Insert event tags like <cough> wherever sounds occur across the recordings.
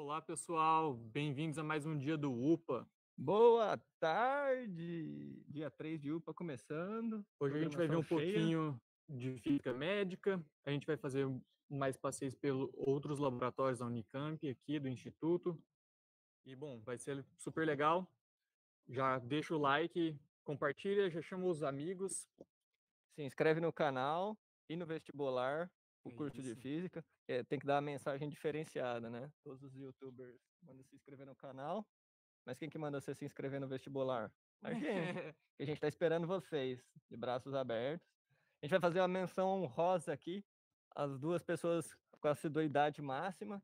Olá, pessoal. Bem-vindos a mais um dia do UPA. Boa tarde! Dia 3 de UPA começando. Hoje a gente vai ver um cheia. pouquinho de física médica. A gente vai fazer mais passeios pelos outros laboratórios da Unicamp aqui do instituto. E bom, vai ser super legal. Já deixa o like, compartilha, já chama os amigos. Se inscreve no canal e no vestibular, o curso isso. de física é, tem que dar uma mensagem diferenciada, né? Todos os youtubers mandam se inscrever no canal, mas quem que manda você se inscrever no vestibular? A gente, <laughs> a gente está esperando vocês, de braços abertos. A gente vai fazer uma menção honrosa aqui, as duas pessoas com a assiduidade máxima,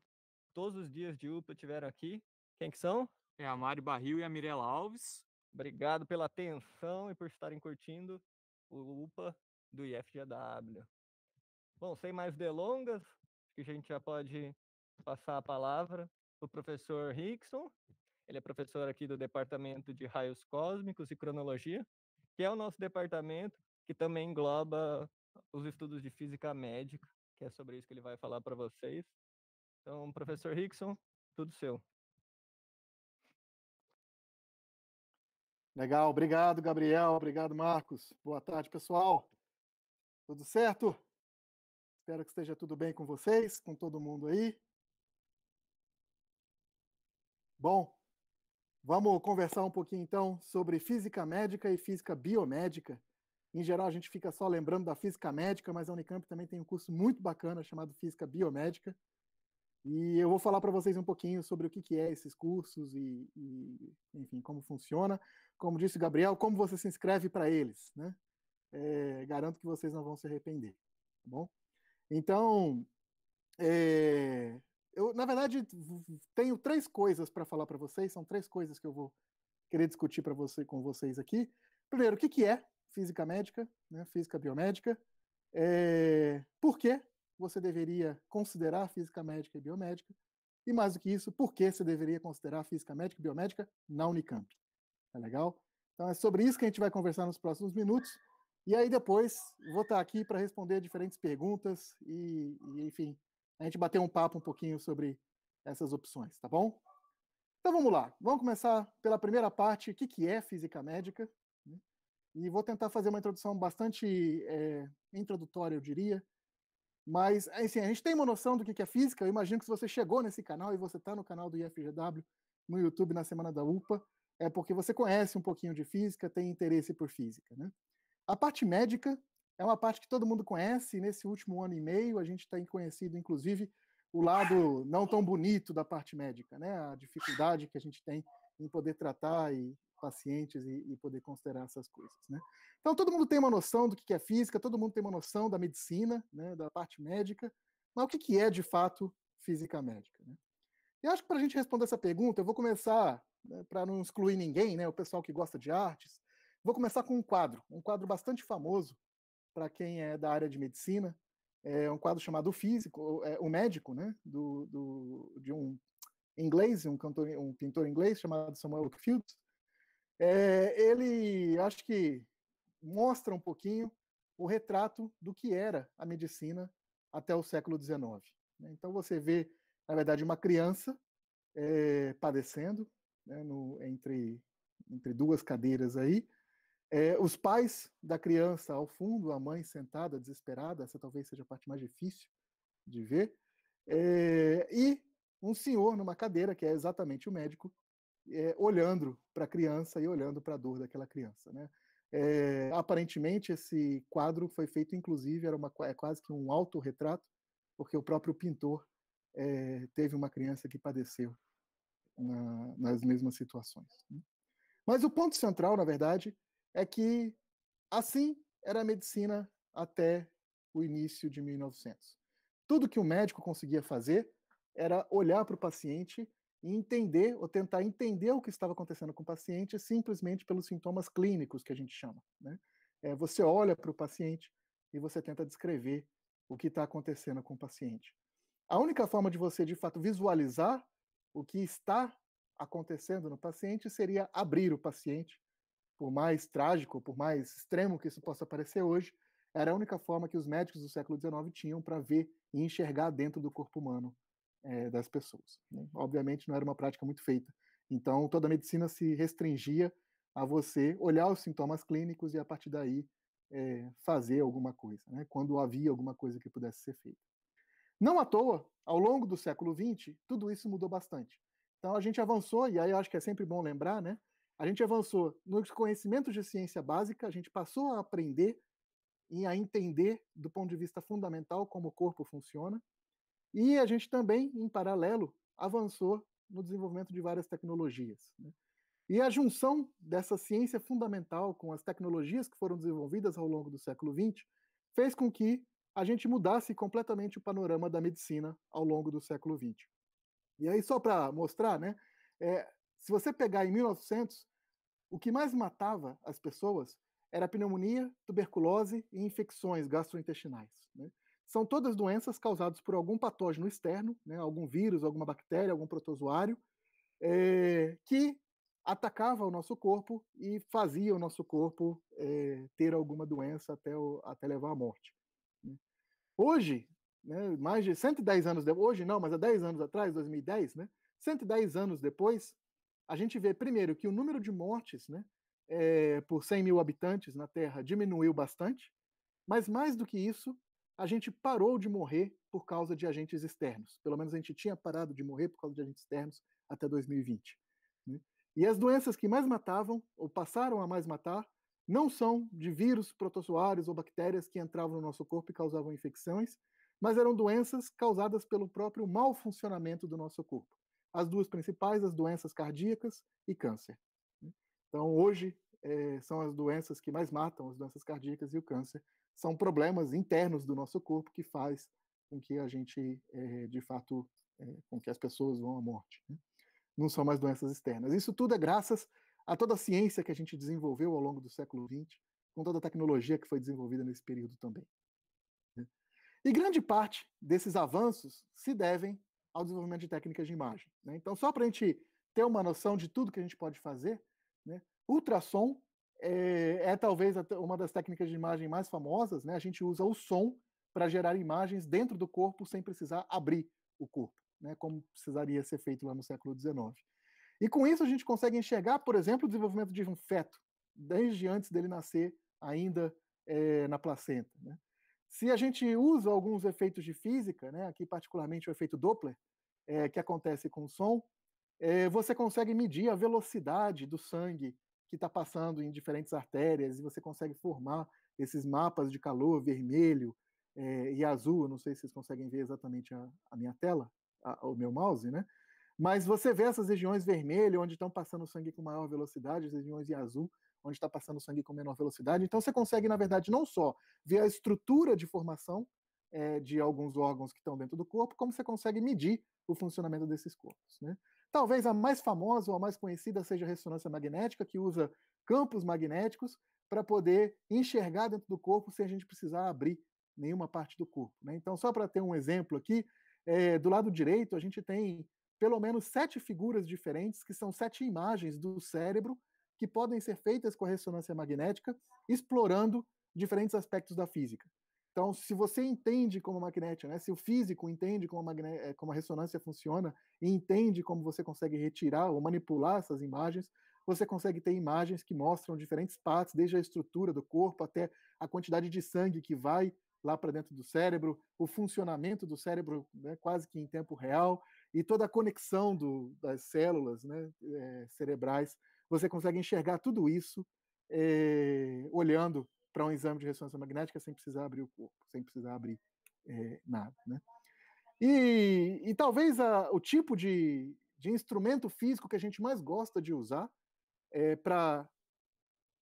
todos os dias de UPA tiveram aqui. Quem que são? É a Mari Barril e a Mirella Alves. Obrigado pela atenção e por estarem curtindo o UPA do IFGW. Bom, sem mais delongas, que a gente já pode passar a palavra para o professor Rickson. Ele é professor aqui do Departamento de Raios Cósmicos e Cronologia, que é o nosso departamento que também engloba os estudos de física médica, que é sobre isso que ele vai falar para vocês. Então, professor Rickson, tudo seu. Legal, obrigado, Gabriel, obrigado, Marcos. Boa tarde, pessoal. Tudo certo? Espero que esteja tudo bem com vocês, com todo mundo aí. Bom, vamos conversar um pouquinho então sobre física médica e física biomédica. Em geral, a gente fica só lembrando da física médica, mas a Unicamp também tem um curso muito bacana chamado Física Biomédica. E eu vou falar para vocês um pouquinho sobre o que, que é esses cursos e, e, enfim, como funciona. Como disse o Gabriel, como você se inscreve para eles, né? É, garanto que vocês não vão se arrepender, tá bom? Então, é, eu, na verdade, tenho três coisas para falar para vocês, são três coisas que eu vou querer discutir para você com vocês aqui. Primeiro, o que, que é física médica, né, física biomédica? É, por que você deveria considerar física médica e biomédica? E mais do que isso, por que você deveria considerar física médica e biomédica na Unicamp? Tá legal? Então é sobre isso que a gente vai conversar nos próximos minutos. E aí depois vou estar aqui para responder diferentes perguntas e, e, enfim, a gente bater um papo um pouquinho sobre essas opções, tá bom? Então vamos lá, vamos começar pela primeira parte, o que, que é física médica? Né? E vou tentar fazer uma introdução bastante é, introdutória, eu diria. Mas, assim, a gente tem uma noção do que é física. Eu imagino que se você chegou nesse canal e você está no canal do IFGW, no YouTube, na Semana da UPA, é porque você conhece um pouquinho de física, tem interesse por física, né? A parte médica é uma parte que todo mundo conhece. Nesse último ano e meio, a gente tem conhecido, inclusive, o lado não tão bonito da parte médica, né? A dificuldade que a gente tem em poder tratar e pacientes e, e poder considerar essas coisas, né? Então todo mundo tem uma noção do que é física, todo mundo tem uma noção da medicina, né? Da parte médica, mas o que, é de fato física médica, né? E acho que para a gente responder essa pergunta, eu vou começar né, para não excluir ninguém, né? O pessoal que gosta de artes, Vou começar com um quadro, um quadro bastante famoso para quem é da área de medicina. É um quadro chamado Físico, é, o Médico, né? Do, do, de um inglês, um, cantor, um pintor inglês chamado Samuel Field. É, ele, acho que mostra um pouquinho o retrato do que era a medicina até o século XIX. Né. Então você vê, na verdade, uma criança é, padecendo né, no, entre, entre duas cadeiras aí, é, os pais da criança ao fundo, a mãe sentada, desesperada, essa talvez seja a parte mais difícil de ver, é, e um senhor numa cadeira, que é exatamente o médico, é, olhando para a criança e olhando para a dor daquela criança. Né? É, aparentemente, esse quadro foi feito, inclusive, era uma, é quase que um autorretrato, porque o próprio pintor é, teve uma criança que padeceu na, nas mesmas situações. Né? Mas o ponto central, na verdade, é que assim era a medicina até o início de 1900. Tudo que o médico conseguia fazer era olhar para o paciente e entender ou tentar entender o que estava acontecendo com o paciente simplesmente pelos sintomas clínicos que a gente chama. Né? É, você olha para o paciente e você tenta descrever o que está acontecendo com o paciente. A única forma de você, de fato, visualizar o que está acontecendo no paciente seria abrir o paciente por mais trágico, por mais extremo que isso possa parecer hoje, era a única forma que os médicos do século XIX tinham para ver e enxergar dentro do corpo humano é, das pessoas. Né? Obviamente não era uma prática muito feita. Então toda a medicina se restringia a você olhar os sintomas clínicos e a partir daí é, fazer alguma coisa, né? quando havia alguma coisa que pudesse ser feita. Não à toa, ao longo do século XX, tudo isso mudou bastante. Então a gente avançou, e aí eu acho que é sempre bom lembrar, né? A gente avançou nos conhecimentos de ciência básica, a gente passou a aprender e a entender do ponto de vista fundamental como o corpo funciona. E a gente também, em paralelo, avançou no desenvolvimento de várias tecnologias. Né? E a junção dessa ciência fundamental com as tecnologias que foram desenvolvidas ao longo do século XX fez com que a gente mudasse completamente o panorama da medicina ao longo do século XX. E aí, só para mostrar, né, é, se você pegar em 1900, o que mais matava as pessoas era pneumonia, tuberculose e infecções gastrointestinais. Né? São todas doenças causadas por algum patógeno externo, né? algum vírus, alguma bactéria, algum protozoário, é, que atacava o nosso corpo e fazia o nosso corpo é, ter alguma doença até, o, até levar à morte. Né? Hoje, né, mais de 110 anos depois, hoje não, mas há 10 anos atrás, 2010, né, 110 anos depois, a gente vê, primeiro, que o número de mortes né, é, por 100 mil habitantes na Terra diminuiu bastante, mas mais do que isso, a gente parou de morrer por causa de agentes externos. Pelo menos a gente tinha parado de morrer por causa de agentes externos até 2020. Né? E as doenças que mais matavam, ou passaram a mais matar, não são de vírus, protozoários ou bactérias que entravam no nosso corpo e causavam infecções, mas eram doenças causadas pelo próprio mau funcionamento do nosso corpo as duas principais, as doenças cardíacas e câncer. Né. Então, hoje, é, são as doenças que mais matam, as doenças cardíacas e o câncer. São problemas internos do nosso corpo que faz com que a gente, é, de fato, é, com que as pessoas vão à morte. Né? Não são mais doenças externas. Isso tudo é graças a toda a ciência que a gente desenvolveu ao longo do século XX, com toda a tecnologia que foi desenvolvida nesse período também. Né. E grande parte desses avanços se devem ao desenvolvimento de técnicas de imagem. Né? Então, só para a gente ter uma noção de tudo que a gente pode fazer, né? ultrassom é, é, talvez uma das técnicas de imagem mais famosas. Né? A gente usa o som para gerar imagens dentro do corpo sem precisar abrir o corpo, né? como precisaria ser feito lá no século XIX. E com isso a gente consegue enxergar, por exemplo, o desenvolvimento de um feto, desde antes dele nascer, ainda é, na placenta. Né? Se a gente usa alguns efeitos de física, né, aqui particularmente o efeito Doppler, é, que acontece com o som, é, você consegue medir a velocidade do sangue que está passando em diferentes artérias e você consegue formar esses mapas de calor vermelho é, e azul. Não sei se vocês conseguem ver exatamente a, a minha tela, a, o meu mouse, né? Mas você vê essas regiões vermelhas onde estão passando sangue com maior velocidade, as regiões de azul onde está passando o sangue com menor velocidade. Então você consegue, na verdade, não só ver a estrutura de formação é, de alguns órgãos que estão dentro do corpo, como você consegue medir o funcionamento desses corpos. Né? Talvez a mais famosa ou a mais conhecida seja a ressonância magnética, que usa campos magnéticos para poder enxergar dentro do corpo sem a gente precisar abrir nenhuma parte do corpo. Né? Então, só para ter um exemplo aqui, é, do lado direito a gente tem pelo menos sete figuras diferentes, que são sete imagens do cérebro que podem ser feitas com a ressonância magnética, explorando diferentes aspectos da física. Então, se você entende como a magnética, né, se o físico entende como a, eh, como a ressonância funciona e entende como você consegue retirar ou manipular essas imagens, você consegue ter imagens que mostram diferentes partes, desde a estrutura do corpo até a quantidade de sangue que vai lá para dentro do cérebro, o funcionamento do cérebro né, quase que em tempo real e toda a conexão do, das células né, é, cerebrais você consegue enxergar tudo isso é, olhando para um exame de ressonância magnética sem precisar abrir o corpo, sem precisar abrir é, nada. Né? E, e talvez a, o tipo de, de instrumento físico que a gente mais gosta de usar é, eh, para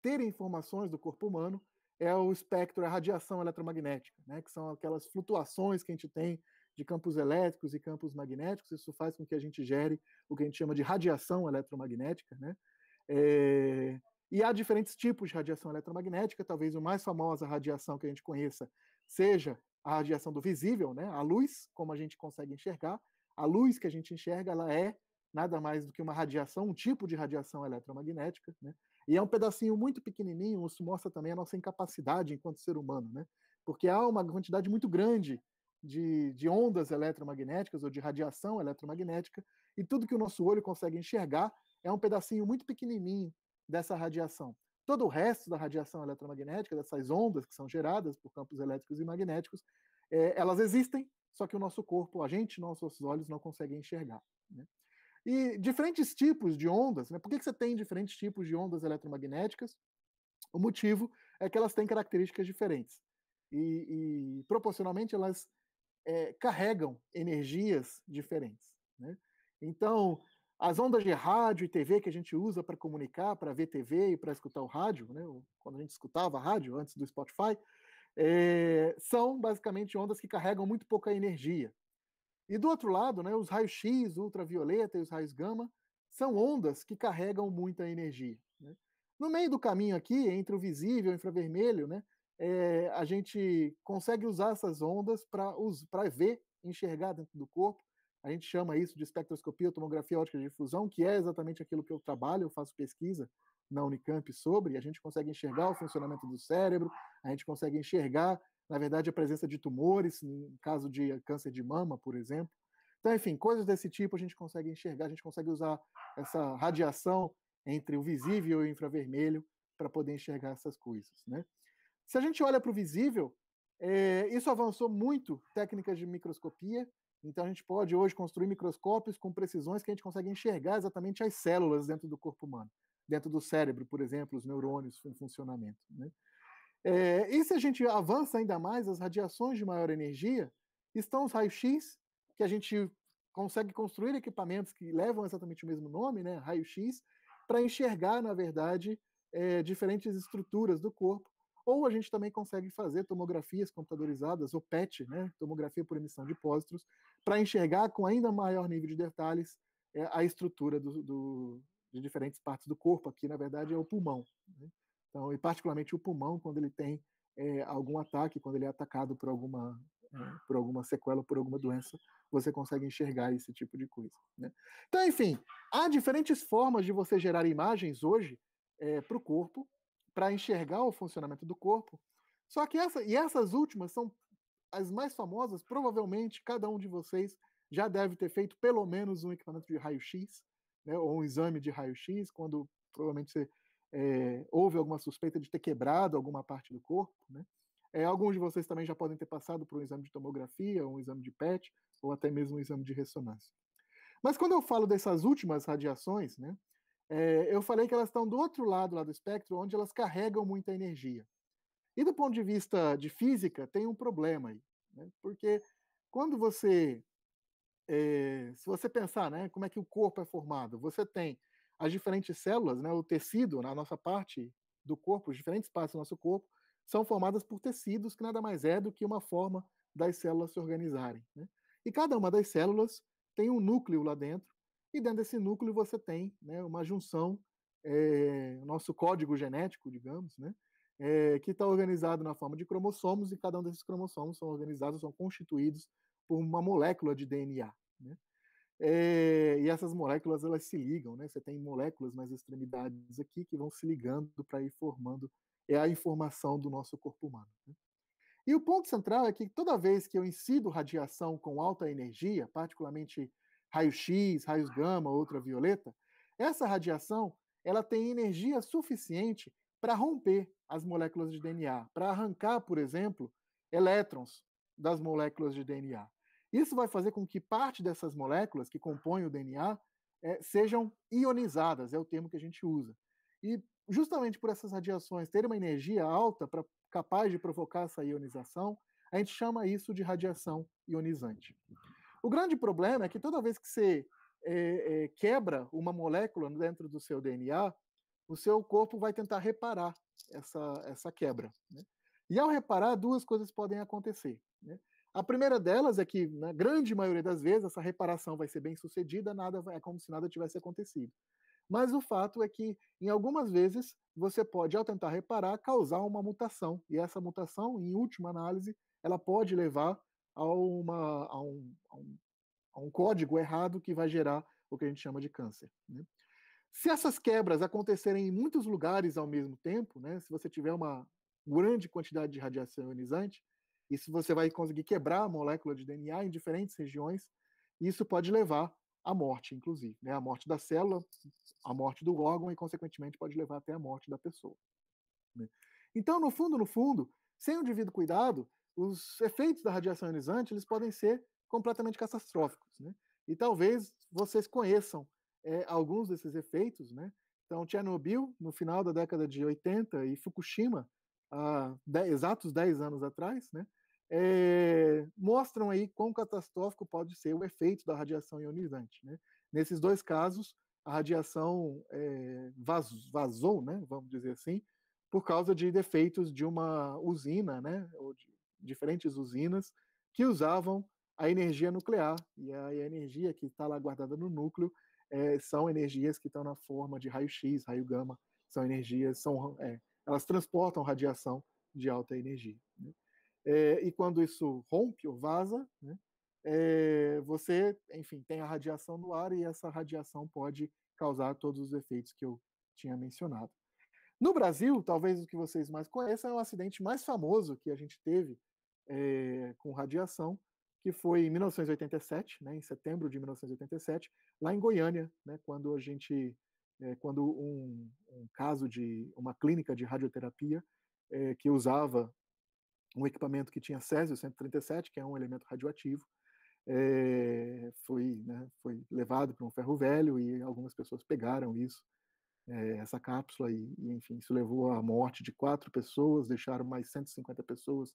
ter informações do corpo humano é o espectro, a radiação eletromagnética, né? que são aquelas flutuações que a gente tem de campos elétricos e campos magnéticos. Isso faz com que a gente gere o que a gente chama de radiação eletromagnética, né? É, e há diferentes tipos de radiação eletromagnética, talvez a mais famosa radiação que a gente conheça seja a radiação do visível, né? a luz, como a gente consegue enxergar. A luz que a gente enxerga ela é nada mais do que uma radiação, um tipo de radiação eletromagnética, né? E é um pedacinho muito pequenininho, isso mostra também a nossa incapacidade enquanto ser humano, né? Porque há uma quantidade muito grande de, de ondas eletromagnéticas ou de radiação eletromagnética, e tudo que o nosso olho consegue enxergar é um pedacinho muito pequenininho dessa radiação. Todo o resto da radiação eletromagnética, dessas ondas que são geradas por campos elétricos e magnéticos, é, elas existem, só que o nosso corpo, a gente, nossos olhos não conseguem enxergar. Né? E diferentes tipos de ondas, né? por que, que você tem diferentes tipos de ondas eletromagnéticas? O motivo é que elas têm características diferentes. E, e proporcionalmente, elas é, carregam energias diferentes. Né? Então, as ondas de rádio e TV que a gente usa para comunicar, para ver TV e para escutar o rádio, né? quando a gente escutava a rádio antes do Spotify, é, são basicamente ondas que carregam muito pouca energia. E do outro lado, né, os raios-x, ultravioleta e os raios gama são ondas que carregam muita energia. Né? No meio do caminho aqui, entre o visível e o infravermelho, né, é, a gente consegue usar essas ondas para ver, enxergar dentro do corpo a gente chama isso de espectroscopia tomografia ótica de difusão, que é exatamente aquilo que eu trabalho, eu faço pesquisa na Unicamp sobre, a gente consegue enxergar o funcionamento do cérebro, a gente consegue enxergar, na verdade, a presença de tumores, no caso de câncer de mama, por exemplo. Então, enfim, coisas desse tipo a gente consegue enxergar, a gente consegue usar essa radiação entre o visível e o infravermelho para poder enxergar essas coisas, né? Se a gente olha para o visível, é, isso avançou muito técnicas de microscopia, então a gente pode hoje construir microscópios com precisões que a gente consegue enxergar exatamente as células dentro do corpo humano, dentro do cérebro, por exemplo, os neurônios em funcionamento. Né? É, e se a gente avança ainda mais, as radiações de maior energia estão os raios-x, que a gente consegue construir equipamentos que levam exatamente o mesmo nome, né, raio-x, para enxergar, na verdade, é, diferentes estruturas do corpo. Ou a gente também consegue fazer tomografias computadorizadas, ou PET, né, tomografia por emissão de pósitrons, para enxergar com ainda maior nível de detalhes é, a estrutura do, do, de diferentes partes do corpo. Aqui, na verdade, é o pulmão. Né? Então, e particularmente o pulmão, quando ele tem é, algum ataque, quando ele é atacado por alguma, por alguma sequela, por alguma doença, você consegue enxergar esse tipo de coisa. Né? Então, enfim, há diferentes formas de você gerar imagens hoje é, para o corpo, para enxergar o funcionamento do corpo. Só que essa, e essas últimas são as mais famosas, provavelmente cada um de vocês já deve ter feito pelo menos um equipamento de raio-x, né, ou um exame de raio-x, quando provavelmente você, é, houve alguma suspeita de ter quebrado alguma parte do corpo. Né? É, alguns de vocês também já podem ter passado por um exame de tomografia, um exame de PET, ou até mesmo um exame de ressonância. Mas quando eu falo dessas últimas radiações, né, é, eu falei que elas estão do outro lado lá do espectro, onde elas carregam muita energia. E do ponto de vista de física, tem um problema aí, né? porque quando você, é, se você pensar, né, como é que o corpo é formado, você tem as diferentes células, né, o tecido na né, nossa parte do corpo, os diferentes partes do nosso corpo são formadas por tecidos que nada mais é do que uma forma das células se organizarem. Né? E cada uma das células tem um núcleo lá dentro, e dentro desse núcleo você tem né, uma junção, é, nosso código genético, digamos, né, é, que está organizado na forma de cromossomos, e cada um desses cromossomos são organizados, são constituídos por uma molécula de DNA. Né? É, e essas moléculas elas se ligam, né? Você tem moléculas nas extremidades aqui que vão se ligando para ir formando é a informação do nosso corpo humano. Né? E o ponto central é que toda vez que eu incido radiação com alta energia, particularmente raio-x, raios gama, ultravioleta, essa radiação ela tem energia suficiente para romper as moléculas de DNA, para arrancar, por exemplo, elétrons das moléculas de DNA. Isso vai fazer com que parte dessas moléculas que compõem o DNA é, sejam ionizadas, é o termo que a gente usa. E justamente por essas radiações terem uma energia alta para capaz de provocar essa ionização, a gente chama isso de radiação ionizante. O grande problema é que toda vez que você é, é, quebra uma molécula dentro do seu DNA, o seu corpo vai tentar reparar essa, essa quebra. Né? E ao reparar, duas coisas podem acontecer. Né? A primeira delas é que, na grande maioria das vezes, essa reparação vai ser bem sucedida, nada é como se nada tivesse acontecido. Mas o fato é que, em algumas vezes, você pode, ao tentar reparar, causar uma mutação. E essa mutação, em última análise, ela pode levar a, uma, a, um, a, um, a um código errado que vai gerar o que a gente chama de câncer. Né? Se essas quebras acontecerem em muitos lugares ao mesmo tempo, né, se você tiver uma grande quantidade de radiação ionizante, e se você vai conseguir quebrar a molécula de DNA em diferentes regiões, isso pode levar à morte, inclusive, né, à morte da célula, à morte do órgão e, consequentemente, pode levar até à morte da pessoa. Né? Então, no fundo, no fundo, sem o devido cuidado, os efeitos da radiação ionizante eles podem ser completamente catastróficos, né? E talvez vocês conheçam é, alguns desses efeitos, né? Então, Chernobyl, no final da década de 80, e Fukushima, há dez, exatos 10 anos atrás, né? É, mostram aí quão catastrófico pode ser o efeito da radiação ionizante. Né? Nesses dois casos, a radiação é, vaz, vazou, né, vamos dizer assim, por causa de defeitos de uma usina, né, ou de diferentes usinas que usavam a energia nuclear e a, a energia que está lá guardada no núcleo é, são energias que estão na forma de raio-x, raio-gama, são energias, são, é, elas transportam radiação de alta energia. Né? É, e quando isso rompe ou vaza, né, é, você, enfim, tem a radiação no ar e essa radiação pode causar todos os efeitos que eu tinha mencionado. No Brasil, talvez o que vocês mais conheçam é o acidente mais famoso que a gente teve é, com radiação, que foi em 1987, né, em setembro de 1987, lá em Goiânia, né, quando a gente, é, quando um, um, caso de uma clínica de radioterapia é, que usava um equipamento que tinha césio 137, que é um elemento radioativo, é, foi, né, foi levado para um ferro velho e algumas pessoas pegaram isso, é, essa cápsula, e, e, enfim, isso levou à morte de quatro pessoas, deixaram mais 150 pessoas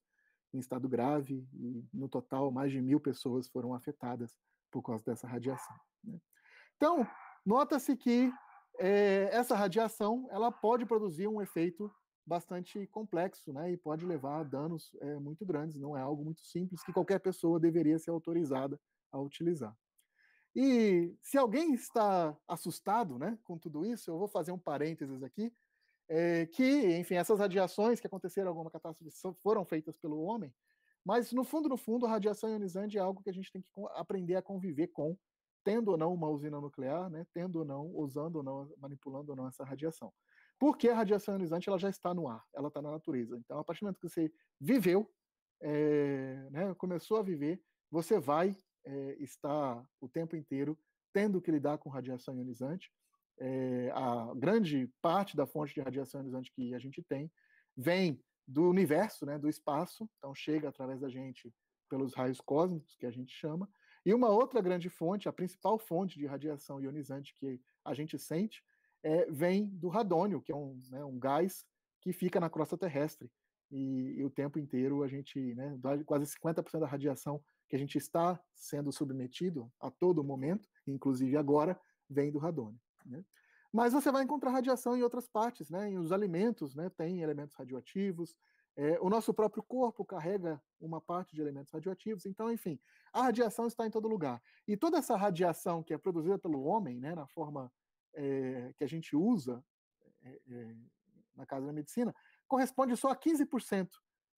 em estado grave, e no total mais de mil pessoas foram afetadas por causa dessa radiação. Né? Então, nota-se que é, essa radiação ela pode produzir um efeito bastante complexo, né, e pode levar a danos é, muito grandes. Não é algo muito simples que qualquer pessoa deveria ser autorizada a utilizar. E se alguém está assustado, né, com tudo isso, eu vou fazer um parênteses aqui é, que, enfim, essas radiações que aconteceram alguma catástrofe foram feitas pelo homem, mas no fundo, no fundo, a radiação ionizante é algo que a gente tem que aprender a conviver com, tendo ou não uma usina nuclear, né, tendo ou não, usando ou não, manipulando ou não essa radiação. Porque a radiação ionizante ela já está no ar, ela está na natureza. Então, a partir do momento que você viveu, é, né, começou a viver, você vai é, estar o tempo inteiro tendo que lidar com radiação ionizante é, a grande parte da fonte de radiação ionizante que a gente tem vem do universo, né, do espaço, então chega através da gente pelos raios cósmicos, que a gente chama, e uma outra grande fonte, a principal fonte de radiação ionizante que a gente sente, é, vem do radônio, que é um, né, um gás que fica na crosta terrestre, e, e o tempo inteiro a gente, né, quase 50% da radiação que a gente está sendo submetido a todo momento, inclusive agora, vem do radônio. Né? Mas você vai encontrar radiação em outras partes, né? Em os alimentos, né? Tem elementos radioativos. É, o nosso próprio corpo carrega uma parte de elementos radioativos. Então, enfim, a radiação está em todo lugar. E toda essa radiação que é produzida pelo homem, né? Na forma é, que a gente usa é, é na casa da medicina, corresponde só a 15%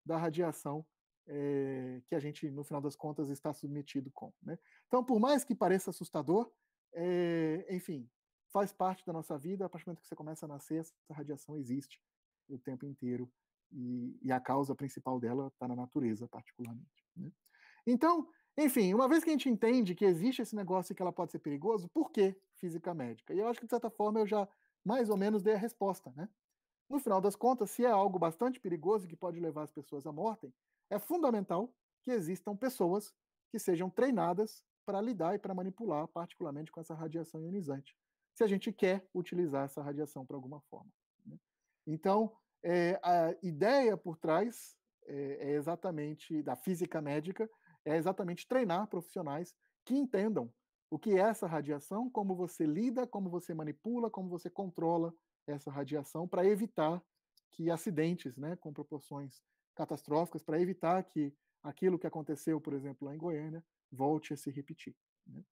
da radiação é, que a gente, no final das contas, está submetido com. Né? Então, por mais que pareça assustador, é, enfim, faz parte da nossa vida, a partir do momento que você começa a nascer, essa radiação existe o tempo inteiro e, e a causa principal dela está na natureza, particularmente. Né? Então, enfim, uma vez que a gente entende que existe esse negócio e que ela pode ser perigoso, por que física médica? E eu acho que, de certa forma, eu já mais ou menos dei a resposta, né? No final das contas, se é algo bastante perigoso e que pode levar as pessoas à morte, é fundamental que existam pessoas que sejam treinadas para lidar e para manipular, particularmente com essa radiação ionizante se a gente quer utilizar essa radiação para alguma forma. Né? Então, é, a ideia por trás é, é exatamente da física médica é exatamente treinar profissionais que entendam o que é essa radiação, como você lida, como você manipula, como você controla essa radiação para evitar que acidentes, né, com proporções catastróficas, para evitar que aquilo que aconteceu, por exemplo, lá em Goiânia, volte a se repetir. Né?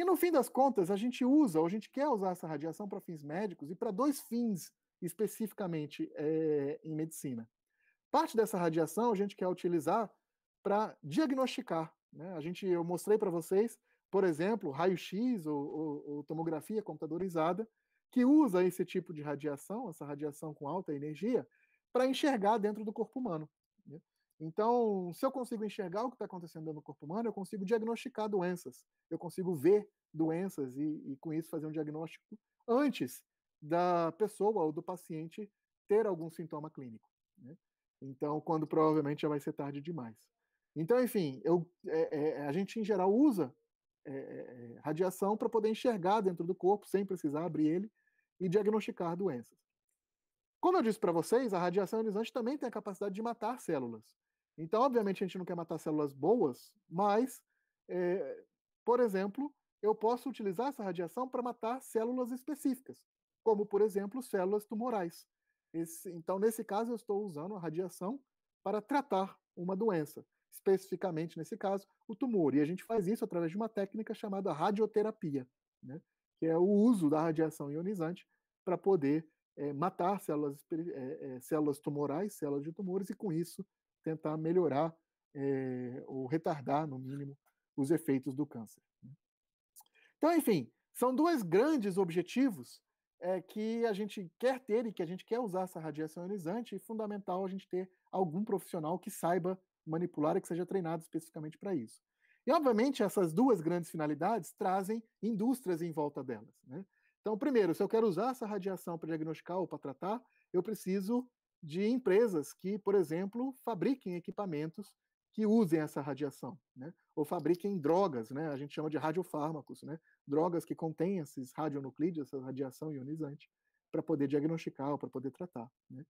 E no fim das contas, a gente usa, ou a gente quer usar essa radiação para fins médicos e para dois fins especificamente é, em medicina. Parte dessa radiação a gente quer utilizar para diagnosticar. Né? A gente, eu mostrei para vocês, por exemplo, raio-x ou, ou, ou tomografia computadorizada, que usa esse tipo de radiação, essa radiação com alta energia, para enxergar dentro do corpo humano. Né? Então, se eu consigo enxergar o que está acontecendo no corpo humano, eu consigo diagnosticar doenças, eu consigo ver doenças e, e, com isso, fazer um diagnóstico antes da pessoa ou do paciente ter algum sintoma clínico. Né? Então, quando provavelmente já vai ser tarde demais. Então, enfim, eu, é, é, é a gente em geral usa é, é, é radiação para poder enxergar dentro do corpo, sem precisar abrir ele, e diagnosticar doenças. Como eu disse para vocês, a radiação ionizante também tem a capacidade de matar células. Então, obviamente, a gente não quer matar células boas, mas, é, por exemplo, eu posso utilizar essa radiação para matar células específicas, como, por exemplo, células tumorais. Esse, então, nesse caso, eu estou usando a radiação para tratar uma doença, especificamente, nesse caso, o tumor. E a gente faz isso através de uma técnica chamada radioterapia, né? que é o uso da radiação ionizante para poder é, matar células, é, é, células tumorais, células de tumores, e com isso tentar melhorar é, ou retardar, no mínimo, os efeitos do câncer. Né. Então, enfim, são dois grandes objetivos é, que a gente quer ter e que a gente quer usar essa radiação ionizante, e fundamental a gente ter algum profissional que saiba manipular e que seja treinado especificamente para isso. E, obviamente, essas duas grandes finalidades trazem indústrias em volta delas. Né? Então, primeiro, se eu quero usar essa radiação para diagnosticar ou para tratar, eu preciso de empresas que, por exemplo, fabriquem equipamentos que usem essa radiação, né? ou fabriquem drogas, né? a gente chama de radiofármacos, né? drogas que contêm esses radionuclídeos, essa radiação ionizante, para poder diagnosticar ou para poder tratar. Né?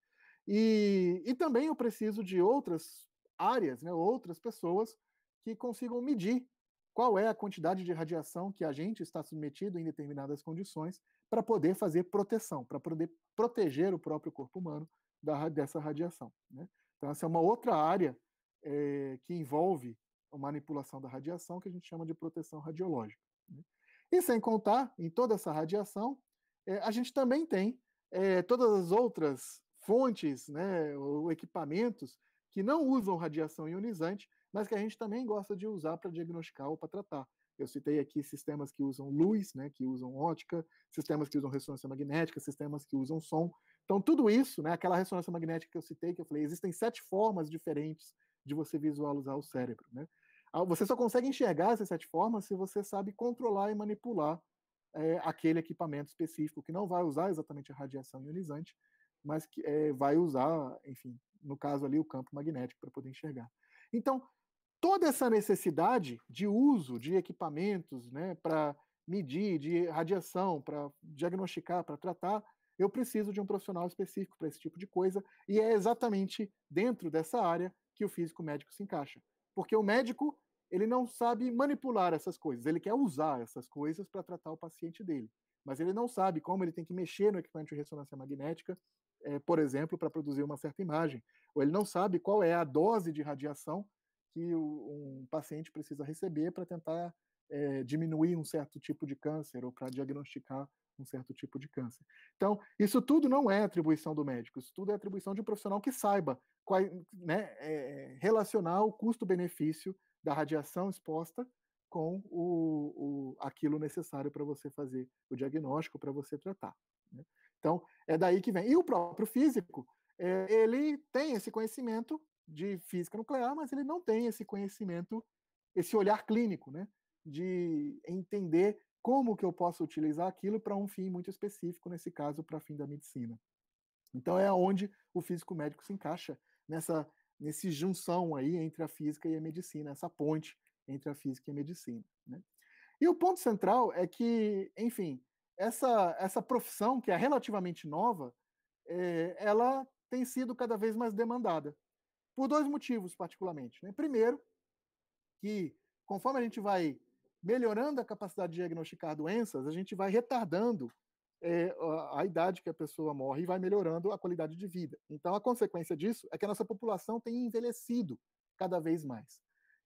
E, e também eu preciso de outras áreas, né? outras pessoas que consigam medir qual é a quantidade de radiação que a gente está submetido em determinadas condições para poder fazer proteção, para poder proteger o próprio corpo humano da, dessa radiação. Né? Então, essa é uma outra área é, que envolve a manipulação da radiação, que a gente chama de proteção radiológica. Né? E sem contar, em toda essa radiação, é, a gente também tem é, todas as outras fontes né, ou equipamentos que não usam radiação ionizante, mas que a gente também gosta de usar para diagnosticar ou para tratar. Eu citei aqui sistemas que usam luz, né, que usam ótica, sistemas que usam ressonância magnética, sistemas que usam som. Então, tudo isso, né, aquela ressonância magnética que eu citei, que eu falei, existem sete formas diferentes de você visualizar o cérebro. Né? Ah, você só consegue enxergar essas sete formas se você sabe controlar e manipular é, aquele equipamento específico, que não vai usar exatamente a radiação ionizante, mas que é, vai usar, enfim, no caso ali, o campo magnético para poder enxergar. Então, toda essa necessidade de uso de equipamentos né, para medir, de radiação, para diagnosticar, para tratar, eu preciso de um profissional específico para esse tipo de coisa, e é exatamente dentro dessa área que o físico médico se encaixa. Porque o médico, ele não sabe manipular essas coisas, ele quer usar essas coisas para tratar o paciente dele, mas ele não sabe como ele tem que mexer no equipamento de ressonância magnética, é, por exemplo, para produzir uma certa imagem, ou ele não sabe qual é a dose de radiação que o, um paciente precisa receber para tentar é, diminuir um certo tipo de câncer ou para diagnosticar um certo tipo de câncer. Então, isso tudo não é atribuição do médico, isso tudo é atribuição de um profissional que saiba qual, né, é, é, relacionar o custo-benefício da radiação exposta com o, o aquilo necessário para você fazer o diagnóstico, para você tratar. Né? Então, é daí que vem. E o próprio físico, é, ele tem esse conhecimento de física nuclear, mas ele não tem esse conhecimento, esse olhar clínico, né? de entender como que eu posso utilizar aquilo para um fim muito específico, nesse caso, para fim da medicina. Então é onde o físico médico se encaixa nessa nesse junção aí entre a física e a medicina, essa ponte entre a física e a medicina. Né? E o ponto central é que, enfim, essa essa profissão que é relativamente nova, é, ela tem sido cada vez mais demandada por dois motivos particularmente. Né? Primeiro, que conforme a gente vai melhorando a capacidade de diagnosticar doenças, a gente vai retardando é, a, a idade que a pessoa morre e vai melhorando a qualidade de vida. Então, a consequência disso é que a nossa população tem envelhecido cada vez mais.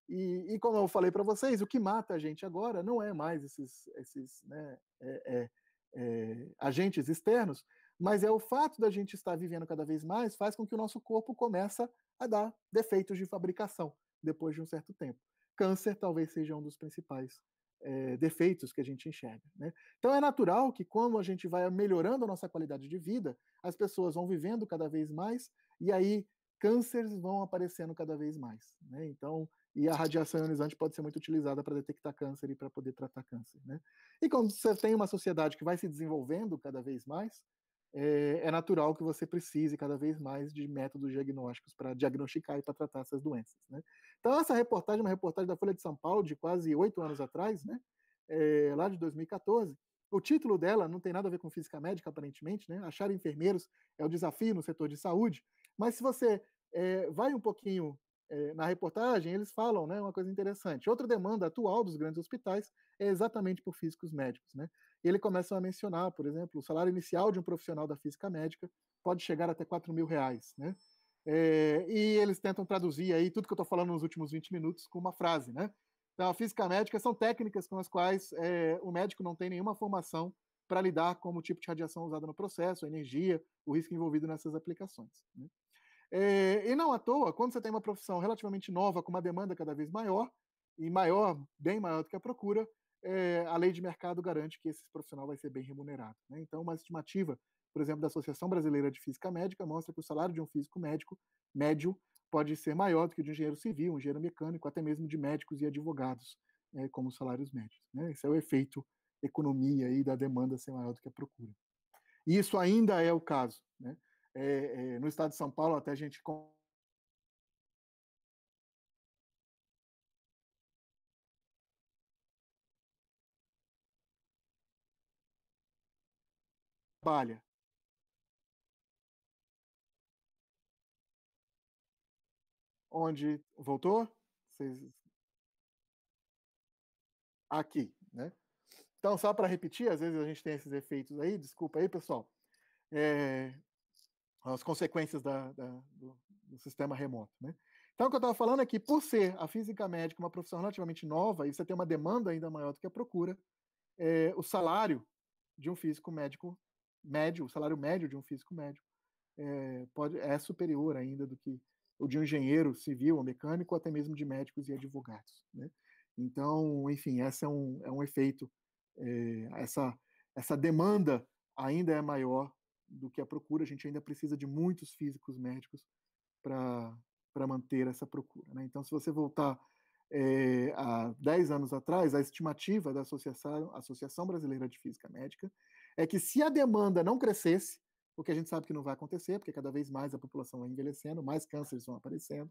E, e como eu falei para vocês, o que mata a gente agora não é mais esses, esses né, é, é, é, agentes externos, mas é o fato da gente estar vivendo cada vez mais faz com que o nosso corpo começa a dar defeitos de fabricação depois de um certo tempo câncer talvez seja um dos principais é, defeitos que a gente enxerga. Né? Então é natural que quando a gente vai melhorando a nossa qualidade de vida, as pessoas vão vivendo cada vez mais e aí cânceres vão aparecendo cada vez mais. Né? Então e a radiação ionizante pode ser muito utilizada para detectar câncer e para poder tratar câncer. Né? E quando você tem uma sociedade que vai se desenvolvendo cada vez mais, é, é natural que você precise cada vez mais de métodos diagnósticos para diagnosticar e para tratar essas doenças. Né? Então, essa reportagem, uma reportagem da Folha de São Paulo, de quase oito anos atrás, né? É, lá de 2014, o título dela não tem nada a ver com física médica, aparentemente, né? Achar enfermeiros é o desafio no setor de saúde. Mas se você é, vai um pouquinho é, na reportagem, eles falam né, uma coisa interessante. Outra demanda atual dos grandes hospitais é exatamente por físicos médicos. Né? ele começa a mencionar, por exemplo, o salário inicial de um profissional da física médica pode chegar até 4 mil reais, né? É, e eles tentam traduzir aí tudo que eu estou falando nos últimos 20 minutos com uma frase, né? Então, a física médica são técnicas com as quais é, o médico não tem nenhuma formação para lidar com o tipo de radiação usada no processo, a energia, o risco envolvido nessas aplicações. Né? É, e não à toa, quando você tem uma profissão relativamente nova, com uma demanda cada vez maior, e maior, bem maior do que a procura, é, a lei de mercado garante que esse profissional vai ser bem remunerado. Né? Então, uma estimativa, por exemplo, da Associação Brasileira de Física Médica mostra que o salário de um físico médico médio pode ser maior do que o de um engenheiro civil, um engenheiro mecânico, até mesmo de médicos e advogados, é, como salários médios. Né? Esse é o efeito economia aí da demanda ser maior do que a procura. E isso ainda é o caso. Né? É, no estado de São Paulo, até a gente trabalha onde voltou? Vocês... Aqui, né? Então, só para repetir, às vezes a gente tem esses efeitos aí, desculpa aí, pessoal. É... As consequências da, da, do, do, sistema remoto, né? Então, o que eu estava falando é que, por ser a física médica uma profissão relativamente nova, e você tem uma demanda ainda maior do que a procura, é... o salário de um físico médico médio, o salário médio de um físico médio é, pode, é superior ainda do que o de um engenheiro civil ou mecânico, até mesmo de médicos e advogados. Né? Então, enfim, esse é um, é um efeito, é, essa, essa demanda ainda é maior do que a procura, a gente ainda precisa de muitos físicos médicos para manter essa procura. Né? Então, se você voltar é, há 10 anos atrás, a estimativa da Associação, Associação Brasileira de Física Médica é que se a demanda não crescesse, o que a gente sabe que não vai acontecer, porque cada vez mais a população vai envelhecendo, mais cânceres vão aparecendo,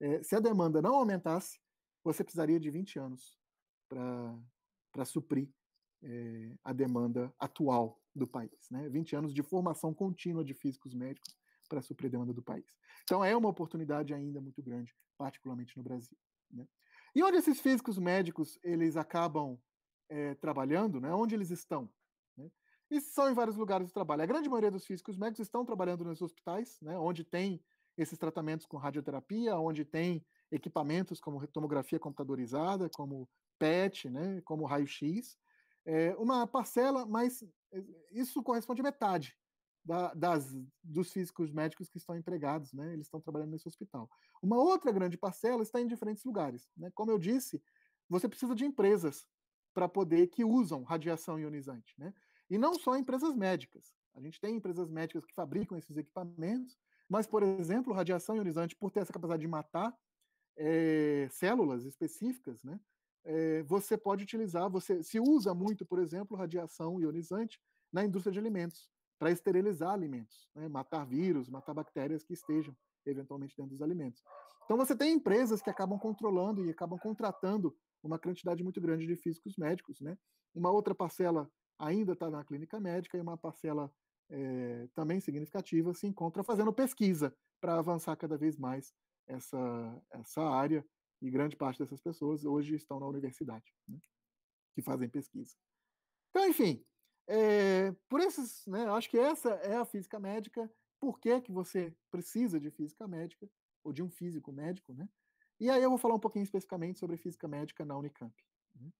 é, se a demanda não aumentasse, você precisaria de 20 anos para suprir é, a demanda atual do país. Né? 20 anos de formação contínua de físicos médicos para suprir a demanda do país. Então é uma oportunidade ainda muito grande, particularmente no Brasil. Né? E onde esses físicos médicos eles acabam é, trabalhando, né? onde eles estão? e são em vários lugares do trabalho. A grande maioria dos físicos médicos estão trabalhando nos hospitais, né, onde tem esses tratamentos com radioterapia, onde tem equipamentos como tomografia computadorizada, como PET, né, como raio-x. É uma parcela, mas é, isso corresponde a metade da, das, dos físicos médicos que estão empregados, né, eles estão trabalhando nesse hospital. Uma outra grande parcela está em diferentes lugares. Né? Como eu disse, você precisa de empresas para poder que usam radiação ionizante. Né? E não só empresas médicas. A gente tem empresas médicas que fabricam esses equipamentos, mas, por exemplo, radiação ionizante, por ter essa capacidade de matar é, células específicas, né, é, você pode utilizar, você se usa muito, por exemplo, radiação ionizante na indústria de alimentos, para esterilizar alimentos, né, matar vírus, matar bactérias que estejam eventualmente dentro dos alimentos. Então você tem empresas que acabam controlando e acabam contratando uma quantidade muito grande de físicos médicos, né? Uma outra parcela ainda está na clínica médica e uma parcela é, também significativa se encontra fazendo pesquisa para avançar cada vez mais essa, essa área e grande parte dessas pessoas hoje estão na universidade, né, que fazem pesquisa. Então, enfim, é, por esses, né, acho que essa é a física médica, por que, que você precisa de física médica, ou de um físico médico, né? E aí eu vou falar um pouquinho especificamente sobre física médica na Unicamp. Né?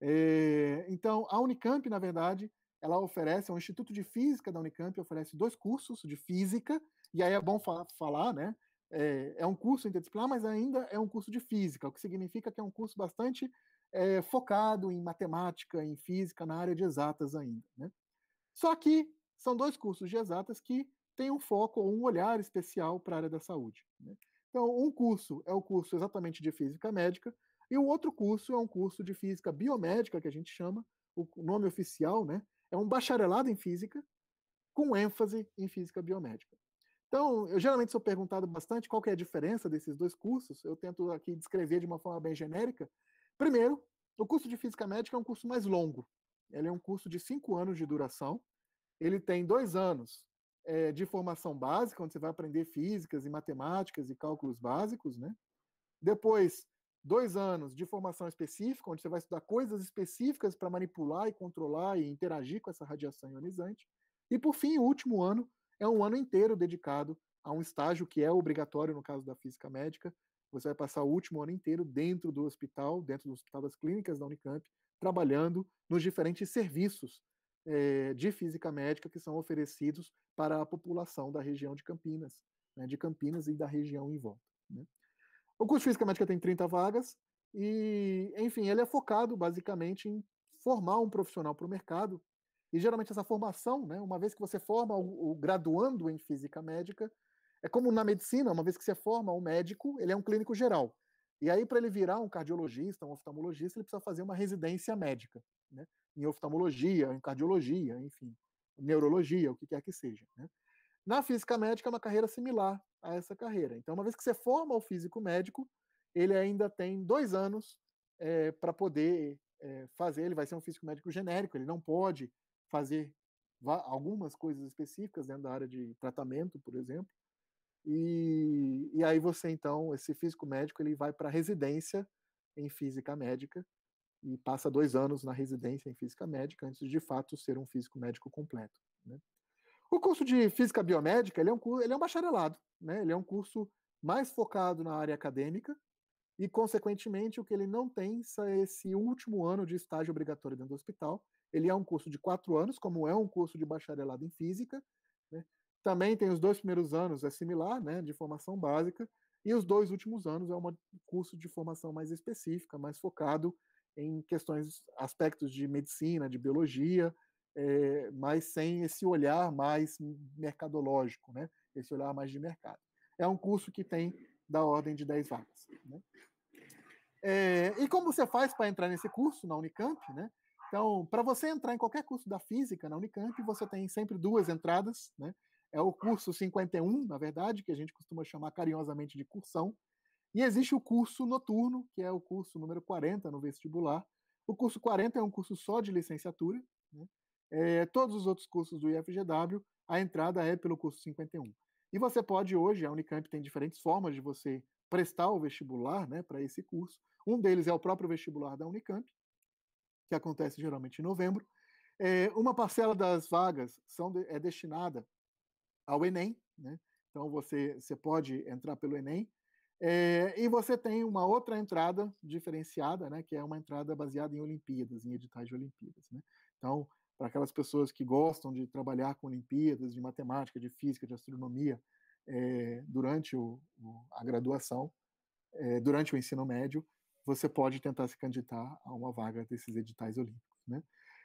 É, então, a Unicamp, na verdade, ela oferece, o é Instituto de Física da Unicamp oferece dois cursos de física, e aí é bom fa falar, né? É, é, um curso interdisciplinar, mas ainda é um curso de física, o que significa que é um curso bastante é, focado em matemática, em física, na área de exatas ainda. Né? Só que são dois cursos de exatas que têm um foco ou um olhar especial para a área da saúde. Né? Então, um curso é o curso exatamente de física médica, e o outro curso é um curso de física biomédica, que a gente chama, o nome oficial, né? É um bacharelado em física, com ênfase em física biomédica. Então, eu geralmente sou perguntado bastante qual é a diferença desses dois cursos. Eu tento aqui descrever de uma forma bem genérica. Primeiro, o curso de física médica é um curso mais longo. Ele é um curso de cinco anos de duração. Ele tem dois anos é, de formação básica, onde você vai aprender físicas e matemáticas e cálculos básicos, né? Depois, dois anos de formação específica, onde você vai estudar coisas específicas para manipular e controlar e interagir com essa radiação ionizante. E, por fim, o último ano é um ano inteiro dedicado a um estágio que é obrigatório no caso da física médica. Você vai passar o último ano inteiro dentro do hospital, dentro do hospital das clínicas da Unicamp, trabalhando nos diferentes serviços é, de física médica que são oferecidos para a população da região de Campinas, né, de Campinas e da região em volta. Né? O curso de Física Médica tem 30 vagas e, enfim, ele é focado basicamente em formar um profissional para o mercado. E geralmente essa formação, né, uma vez que você forma o, o graduando em Física Médica, é como na medicina, uma vez que você forma um médico, ele é um clínico geral. E aí, para ele virar um cardiologista, um oftalmologista, ele precisa fazer uma residência médica, né? em oftalmologia, em cardiologia, enfim, neurologia, o que quer que seja. Né? Na física médica é uma carreira similar a essa carreira. Então, uma vez que você forma o físico médico, ele ainda tem dois anos é, eh, para poder é, fazer. Ele vai ser um físico médico genérico, ele não pode fazer algumas coisas específicas dentro da área de tratamento, por exemplo. E, e aí você, então, esse físico médico, ele vai para residência em física médica e passa dois anos na residência em física médica antes de, de fato, ser um físico médico completo. Né? O curso de física biomédica ele é um, curso, ele é um bacharelado, né? ele é um curso mais focado na área acadêmica e, consequentemente, o que ele não tem é esse último ano de estágio obrigatório dentro do hospital. Ele é um curso de quatro anos, como é um curso de bacharelado em física. Né? Também tem os dois primeiros anos, é similar, né, de formação básica, e os dois últimos anos é um curso de formação mais específica, mais focado em questões, aspectos de medicina, de biologia, é, mas sem esse olhar mais mercadológico, né? esse olhar mais de mercado. É um curso que tem da ordem de 10 vagas. Né? É, e como você faz para entrar nesse curso na Unicamp? Né? Então, para você entrar em qualquer curso da física na Unicamp, você tem sempre duas entradas. Né? É o curso 51, na verdade, que a gente costuma chamar carinhosamente de cursão. E existe o curso noturno, que é o curso número 40 no vestibular. O curso 40 é um curso só de licenciatura. Né? É, todos os outros cursos do IFGW, a entrada é pelo curso 51. E você pode hoje, a Unicamp tem diferentes formas de você prestar o vestibular né, para esse curso. Um deles é o próprio vestibular da Unicamp, que acontece geralmente em novembro. É, uma parcela das vagas são de, é destinada ao Enem, né? então você, você pode entrar pelo Enem. É, e você tem uma outra entrada diferenciada, né, que é uma entrada baseada em Olimpíadas, em editais de Olimpíadas. Né? Então, para aquelas pessoas que gostam de trabalhar com Olimpíadas, de matemática, de física, de astronomia, é, durante o, a graduação, é, durante o ensino médio, você pode tentar se candidatar a uma vaga desses editais olímpicos. Né?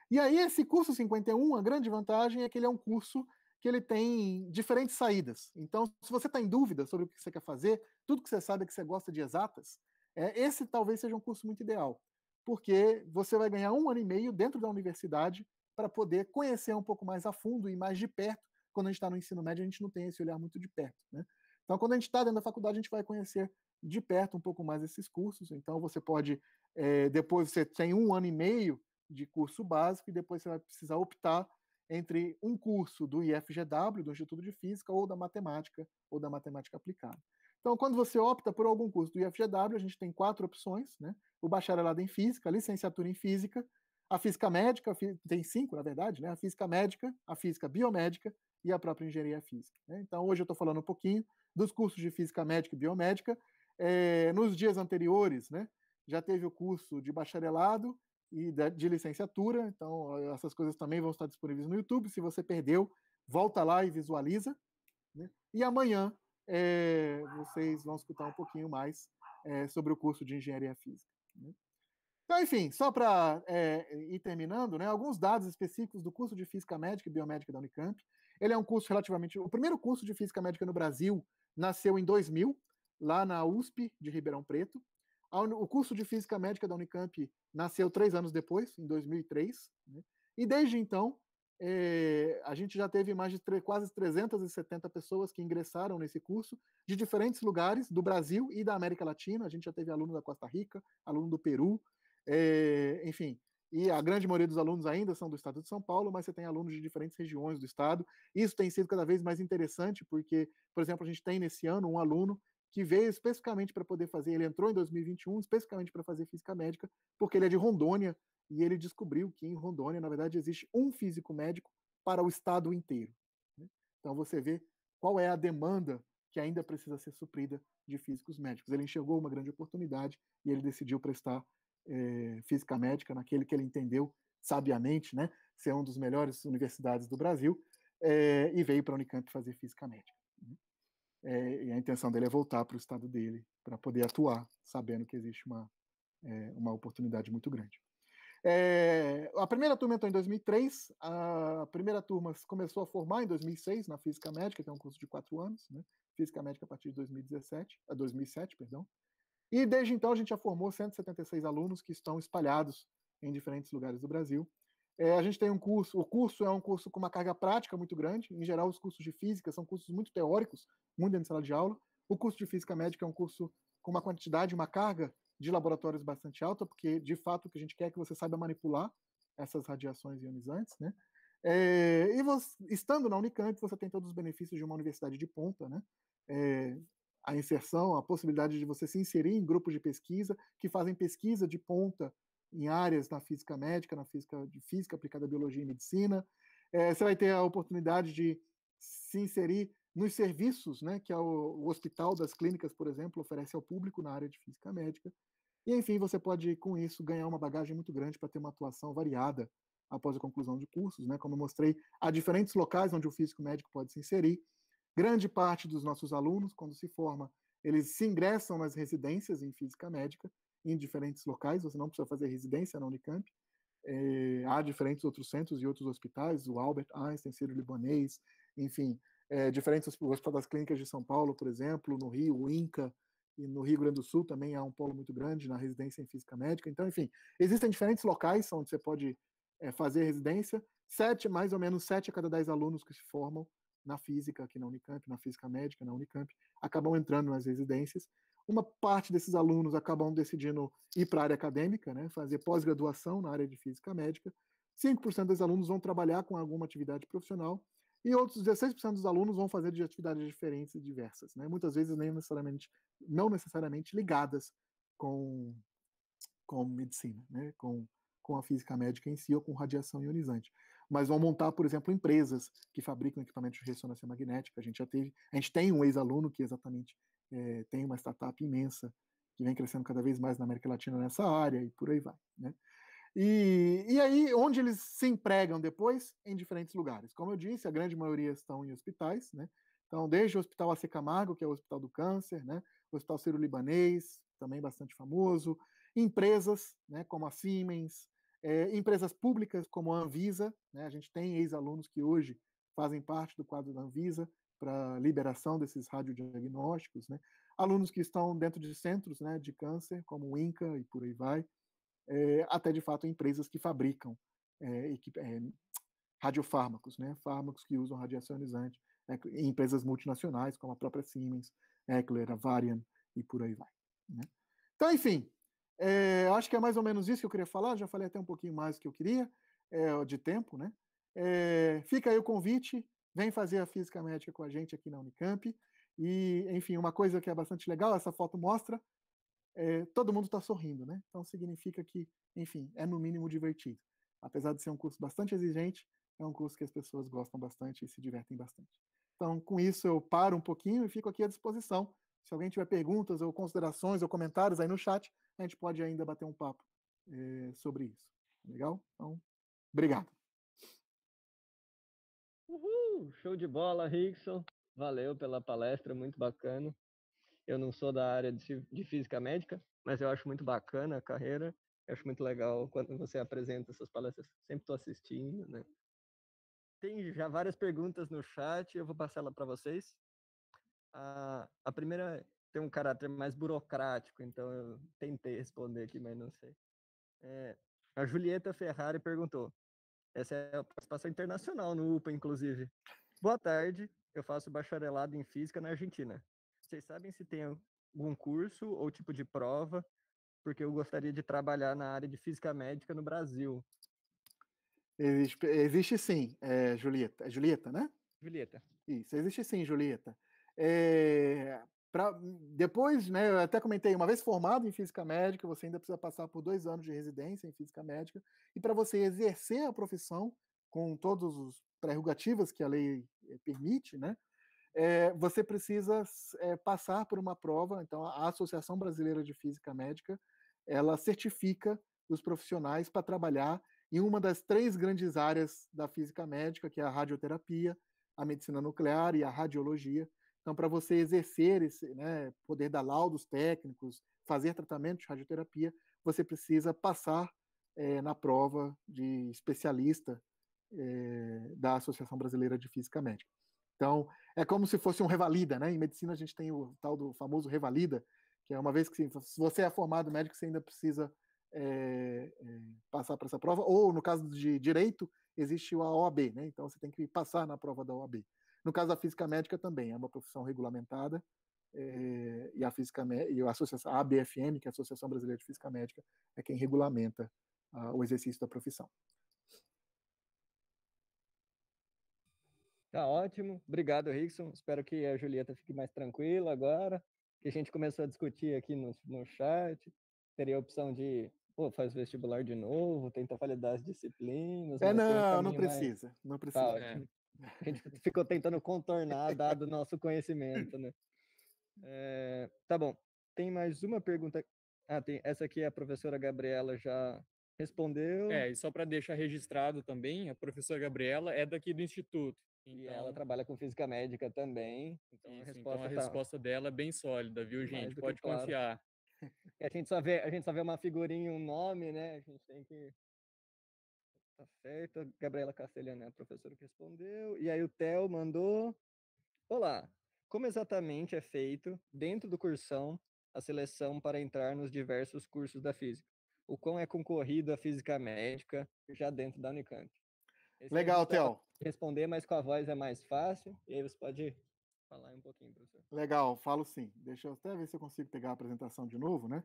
E aí, esse curso 51, a grande vantagem é que ele é um curso que ele tem diferentes saídas. Então, se você está em dúvida sobre o que você quer fazer, tudo que você sabe é que você gosta de exatas, é, esse talvez seja um curso muito ideal, porque você vai ganhar um ano e meio dentro da universidade para poder conhecer um pouco mais a fundo e mais de perto. Quando a gente está no ensino médio, a gente não tem esse olhar muito de perto. Né? Então, quando a gente está dentro da faculdade, a gente vai conhecer de perto um pouco mais esses cursos. Então, você pode, é, depois você tem um ano e meio de curso básico e depois você vai precisar optar entre um curso do IFGW, do Instituto de Física, ou da Matemática, ou da Matemática Aplicada. Então, quando você opta por algum curso do IFGW, a gente tem quatro opções, né? O bacharelado em Física, a licenciatura em Física, a física médica, tem cinco, na verdade, né? A física médica, a física biomédica e a própria engenharia física. Né? Então, hoje eu estou falando um pouquinho dos cursos de física médica e biomédica. É, nos dias anteriores, né? Já teve o curso de bacharelado e de, de licenciatura, então essas coisas também vão estar disponíveis no YouTube. Se você perdeu, volta lá e visualiza. Né? E amanhã é, vocês vão escutar um pouquinho mais é, sobre o curso de engenharia física. Né? Então, enfim, só para é, eh, ir terminando, né, alguns dados específicos do curso de Física Médica e Biomédica da Unicamp. Ele é um curso relativamente. O primeiro curso de Física Médica no Brasil nasceu em 2000, lá na USP de Ribeirão Preto. O curso de Física Médica da Unicamp nasceu três anos depois, em 2003. Né, e desde então, é, a gente já teve mais de quase 370 pessoas que ingressaram nesse curso, de diferentes lugares do Brasil e da América Latina. A gente já teve aluno da Costa Rica, aluno do Peru, é, enfim, e a grande maioria dos alunos ainda são do estado de São Paulo, mas você tem alunos de diferentes regiões do estado. Isso tem sido cada vez mais interessante, porque, por exemplo, a gente tem nesse ano um aluno que veio especificamente para poder fazer, ele entrou em 2021 especificamente para fazer física médica, porque ele é de Rondônia e ele descobriu que em Rondônia, na verdade, existe um físico médico para o estado inteiro. Né? Então você vê qual é a demanda que ainda precisa ser suprida de físicos médicos. Ele enxergou uma grande oportunidade e ele decidiu prestar eh, física médica, naquele que ele entendeu sabiamente, né, ser um dos melhores universidades do Brasil, eh, e veio para a Unicamp fazer física médica. É, e a intenção dele é voltar para o estado dele, para poder atuar, sabendo que existe uma, é, uma oportunidade muito grande. É, a primeira turma entrou em 2003, a primeira turma começou a formar em 2006 na Física Médica, que é um curso de quatro anos, né? Física Médica a partir de 2017, 2007, perdão, e desde então a gente já formou 176 alunos que estão espalhados em diferentes lugares do Brasil. É, a gente tem um curso, o curso é um curso com uma carga prática muito grande. Em geral, os cursos de física são cursos muito teóricos, muito dentro de sala de aula. O curso de física médica é um curso com uma quantidade, uma carga de laboratórios bastante alta, porque de fato o que a gente quer é que você saiba manipular essas radiações ionizantes, né? É, e você, estando na Unicamp, você tem todos os benefícios de uma universidade de ponta, né? É, a inserção, a possibilidade de você se inserir em grupos de pesquisa que fazem pesquisa de ponta em áreas na física médica, na física de física aplicada à biologia e medicina. É, você vai ter a oportunidade de se inserir nos serviços né, que é o, Hospital das Clínicas, por exemplo, oferece ao público na área de física médica. E, enfim, você pode, com isso, ganhar uma bagagem muito grande para ter uma atuação variada após a conclusão de cursos, né? como eu mostrei, há diferentes locais onde o físico médico pode se inserir. Grande parte dos nossos alunos, quando se forma, eles se ingressam nas residências em física médica, em diferentes locais, você não precisa fazer residência na Unicamp. É, há diferentes outros centros e outros hospitais, o Albert Einstein, Ciro Libanês, enfim, é, diferentes o Hospital das Clínicas de São Paulo, por exemplo, no Rio, o INCA, e no Rio Grande do Sul também há um polo muito grande na residência em física médica. Então, enfim, existem diferentes locais onde você pode é, fazer residência. Sete, mais ou menos sete a cada dez alunos que se formam na física aqui na Unicamp, na física médica na Unicamp, acabam entrando nas residências. Uma parte desses alunos acabam decidindo ir para a área acadêmica, né, fazer pós-graduação na área de física médica. 5% dos alunos vão trabalhar com alguma atividade profissional e outros 16% dos alunos vão fazer de atividades diferentes e diversas, né? Muitas vezes nem necessariamente, não necessariamente ligadas com com medicina, né? Com com a física médica em si ou com radiação ionizante mas vão montar, por exemplo, empresas que fabricam equipamentos de ressonância magnética. A gente já teve, a gente tem um ex-aluno que exatamente é, tem uma startup imensa que vem crescendo cada vez mais na América Latina nessa área e por aí vai, né? E, e aí, onde eles se empregam depois? Em diferentes lugares. Como eu disse, a grande maioria estão em hospitais, né? Então, desde o Hospital AC Camargo, que é o Hospital do Câncer, né? O Hospital Ciro libanês também bastante famoso. Empresas, né, como a Siemens, é, empresas públicas como a Anvisa, né? a gente tem ex-alunos que hoje fazem parte do quadro da Anvisa para liberação desses radiodiagnósticos, né? alunos que estão dentro de centros né, de câncer, como o INCA e por aí vai, é, até de fato empresas que fabricam é, é, radiofármacos, né, fármacos que usam radioacionizante, né, empresas multinacionais como a própria Siemens, Eckler, Avarian e por aí vai. Né? Então, enfim, é, acho que é mais ou menos isso que eu queria falar, já falei até um pouquinho mais do que eu queria, é, de tempo, né? É, fica aí o convite, vem fazer a física médica com a gente aqui na Unicamp. E, enfim, uma coisa que é bastante legal, essa foto mostra, é, todo mundo está sorrindo, né? Então significa que, enfim, é no mínimo divertido. Apesar de ser um curso bastante exigente, é um curso que as pessoas gostam bastante e se divertem bastante. Então, com isso, eu paro um pouquinho e fico aqui à disposição se alguém tiver perguntas ou considerações ou comentários aí no chat, a gente pode ainda bater um papo é, sobre isso. Legal? Então, obrigado. Uhul, show de bola, Rickson. Valeu pela palestra, muito bacana. Eu não sou da área de física médica, mas eu acho muito bacana a carreira. Eu acho muito legal quando você apresenta essas palestras. Sempre estou assistindo, né? Tem já várias perguntas no chat, eu vou passar ela para vocês a, a primeira tem um caráter mais burocrático, então eu tentei responder aqui, mas não sei. É, a Julieta Ferrari perguntou. Essa é a participação internacional no UPA, inclusive. Boa tarde, eu faço bacharelado em Física na Argentina. Vocês sabem se tem algum curso ou tipo de prova? Porque eu gostaria de trabalhar na área de Física Médica no Brasil. Existe, existe sim, é, Julieta. É Julieta, né? Julieta. Isso, existe sim, Julieta. É, pra, depois, né, eu até comentei, uma vez formado em física médica, você ainda precisa passar por dois anos de residência em física médica, e para você exercer a profissão com todas as prerrogativas que a lei eh, permite, né, é, você precisa é, passar por uma prova. Então, a Associação Brasileira de Física Médica ela certifica os profissionais para trabalhar em uma das três grandes áreas da física médica, que é a radioterapia, a medicina nuclear e a radiologia. Então, para você exercer esse né, poder dar laudos técnicos, fazer tratamento de radioterapia, você precisa passar é, na prova de especialista é, da Associação Brasileira de Física Médica. Então, é como se fosse um revalida, né? Em medicina a gente tem o tal do famoso revalida, que é uma vez que se você é formado médico, você ainda precisa é, passar para essa prova, ou no caso de direito, existe o OAB, né? Então você tem que passar na prova da OAB. No caso da física médica também, é uma profissão regulamentada, é, e a física e a, associação, a ABFM, que é a Associação Brasileira de Física Médica, é quem regulamenta uh, o exercício da profissão. Tá ótimo, obrigado Rickson. Espero que a Julieta fique mais tranquila agora, que a gente começou a discutir aqui no, no chat. Teria a opção de pô, faz vestibular de novo, tenta validar as disciplinas. É, não, não precisa, mais... não tá precisa. Tá, é. <laughs> A gente ficou tentando contornar, dado o nosso conhecimento, né? É, tá bom. Tem mais uma pergunta. Ah, tem. Essa aqui a professora Gabriela já respondeu. É, e só para deixar registrado também, a professora Gabriela é daqui do Instituto. Então... E ela trabalha com física médica também. Então, Isso, a, então resposta, então a tá... resposta dela é bem sólida, viu, gente? Pode confiar. Claro. <laughs> a gente só vê, a gente só vê uma figurinha, um nome, né? A gente tem que Tá certo. A Gabriela Castelhano é a professora que respondeu. E aí o Theo mandou. Olá. Como exatamente é feito, dentro do cursão, a seleção para entrar nos diversos cursos da física? O quão é concorrido a física médica já dentro da Unicamp? Esse Legal, Theo. Responder, mas com a voz é mais fácil. E aí você pode falar um pouquinho, professor. Legal, falo sim. Deixa eu até ver se eu consigo pegar a apresentação de novo, né?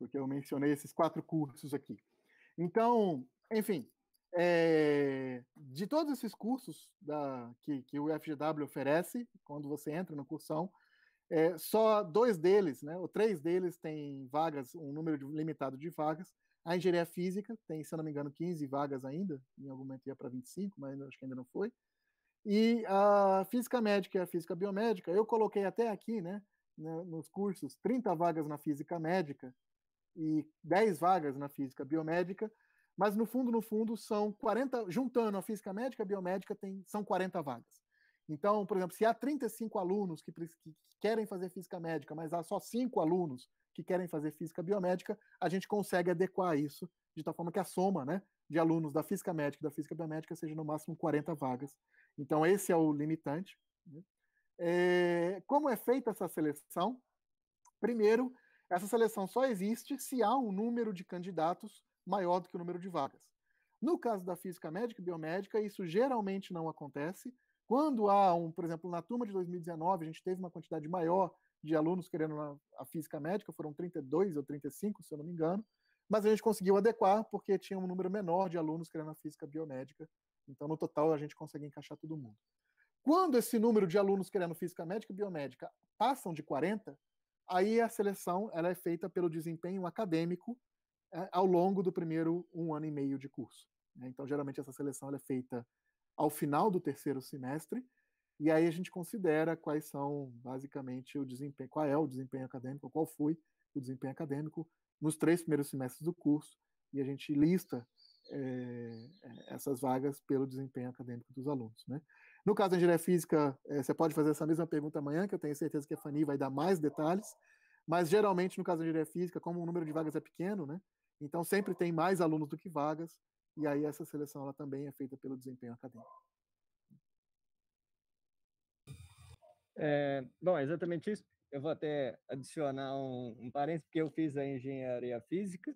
Porque eu mencionei esses quatro cursos aqui. Então, enfim, é, de todos esses cursos da, que, que, o FGW oferece, quando você entra no cursão, é, só dois deles, né, ou três deles, têm vagas, um número de, limitado de vagas. A engenharia física tem, se eu não me engano, 15 vagas ainda, em algum momento ia para 25, mas acho que ainda não foi. E a física médica e a física biomédica, eu coloquei até aqui, né, né nos cursos, 30 vagas na física médica e 10 vagas na física biomédica, mas no fundo, no fundo, são 40, juntando a física médica, a biomédica, tem, são 40 vagas. Então, por exemplo, se há 35 alunos que, que querem fazer física médica, mas há só 5 alunos que querem fazer física biomédica, a gente consegue adequar isso de tal forma que a soma né, de alunos da física médica e da física biomédica seja no máximo 40 vagas. Então, esse é o limitante. Né? É, como é feita essa seleção? Primeiro, essa seleção só existe se há um número de candidatos maior do que o número de vagas. No caso da física médica e biomédica, isso geralmente não acontece. Quando há um, por exemplo, na turma de 2019, a gente teve uma quantidade maior de alunos querendo a física médica, foram 32 ou 35, se eu não me engano, mas a gente conseguiu adequar porque tinha um número menor de alunos querendo a física biomédica, então no total a gente consegue encaixar todo mundo. Quando esse número de alunos querendo física médica e biomédica passam de 40, aí a seleção ela é feita pelo desempenho acadêmico ao longo do primeiro um ano e meio de curso. Né? Então, geralmente, essa seleção é feita ao final do terceiro semestre, e aí a gente considera quais são, basicamente, o desempenho, qual é o desempenho acadêmico, qual foi o desempenho acadêmico nos três primeiros semestres do curso, e a gente lista é, é, essas vagas pelo desempenho acadêmico dos alunos. Né? No caso da engenharia física, é, você pode fazer essa mesma pergunta amanhã, que eu tenho certeza que a Fanny vai dar mais detalhes, mas geralmente no caso da engenharia física, como o número de vagas é pequeno, né, então sempre tem mais alunos do que vagas, e aí essa seleção ela também é feita pelo desempenho acadêmico. É, bom, é exatamente isso. Eu vou até adicionar um, um parênteses, porque eu fiz a engenharia física,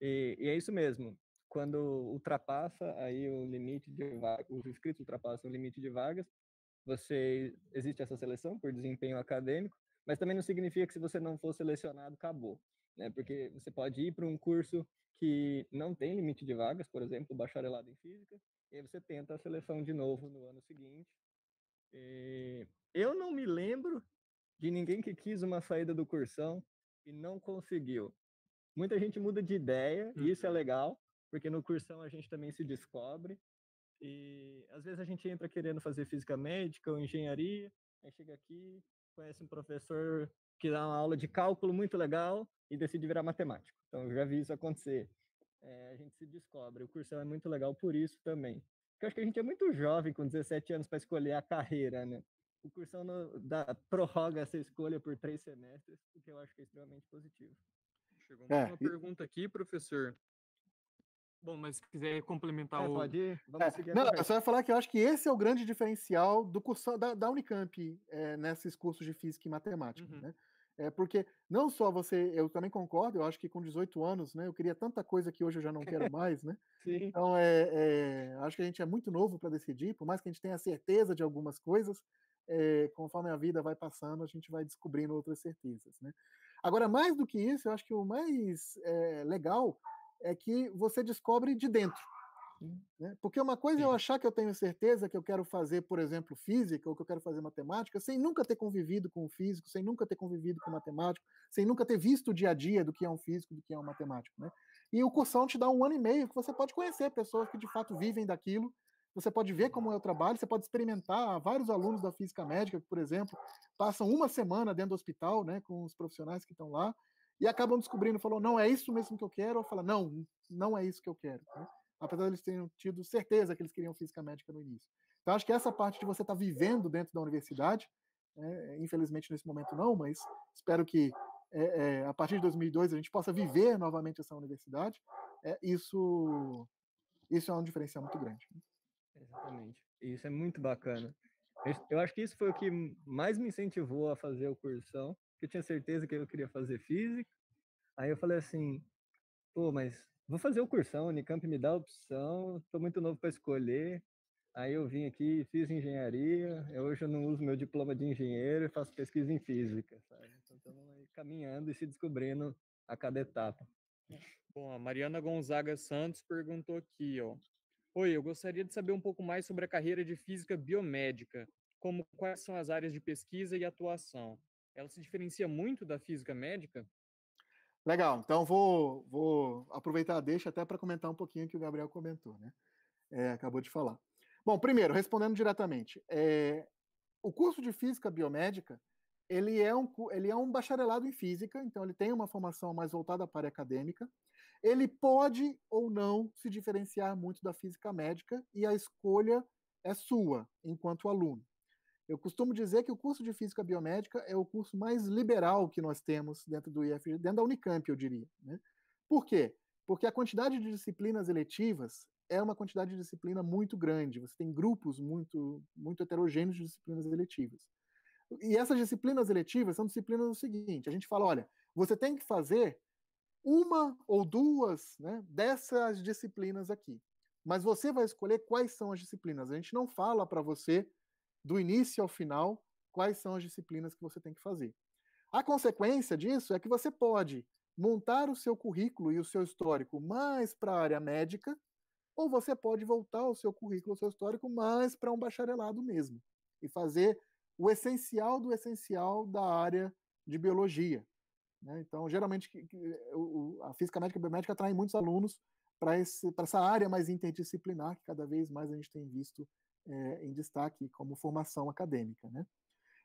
e, e é isso mesmo. Quando ultrapassa aí o limite de vagas, os inscritos ultrapassam o limite de vagas, você existe essa seleção por desempenho acadêmico, mas também não significa que se você não for selecionado, acabou né? Porque você pode ir para um curso que não tem limite de vagas, por exemplo, bacharelado em física, e aí você tenta a seleção de novo no ano seguinte. E eh, eu não me lembro de ninguém que quis uma saída do cursão e não conseguiu. Muita gente muda de ideia, e isso é uhum. legal, porque no cursão a gente também se descobre. E às vezes a gente entra querendo fazer física médica ou engenharia, aí chega aqui, conhece um professor que dá uma aula de cálculo muito legal e decide virar matemático. Então, eu já vi isso acontecer. É, a gente se descobre. O cursão é muito legal por isso também. Porque eu acho que a gente é muito jovem, com 17 anos, para escolher a carreira, né? O cursão no, da, prorroga essa escolha por três semestres, o que eu acho que é extremamente positivo. Chegou uma, é. uma pergunta aqui, professor. Bom, mas se quiser complementar é, o. Pode ir, é, vamos é, seguir Não, eu só ia falar que eu acho que esse é o grande diferencial do curso da, da Unicamp é, nesses cursos de física e matemática. Uhum. Né? É porque não só você, eu também concordo, eu acho que com 18 anos, né, eu queria tanta coisa que hoje eu já não quero mais, né? <laughs> Sim. Então, é, é, acho que a gente é muito novo para decidir, por mais que a gente tenha certeza de algumas coisas, é, conforme a vida vai passando, a gente vai descobrindo outras certezas, né? Agora, mais do que isso, eu acho que o mais é, legal é que você descobre de dentro, né? Porque uma coisa é eu achar que eu tenho certeza que eu quero fazer, por exemplo, física ou que eu quero fazer matemática, sem nunca ter convivido com o físico, sem nunca ter convivido com o matemático, sem nunca ter visto o dia a dia do que é um físico, do que é um matemático. Né? E o cursão te dá um ano e meio que você pode conhecer pessoas que de fato vivem daquilo você pode ver como é o trabalho, você pode experimentar. Vários alunos da física médica, por exemplo, passam uma semana dentro do hospital, né, com os profissionais que estão lá, e acabam descobrindo, falou, não é isso mesmo que eu quero, ou fala, não, não é isso que eu quero. Né? apesar de eles terem tido certeza que eles queriam física médica no início. Então, acho que essa parte de você estar tá vivendo dentro da universidade, é, infelizmente nesse momento não, mas espero que é, é, a partir de 2002 a gente possa viver novamente essa universidade, é, isso, isso é um diferencial muito grande. Exatamente. Isso é muito bacana. Eu acho que isso foi o que mais me incentivou a fazer o cursão, porque eu tinha certeza que eu queria fazer física. Aí eu falei assim, pô, mas vou fazer o cursão, Unicamp me dá a opção, estou muito novo para escolher. Aí eu vim aqui, fiz engenharia, hoje eu não uso meu diploma de engenheiro e faço pesquisa em física, sabe? Então estamos aí caminhando e se descobrindo a cada etapa. É. Bom, a Mariana Gonzaga Santos perguntou aqui, ó. Oi, eu gostaria de saber um pouco mais sobre a carreira de física biomédica, como quais são as áreas de pesquisa e atuação. Ela se diferencia muito da física médica? Legal, então vou, vou aproveitar a deixa até para comentar um pouquinho o que o Gabriel comentou, né? É, acabou de falar. Bom, primeiro, respondendo diretamente, é, o curso de Física Biomédica, ele é, um, ele é um bacharelado em Física, então ele tem uma formação mais voltada para a área acadêmica, ele pode ou não se diferenciar muito da Física Médica, e a escolha é sua, enquanto aluno, eu costumo dizer que o curso de Física Biomédica é o curso mais liberal que nós temos dentro do IFG, dentro da Unicamp, eu diria. Né? Por quê? Porque a quantidade de disciplinas eletivas é uma quantidade de disciplina muito grande. Você tem grupos muito, muito heterogêneos de disciplinas eletivas. E essas disciplinas eletivas são disciplinas do seguinte: a gente fala, olha, você tem que fazer uma ou duas né, dessas disciplinas aqui. Mas você vai escolher quais são as disciplinas. A gente não fala para você do início ao final, quais são as disciplinas que você tem que fazer. A consequência disso é que você pode montar o seu currículo e o seu histórico mais para a área médica, ou você pode voltar o seu currículo, o seu histórico mais para um bacharelado mesmo, e fazer o essencial do essencial da área de biologia. Né? Então, geralmente, a física médica e biomédica atraem muitos alunos para essa área mais interdisciplinar, que cada vez mais a gente tem visto é, em destaque como formação acadêmica. Né?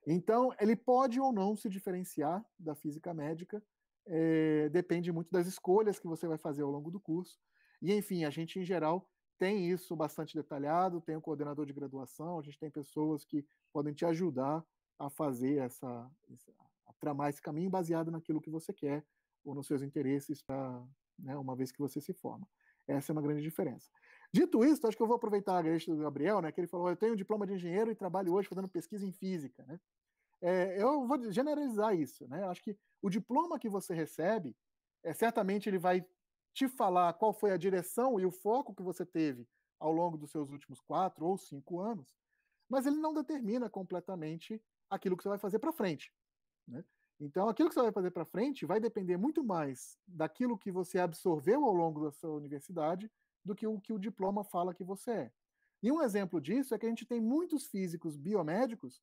Então, ele pode ou não se diferenciar da física médica, é, depende muito das escolhas que você vai fazer ao longo do curso. E, enfim, a gente, em geral, tem isso bastante detalhado, tem o um coordenador de graduação, a gente tem pessoas que podem te ajudar a fazer essa, a tramar esse caminho baseado naquilo que você quer ou nos seus interesses para, né, uma vez que você se forma. Essa é uma grande diferença. Dito isso, acho que eu vou aproveitar a gancho do Gabriel, né, que ele falou: eu tenho um diploma de engenheiro e trabalho hoje fazendo pesquisa em física. Né? É, eu vou generalizar isso. Né? Acho que o diploma que você recebe, é, certamente ele vai te falar qual foi a direção e o foco que você teve ao longo dos seus últimos quatro ou cinco anos, mas ele não determina completamente aquilo que você vai fazer para frente. Né? Então, aquilo que você vai fazer para frente vai depender muito mais daquilo que você absorveu ao longo da sua universidade do que o que o diploma fala que você é. E um exemplo disso é que a gente tem muitos físicos biomédicos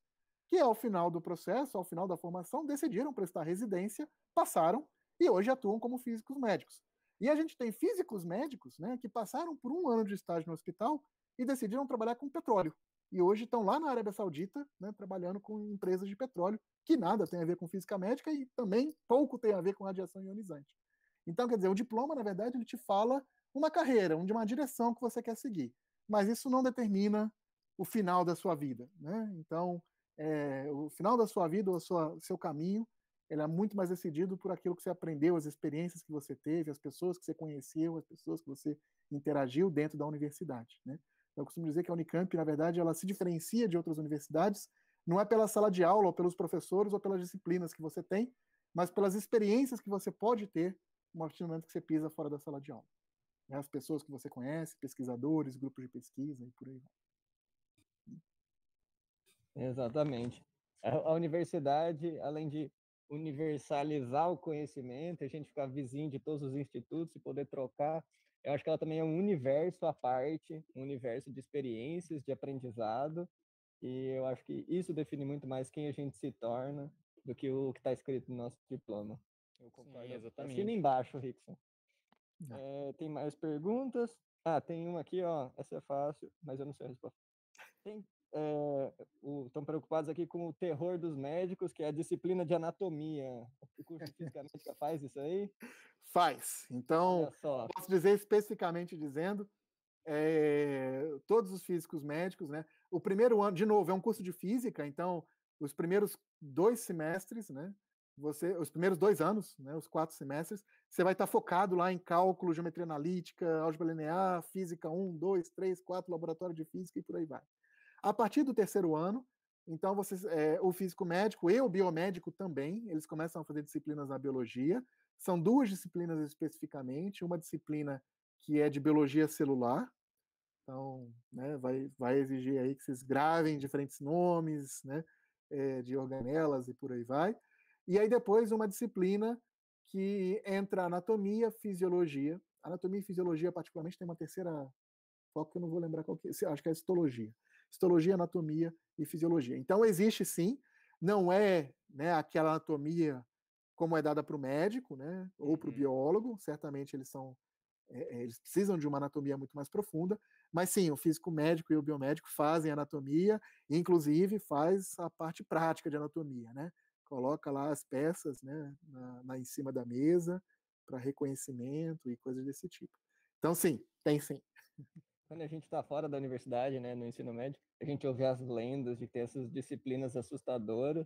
que, ao final do processo, ao final da formação, decidiram prestar residência, passaram e hoje atuam como físicos médicos. E a gente tem físicos médicos né, que passaram por um ano de estágio no hospital e decidiram trabalhar com petróleo. E hoje estão lá na Arábia Saudita, né, trabalhando com empresas de petróleo, que nada tem a ver com física médica e também pouco tem a ver com radiação ionizante. Então, quer dizer, o diploma, na verdade, ele te fala uma carreira, um de uma direção que você quer seguir. Mas isso não determina o final da sua vida, né? Então, é, o final da sua vida, o seu caminho, ele é muito mais decidido por aquilo que você aprendeu, as experiências que você teve, as pessoas que você conheceu, as pessoas que você interagiu dentro da universidade, né? Eu costumo dizer que a Unicamp, na verdade, ela se diferencia de outras universidades, não é pela sala de aula, ou pelos professores, ou pelas disciplinas que você tem, mas pelas experiências que você pode ter no momento que você pisa fora da sala de aula né, as pessoas que você conhece, pesquisadores, grupos de pesquisa e por aí vai. Exatamente. A universidade, além de universalizar o conhecimento, a gente ficar vizinho de todos os institutos e poder trocar, eu acho que ela também é um universo à parte, um universo de experiências, de aprendizado, e eu acho que isso define muito mais quem a gente se torna do que o que está escrito no nosso diploma. Eu concordo. Sim, exatamente. Assina embaixo, Rickson. É, tem mais perguntas? Ah, tem uma aqui, ó. Essa é fácil, mas eu não sei a resposta. Tem, é, o, estão preocupados aqui com o terror dos médicos, que é a disciplina de anatomia. O curso de física médica faz isso aí? Faz. Então, posso dizer especificamente dizendo, é, todos os físicos médicos, né? O primeiro ano, de novo, é um curso de física, então os primeiros dois semestres, né? você, os primeiros dois anos, né, os quatro semestres, você vai estar tá focado lá em cálculo, geometria analítica, álgebra linear, física 1, 2, 3, 4, laboratório de física e por aí vai. A partir do terceiro ano, então você, é, o físico médico e o biomédico também, eles começam a fazer disciplinas na biologia. São duas disciplinas especificamente, uma disciplina que é de biologia celular, então né, vai, vai exigir aí que vocês gravem diferentes nomes, né, é, de organelas e por aí vai e aí depois uma disciplina que entra anatomia, fisiologia. Anatomia e fisiologia, particularmente, tem uma terceira foco que eu não vou lembrar qual que é. Acho que é histologia. Histologia, anatomia e fisiologia. Então existe sim, não é né, aquela anatomia como é dada para o médico, né, ou para o uhum. biólogo. Certamente eles são é, é, eles precisam de uma anatomia muito mais profunda, mas sim, o físico médico e o biomédico fazem anatomia, inclusive faz a parte prática de anatomia, né? coloca lá as peças né, na, na em cima da mesa para reconhecimento e coisas desse tipo. Então, sim, tem sim. Quando a gente está fora da universidade, né, no ensino médio, a gente ouve as lendas de ter essas disciplinas assustadoras.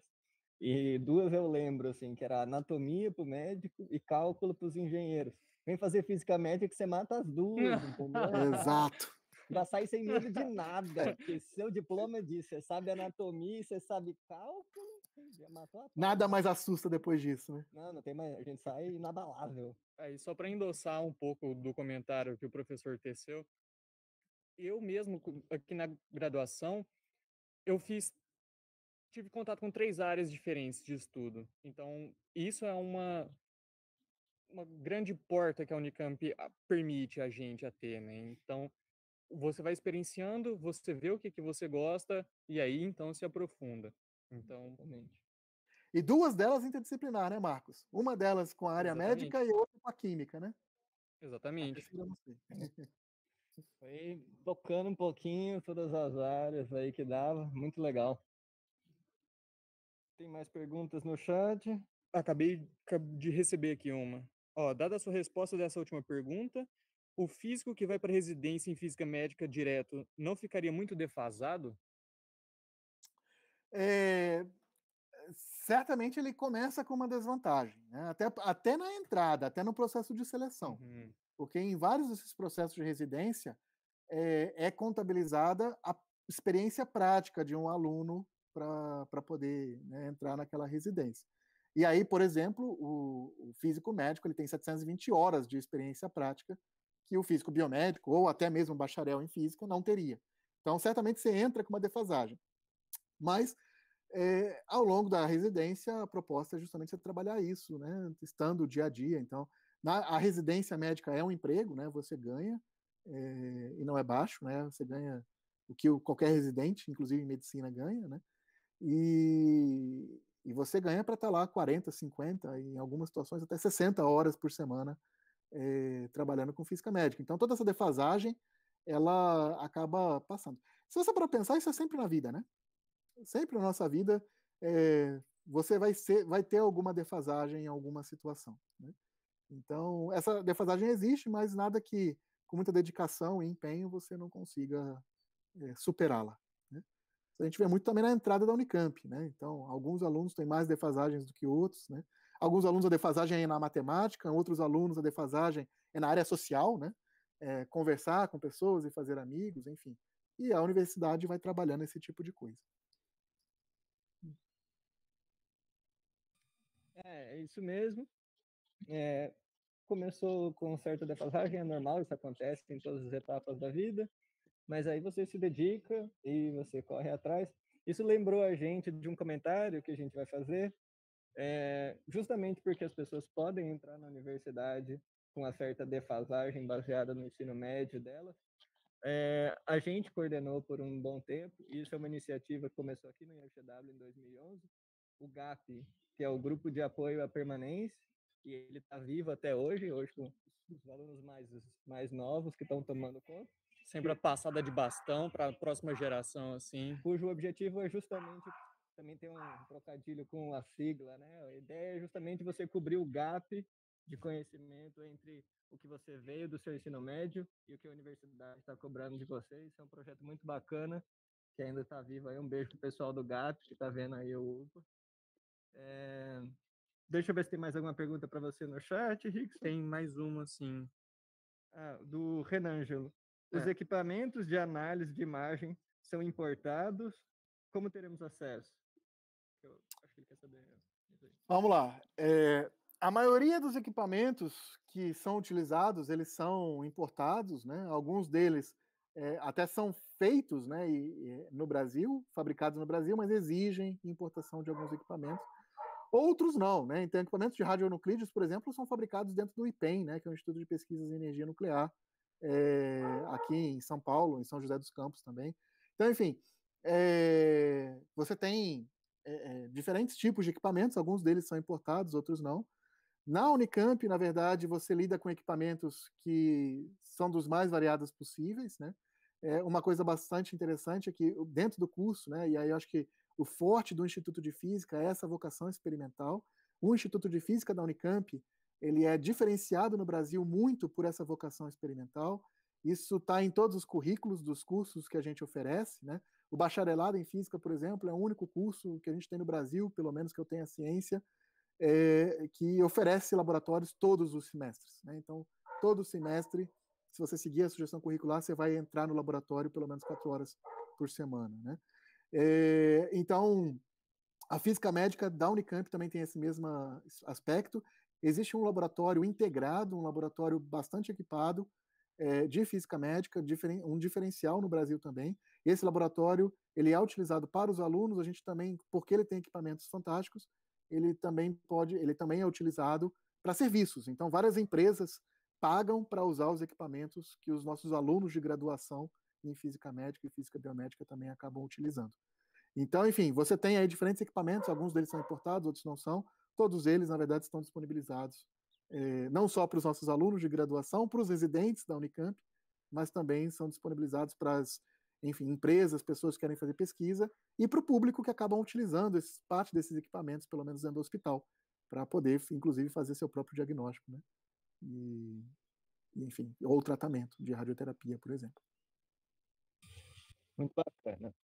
E duas eu lembro, assim, que era anatomia para o médico e cálculo para os engenheiros. Vem fazer física médica que você mata as duas, <laughs> Exato. Vai sair sem medo de nada. Porque <laughs> seu diploma diz, você sabe anatomia, você sabe cálculo. Já é matou a Nada mais assusta depois disso, né? Não, não tem mais. A gente sai inabalável. Aí, é, só para endossar um pouco do comentário que o professor teceu, eu mesmo, aqui na graduação, eu fiz tive contato com três áreas diferentes de estudo. Então, isso é uma, uma grande porta que a Unicamp ah, permite a gente a ter, né? Então, você vai experienciando, você vê o que, que você gosta e aí então se aprofunda. Então, realmente. E duas delas interdisciplinar, né, Marcos? Uma delas com a área Exatamente. médica e outra com a química, né? Exatamente. <laughs> Foi tocando um pouquinho todas as áreas aí que dava, muito legal. Tem mais perguntas no chat? Acabei de receber aqui uma. Ó, dada a sua resposta dessa última pergunta, o físico que vai para residência em física médica direto não ficaria muito defasado? É, certamente ele começa com uma desvantagem, né? até, até na entrada, até no processo de seleção. Uhum. Porque em vários desses processos de residência é, é contabilizada a experiência prática de um aluno para poder né, entrar naquela residência. E aí, por exemplo, o, o, físico médico ele tem 720 horas de experiência prática que o físico biomédico ou até mesmo bacharel em física não teria. Então, certamente você entra com uma defasagem. Mas, é, ao longo da residência, a proposta é justamente você trabalhar isso, né? Estando dia a dia. Então, na, a residência médica é um emprego, né? Você ganha, é, e não é baixo, né? Você ganha o que qualquer residente, inclusive em medicina, ganha, né? E, e você ganha para estar tá lá 40, 50, em algumas situações até 60 horas por semana é, trabalhando com física médica. Então, toda essa defasagem, ela acaba passando. Se você para pensar, isso é sempre na vida, né? Sempre na nossa vida, é, você vai, ser, vai ter alguma defasagem em alguma situação. Né? Então, essa defasagem existe, mas nada que, com muita dedicação e empenho, você não consiga é, superá-la. Né? A gente vê muito também na entrada da Unicamp. Né? Então, alguns alunos têm mais defasagens do que outros. Né? Alguns alunos a defasagem é na matemática, outros alunos a defasagem é na área social, né? É, conversar com pessoas e fazer amigos, enfim. E a universidade vai trabalhando esse tipo de coisa. É, é isso mesmo. É, começou com certa defasagem, é normal, isso acontece em todas as etapas da vida, mas aí você se dedica e você corre atrás. Isso lembrou a gente de um comentário que a gente vai fazer é, justamente porque as pessoas podem entrar na universidade com uma certa defasagem baseada no ensino médio delas. É, eh, a gente coordenou por um bom tempo, e isso é uma iniciativa que começou aqui no IFGW em 2011, o GAP, que é o Grupo de Apoio à Permanência, e ele está vivo até hoje, hoje com os alunos mais, mais novos que estão tomando conta. Sempre a passada de bastão para a próxima geração, assim. Cujo objetivo é justamente também tem um trocadilho com a sigla, né? A ideia é justamente você cobrir o gap de conhecimento entre o que você veio do seu ensino médio e o que a universidade está cobrando de vocês. Isso é um projeto muito bacana, que ainda está vivo aí. Um beijo pro pessoal do GAP, que está vendo aí o UPA. É... Eh, deixa eu ver se tem mais alguma pergunta para você no chat, Rick. Tem mais uma, sim. Ah, do Renângelo. É. Os equipamentos de análise de imagem são importados? Como teremos acesso? que, eu, acho que ele quer saber. Vamos lá. É, a maioria dos equipamentos que são utilizados, eles são importados, né? Alguns deles é, até são feitos né, e, e, no Brasil, fabricados no Brasil, mas exigem importação de alguns equipamentos. Outros não, né? Então, equipamentos de radionuclídeos, por exemplo, são fabricados dentro do IPEM, né, que é um Instituto de Pesquisas em Energia Nuclear, é, aqui em São Paulo, em São José dos Campos também. Então, enfim, é, você tem é, é, diferentes tipos de equipamentos, alguns deles são importados, outros não. Na Unicamp, na verdade, você lida com equipamentos que são dos mais variados possíveis, né? É, uma coisa bastante interessante é que dentro do curso, né, e aí eu acho que o forte do Instituto de Física é essa vocação experimental. O Instituto de Física da Unicamp, ele é diferenciado no Brasil muito por essa vocação experimental. Isso está em todos os currículos dos cursos que a gente oferece, né? O bacharelado em física, por exemplo, é o único curso que a gente tem no Brasil, pelo menos que eu tenha ciência, é, que oferece laboratórios todos os semestres. Né? Então, todo semestre, se você seguir a sugestão curricular, você vai entrar no laboratório pelo menos quatro horas por semana. Né? É, então, a física médica da Unicamp também tem esse mesmo aspecto. Existe um laboratório integrado, um laboratório bastante equipado, é, de física médica, diferen um diferencial no Brasil também. Esse laboratório ele é utilizado para os alunos, a gente também, porque ele tem equipamentos fantásticos, ele também pode, ele também é utilizado para serviços. Então, várias empresas pagam para usar os equipamentos que os nossos alunos de graduação em física médica e física biomédica também acabam utilizando. Então, enfim, você tem aí diferentes equipamentos, alguns deles são importados, outros não são. Todos eles, na verdade, estão disponibilizados eh, não só para os nossos alunos de graduação, para os residentes da Unicamp, mas também são disponibilizados para as enfim, empresas, pessoas que querem fazer pesquisa, e para o público que acabam utilizando esses, parte desses equipamentos, pelo menos dentro do hospital, para poder, inclusive, fazer seu próprio diagnóstico, né? E, enfim, ou tratamento de radioterapia, por exemplo. Muito bacana.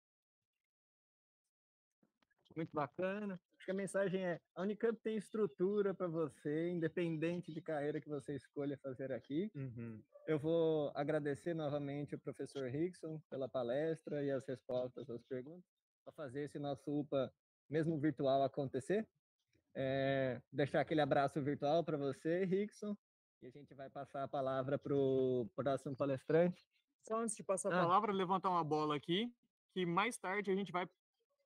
Muito bacana. Acho que a mensagem é: a Unicamp tem estrutura para você, independente de carreira que você escolha fazer aqui. Uhum. Eu vou agradecer novamente o professor Rickson pela palestra e as respostas às perguntas, para fazer esse nosso UPA, mesmo virtual, acontecer. É, deixar aquele abraço virtual para você, Rickson, e a gente vai passar a palavra para o próximo palestrante. Só antes de passar a ah. palavra, levantar uma bola aqui, que mais tarde a gente vai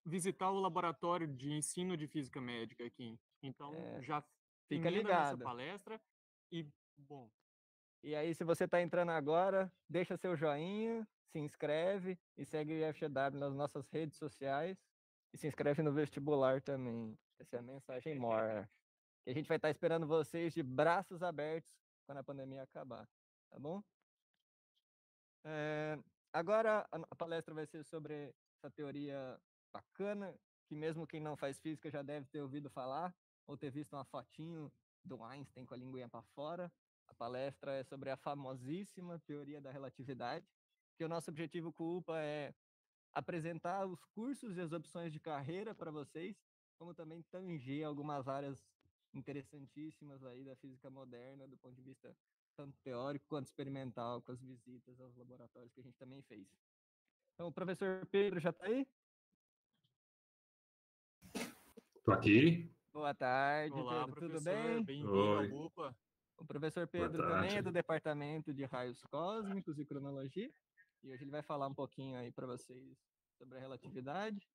visitar o laboratório de ensino de física médica aqui. Então, é, já fica ligado nessa palestra e bom. E aí, se você está entrando agora, deixa seu joinha, se inscreve e segue o FGW nas nossas redes sociais e se inscreve no vestibular também. Essa é a mensagem mora. Que a gente vai estar tá esperando vocês de braços abertos quando a pandemia acabar, tá bom? É, agora a palestra vai ser sobre essa teoria bacana, que mesmo quem não faz física já deve ter ouvido falar ou ter visto uma fotinho do Einstein com a linguinha para fora. A palestra é sobre a famosíssima teoria da relatividade, que o nosso objetivo com o UPA é apresentar os cursos e as opções de carreira para vocês, como também tanger algumas áreas interessantíssimas aí da física moderna, do ponto de vista tanto teórico quanto experimental, com as visitas aos laboratórios que a gente também fez. Então, o professor Pedro já está aí? Tô aqui. Boa tarde, Olá, Pedro. Tudo bem? Bem-vindo O professor Pedro também é do Departamento de Raios Cósmicos e Cronologia. E hoje ele vai falar um pouquinho aí para vocês sobre a relatividade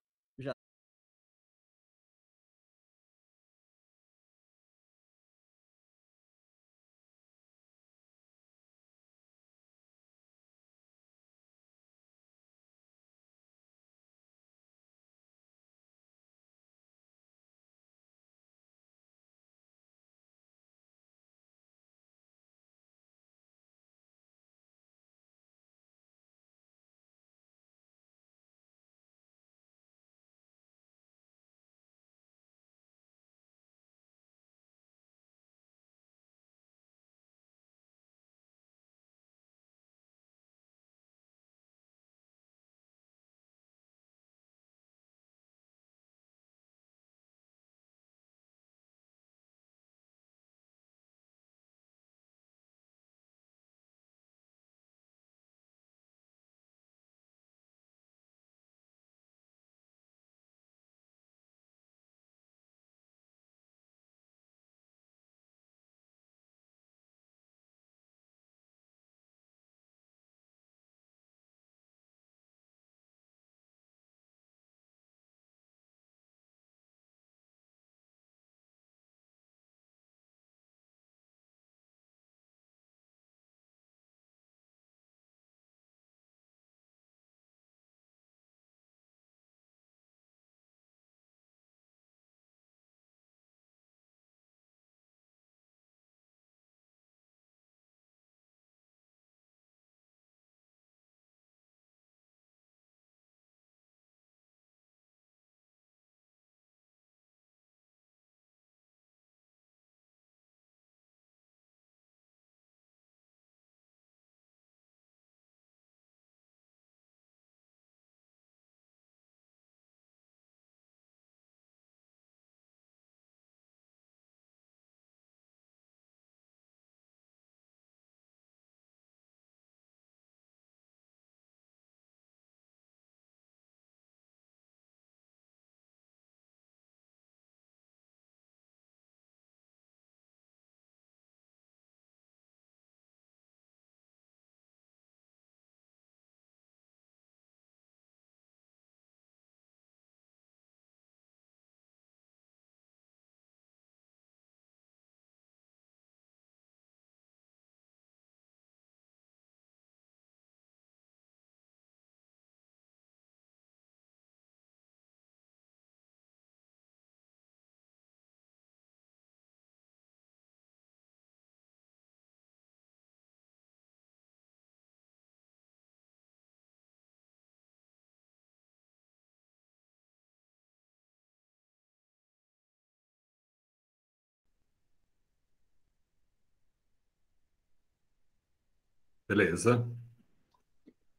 Beleza.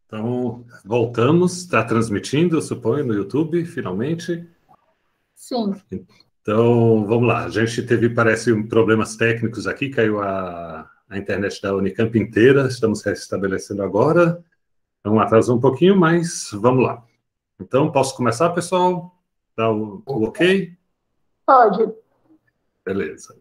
Então, voltamos. Está transmitindo, suponho, no YouTube, finalmente. Sim. Então, vamos lá. A gente teve, parece, problemas técnicos aqui, caiu a, a internet da Unicamp inteira, estamos restabelecendo agora. Então, atrasou um pouquinho, mas vamos lá. Então, posso começar, pessoal? Dá o, o ok? Pode. Beleza.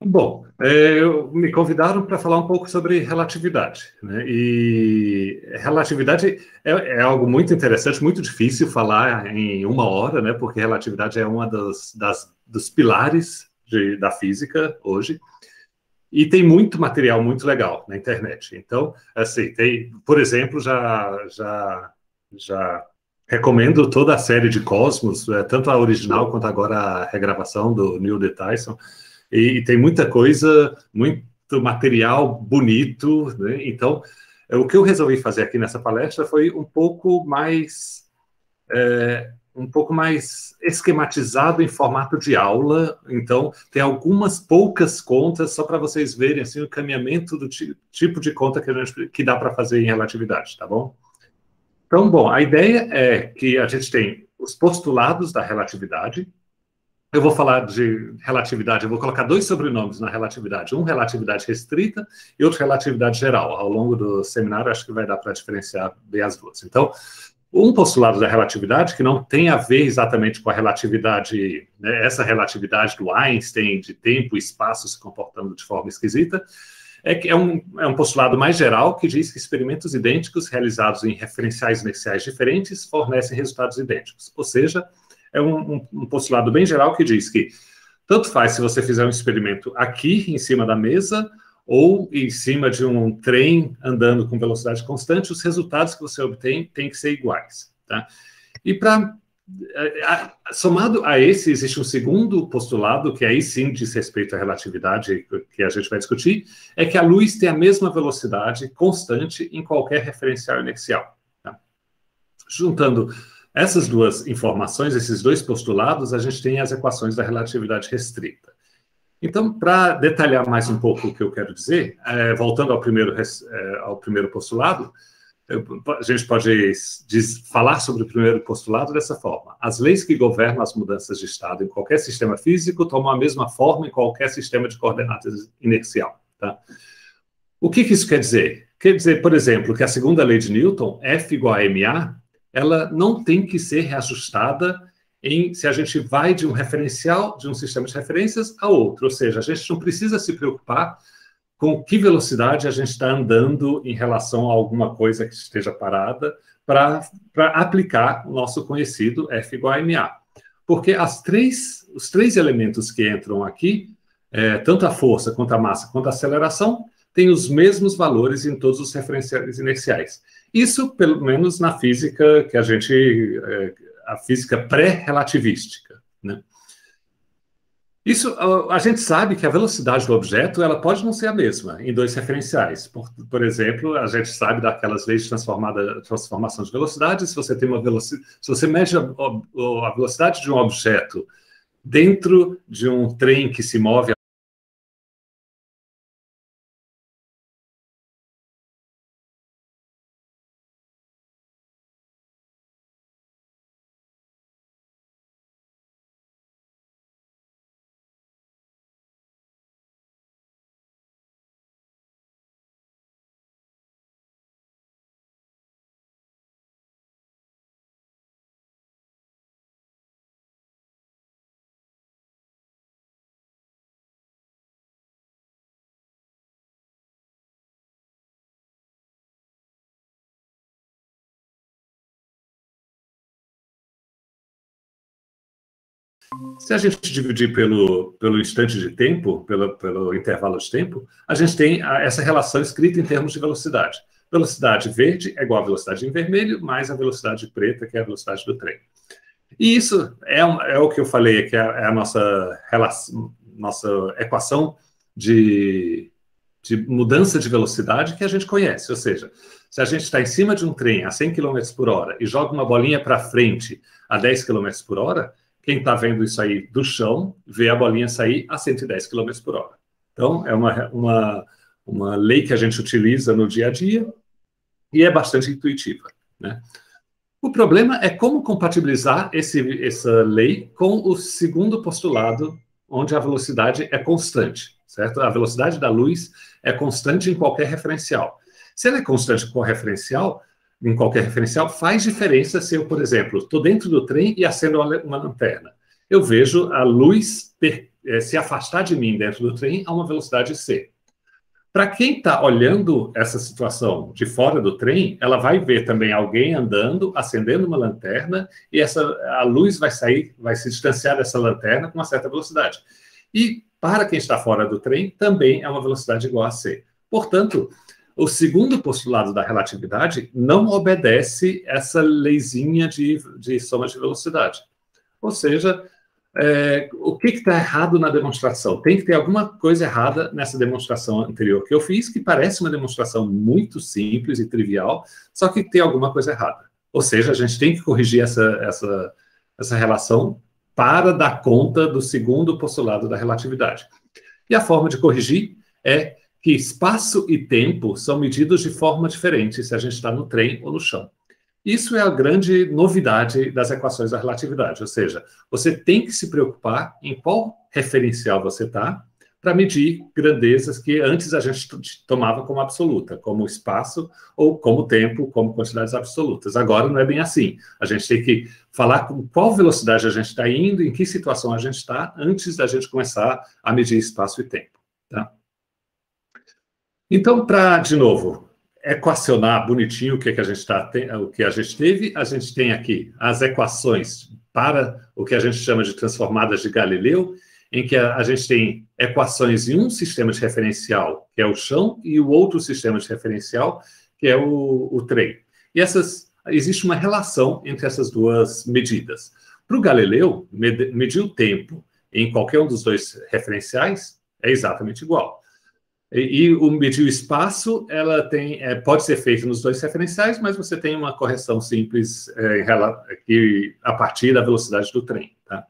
Bom, é, eu, me convidaram para falar um pouco sobre relatividade. Né? E relatividade é, é, algo muito interessante, muito difícil falar em uma hora, né? porque relatividade é uma das, das dos pilares de, da física hoje. E tem muito material muito legal na internet. Então, assim, tem, por exemplo, já, já, já recomendo toda a série de Cosmos, é, tanto a original quanto agora a regravação do Neil de Tyson e, e tem muita coisa, muito material bonito, né? Então, é, o que eu resolvi fazer aqui nessa palestra foi um pouco mais é, um pouco mais esquematizado em formato de aula. Então, tem algumas poucas contas só para vocês verem assim o caminhamento do tipo de conta que, gente, que dá para fazer em relatividade, tá bom? Então, bom, a ideia é que a gente tem os postulados da relatividade, eu vou falar de relatividade, eu vou colocar dois sobrenomes na relatividade, um relatividade restrita e outro relatividade geral. Ao longo do seminário, acho que vai dar para diferenciar bem as duas. Então, um postulado da relatividade, que não tem a ver exatamente com a relatividade, né, essa relatividade do Einstein, de tempo e espaço se comportando de forma esquisita, é que é um, é um postulado mais geral que diz que experimentos idênticos realizados em referenciais iniciais diferentes fornecem resultados idênticos. Ou seja, é um, um, um postulado bem geral que diz que tanto faz se você fizer um experimento aqui em cima da mesa ou em cima de um trem andando com velocidade constante, os resultados que você obtém têm que ser iguais, tá? E para é, é, somado a esse existe um segundo postulado que aí sim diz respeito à relatividade que a gente vai discutir, é que a luz tem a mesma velocidade constante em qualquer referencial inercial. Tá? Juntando essas duas informações, esses dois postulados, a gente tem as equações da relatividade restrita. Então, para detalhar mais um pouco o que eu quero dizer, é, voltando ao primeiro, é, ao primeiro postulado, eu, a gente pode diz, falar sobre o primeiro postulado dessa forma: as leis que governam as mudanças de estado em qualquer sistema físico tomam a mesma forma em qualquer sistema de coordenadas inercial. Tá? O que, que isso quer dizer? Quer dizer, por exemplo, que a segunda lei de Newton, F igual a ma, ela não tem que ser reajustada em se a gente vai de um referencial, de um sistema de referências a outro. Ou seja, a gente não precisa se preocupar com que velocidade a gente está andando em relação a alguma coisa que esteja parada para aplicar o nosso conhecido F igual a MA. Porque as três, os três elementos que entram aqui, é, tanto a força, quanto a massa, quanto a aceleração, têm os mesmos valores em todos os referenciais inerciais. Isso, pelo menos na física que a gente. Eh, a física pré-relativística. Né? Isso, a gente sabe que a velocidade do objeto ela pode não ser a mesma em dois referenciais. Por, por exemplo, a gente sabe daquelas leis de transformação de velocidade. Se você tem uma velocidade, se você mede a, a, velocidade de um objeto dentro de um trem que se move Se a gente dividir pelo, pelo instante de tempo, pelo, pelo intervalo de tempo, a gente tem a, ah, essa relação escrita em termos de velocidade. Velocidade verde é igual à velocidade em vermelho, mais a velocidade preta, que é a velocidade do trem. E isso é, é o que eu falei, que é, é a nossa, relação, nossa equação de, de mudança de velocidade que a gente conhece. Ou seja, se a gente está em cima de um trem a 100 km por hora e joga uma bolinha para frente a 10 km por hora, quem está vendo isso aí do chão, vê a bolinha sair a 110 km por hora. Então, é uma, uma, uma lei que a gente utiliza no dia a dia e é bastante intuitiva. Né? O problema é como compatibilizar esse, essa lei com o segundo postulado, onde a velocidade é constante, certo? A velocidade da luz é constante em qualquer referencial. Se ela é constante com o referencial, em qualquer referencial, faz diferença se eu, por exemplo, estou dentro do trem e acendo uma lanterna. Eu vejo a luz per, é, se afastar de mim dentro do trem a uma velocidade c. Para quem está olhando essa situação de fora do trem, ela vai ver também alguém andando, acendendo uma lanterna, e essa, a luz vai sair, vai se distanciar dessa lanterna com uma certa velocidade. E para quem está fora do trem, também é uma velocidade igual a c. Portanto, o segundo postulado da relatividade não obedece essa leizinha de, de soma de velocidade. Ou seja, é, o que está errado na demonstração? Tem que ter alguma coisa errada nessa demonstração anterior que eu fiz, que parece uma demonstração muito simples e trivial, só que tem alguma coisa errada. Ou seja, a gente tem que corrigir essa, essa, essa relação para dar conta do segundo postulado da relatividade. E a forma de corrigir é que espaço e tempo são medidos de forma diferente se a gente está no trem ou no chão. Isso é a grande novidade das equações da relatividade, ou seja, você tem que se preocupar em qual referencial você está para medir grandezas que antes a gente tomava como absoluta, como espaço ou como tempo, como quantidades absolutas. Agora não é bem assim. A gente tem que falar com qual velocidade a gente está indo, em que situação a gente está, antes da gente começar a medir espaço e tempo. Tá? Então, para, de novo, equacionar bonitinho o que, é que a gente tá, tem, o que a gente teve, a gente tem aqui as equações para o que a gente chama de transformadas de Galileu, em que a, a gente tem equações em um sistema de referencial, que é o chão, e o outro sistema de referencial, que é o, o trem. E essas, existe uma relação entre essas duas medidas. Para o Galileu, medir o tempo em qualquer um dos dois referenciais é exatamente igual. E, e o medir o espaço, ela tem, é, pode ser feito nos dois referenciais, mas você tem uma correção simples é, que, a partir da velocidade do trem. Tá?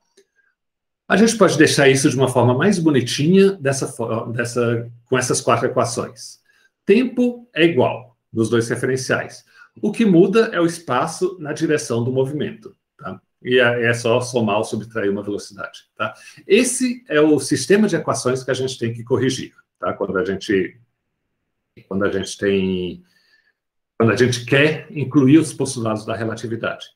A gente pode deixar isso de uma forma mais bonitinha dessa, dessa, com essas quatro equações. Tempo é igual nos dois referenciais. O que muda é o espaço na direção do movimento. Tá? E é, é só somar ou subtrair uma velocidade. Tá? Esse é o sistema de equações que a gente tem que corrigir. Tá? Quando a gente quando a gente tem quando a gente quer incluir os postulados da relatividade.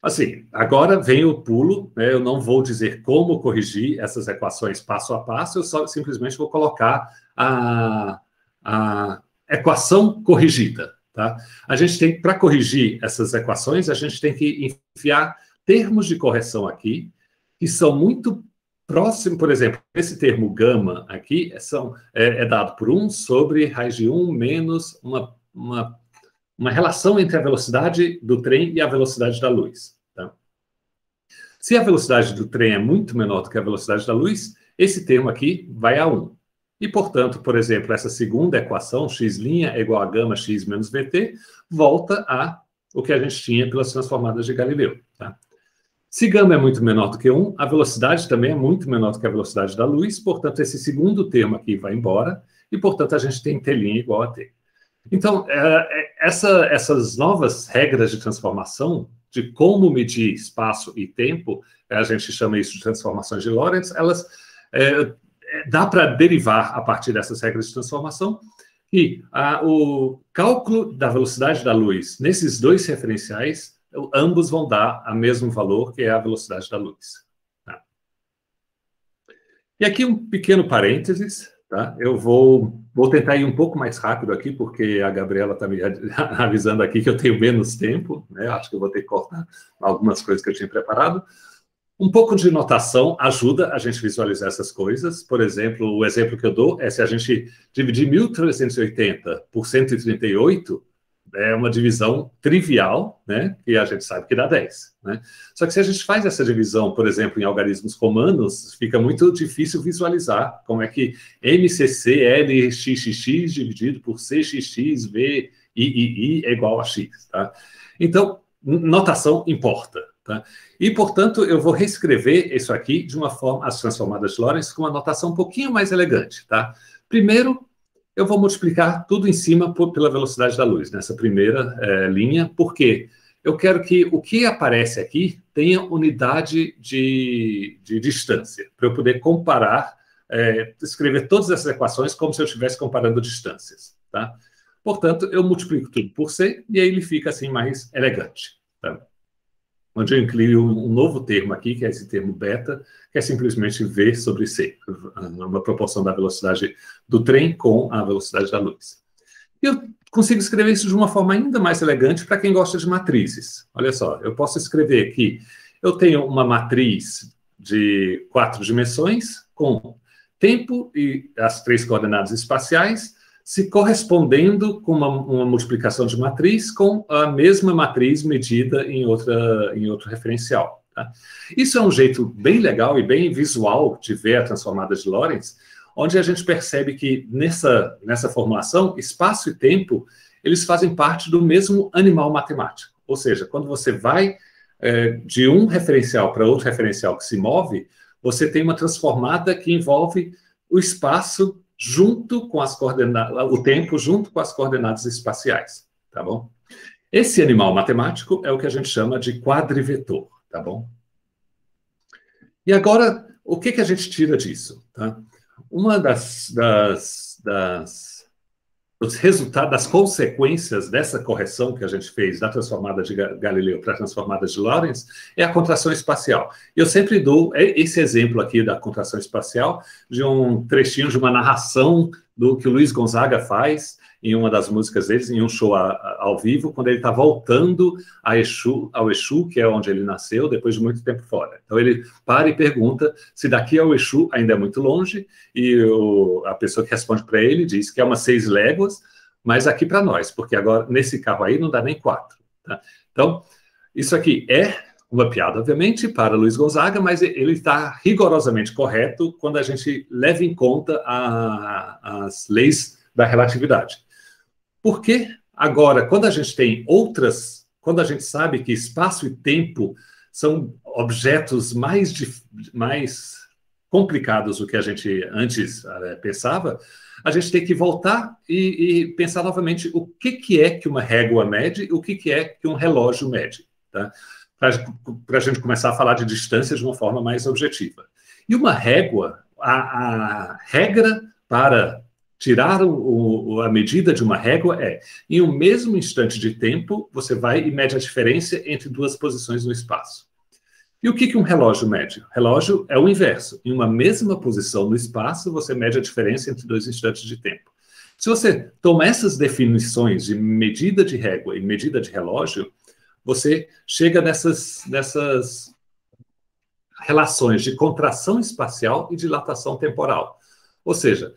Assim, agora vem o pulo, né? eu não vou dizer como corrigir essas equações passo a passo, eu só simplesmente vou colocar a, a equação corrigida. Tá? A gente tem, para corrigir essas equações, a gente tem que enfiar termos de correção aqui, que são muito Próximo, por exemplo, esse termo gama aqui é, são, é, é dado por 1 sobre raiz de 1 menos uma, uma, uma relação entre a velocidade do trem e a velocidade da luz. Tá? Se a velocidade do trem é muito menor do que a velocidade da luz, esse termo aqui vai a 1. E, portanto, por exemplo, essa segunda equação, x' é igual a gama x menos vt, volta a o que a gente tinha pelas transformadas de Galileu. Tá? Se gama é muito menor do que 1, a velocidade também é muito menor do que a velocidade da luz, portanto, esse segundo termo aqui vai embora, e, portanto, a gente tem T' igual a T. Então, é, é, essa, essas novas regras de transformação, de como medir espaço e tempo, é, a gente chama isso de transformações de Lorentz, elas é, dá para derivar a partir dessas regras de transformação, e a, o cálculo da velocidade da luz nesses dois referenciais então, ambos vão dar o mesmo valor, que é a velocidade da luz. Tá? E aqui um pequeno parênteses, tá? Eu vou, vou tentar ir um pouco mais rápido aqui, porque a Gabriela está me <laughs> avisando aqui que eu tenho menos tempo, né? Acho que eu vou ter que cortar algumas coisas que eu tinha preparado. Um pouco de notação ajuda a gente visualizar essas coisas. Por exemplo, o exemplo que eu dou é se a gente dividir 1380 por 138, é uma divisão trivial, né? E a gente sabe que dá 10, né? Só que se a gente faz essa divisão, por exemplo, em algarismos romanos, fica muito difícil visualizar como é que MCC dividido por CXX V I, é igual a X, tá? Então, notação importa, tá? E, portanto, eu vou reescrever isso aqui de uma forma, as transformadas de Lorentz, com uma notação um pouquinho mais elegante, tá? Primeiro, eu vou multiplicar tudo em cima por, pela velocidade da luz, nessa primeira é, linha, porque eu quero que o que aparece aqui tenha unidade de, de distância, para eu poder comparar, é, escrever todas essas equações como se eu estivesse comparando distâncias. Tá? Portanto, eu multiplico tudo por C e aí ele fica assim mais elegante. Tá? Onde eu incluo um novo termo aqui, que é esse termo beta, que é simplesmente v sobre c, uma proporção da velocidade do trem com a velocidade da luz. E eu consigo escrever isso de uma forma ainda mais elegante para quem gosta de matrizes. Olha só, eu posso escrever que eu tenho uma matriz de quatro dimensões com tempo e as três coordenadas espaciais se correspondendo com uma, uma, multiplicação de matriz com a mesma matriz medida em, outra, em outro referencial. Tá? Isso é um jeito bem legal e bem visual de ver a transformada de Lorentz, onde a gente percebe que nessa, nessa formulação, espaço e tempo, eles fazem parte do mesmo animal matemático. Ou seja, quando você vai é, de um referencial para outro referencial que se move, você tem uma transformada que envolve o espaço junto com as coordenadas, o tempo junto com as coordenadas espaciais, tá bom? Esse animal matemático é o que a gente chama de quadrivetor tá bom? E agora, o que, que a gente tira disso? Tá? Uma das, das, das dos resultados, das consequências dessa correção que a gente fez da transformada de Galileu para a transformada de Lorentz é a contração espacial. Eu sempre dou esse exemplo aqui da contração espacial de um trechinho de uma narração do que o Luiz Gonzaga faz em uma das músicas deles, em um show a, a, ao vivo, quando ele está voltando a Exu, ao Exu, que é onde ele nasceu, depois de muito tempo fora. Então ele para e pergunta se daqui ao Exu ainda é muito longe, e o, a pessoa que responde para ele diz que é umas seis léguas, mas aqui para nós, porque agora nesse carro aí não dá nem quatro. Tá? Então, isso aqui é uma piada, obviamente, para Luiz Gonzaga, mas ele está rigorosamente correto quando a gente leva em conta a, as leis da relatividade. Porque agora, quando a gente tem outras, quando a gente sabe que espaço e tempo são objetos mais, mais complicados do que a gente antes é, pensava, a gente tem que voltar e, e, pensar novamente o que, que é que uma régua mede e o que, que é que um relógio mede, tá? para a gente começar a falar de distância de uma forma mais objetiva. E uma régua, a, a regra para Tirar o, o, a medida de uma régua é, em um mesmo instante de tempo, você vai e mede a diferença entre duas posições no espaço. E o que, que um relógio mede? Relógio é o inverso. Em uma mesma posição no espaço, você mede a diferença entre dois instantes de tempo. Se você toma essas definições de medida de régua e medida de relógio, você chega nessas, nessas relações de contração espacial e dilatação temporal. Ou seja,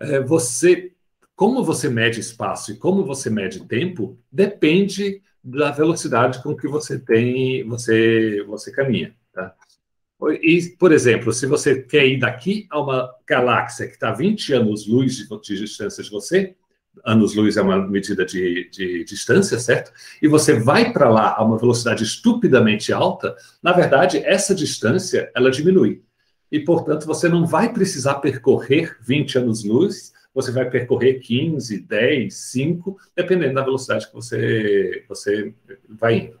é, você, como você mede espaço e como você mede tempo, depende da velocidade com que você tem, você, você caminha. Tá? E, por exemplo, se você quer ir daqui a uma galáxia que está 20 anos-luz de, de distância de você, anos-luz é uma medida de, de, distância, certo? E você vai para lá a uma velocidade estupidamente alta, na verdade, essa distância, ela diminui e, portanto, você não vai precisar percorrer 20 anos-luz, você vai percorrer 15, 10, 5, dependendo da velocidade que você, você vai indo.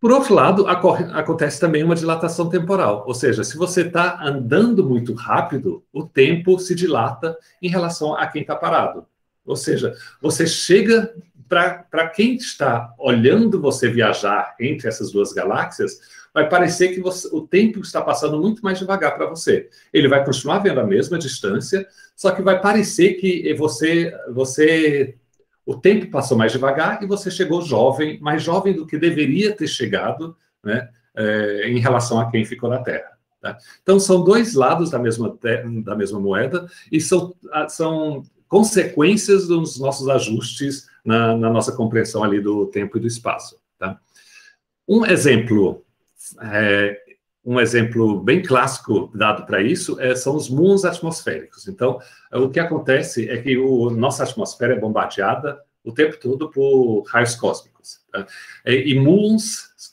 Por outro lado, acontece também uma dilatação temporal, ou seja, se você está andando muito rápido, o tempo se dilata em relação a quem está parado. Ou seja, você chega para quem está olhando você viajar entre essas duas galáxias, vai parecer que você, o tempo está passando muito mais devagar para você. Ele vai continuar vendo a mesma distância, só que vai parecer que você, você o tempo passou mais devagar e você chegou jovem, mais jovem do que deveria ter chegado, né, é, em relação a quem ficou na Terra. Tá? Então são dois lados da mesma da mesma moeda e são são consequências dos nossos ajustes na, na nossa compreensão ali do tempo e do espaço. Tá? Um exemplo é, um exemplo bem clássico dado para isso é, são os muons atmosféricos. Então, o que acontece é que a nossa atmosfera é bombardeada o tempo todo por raios cósmicos. Tá? E, e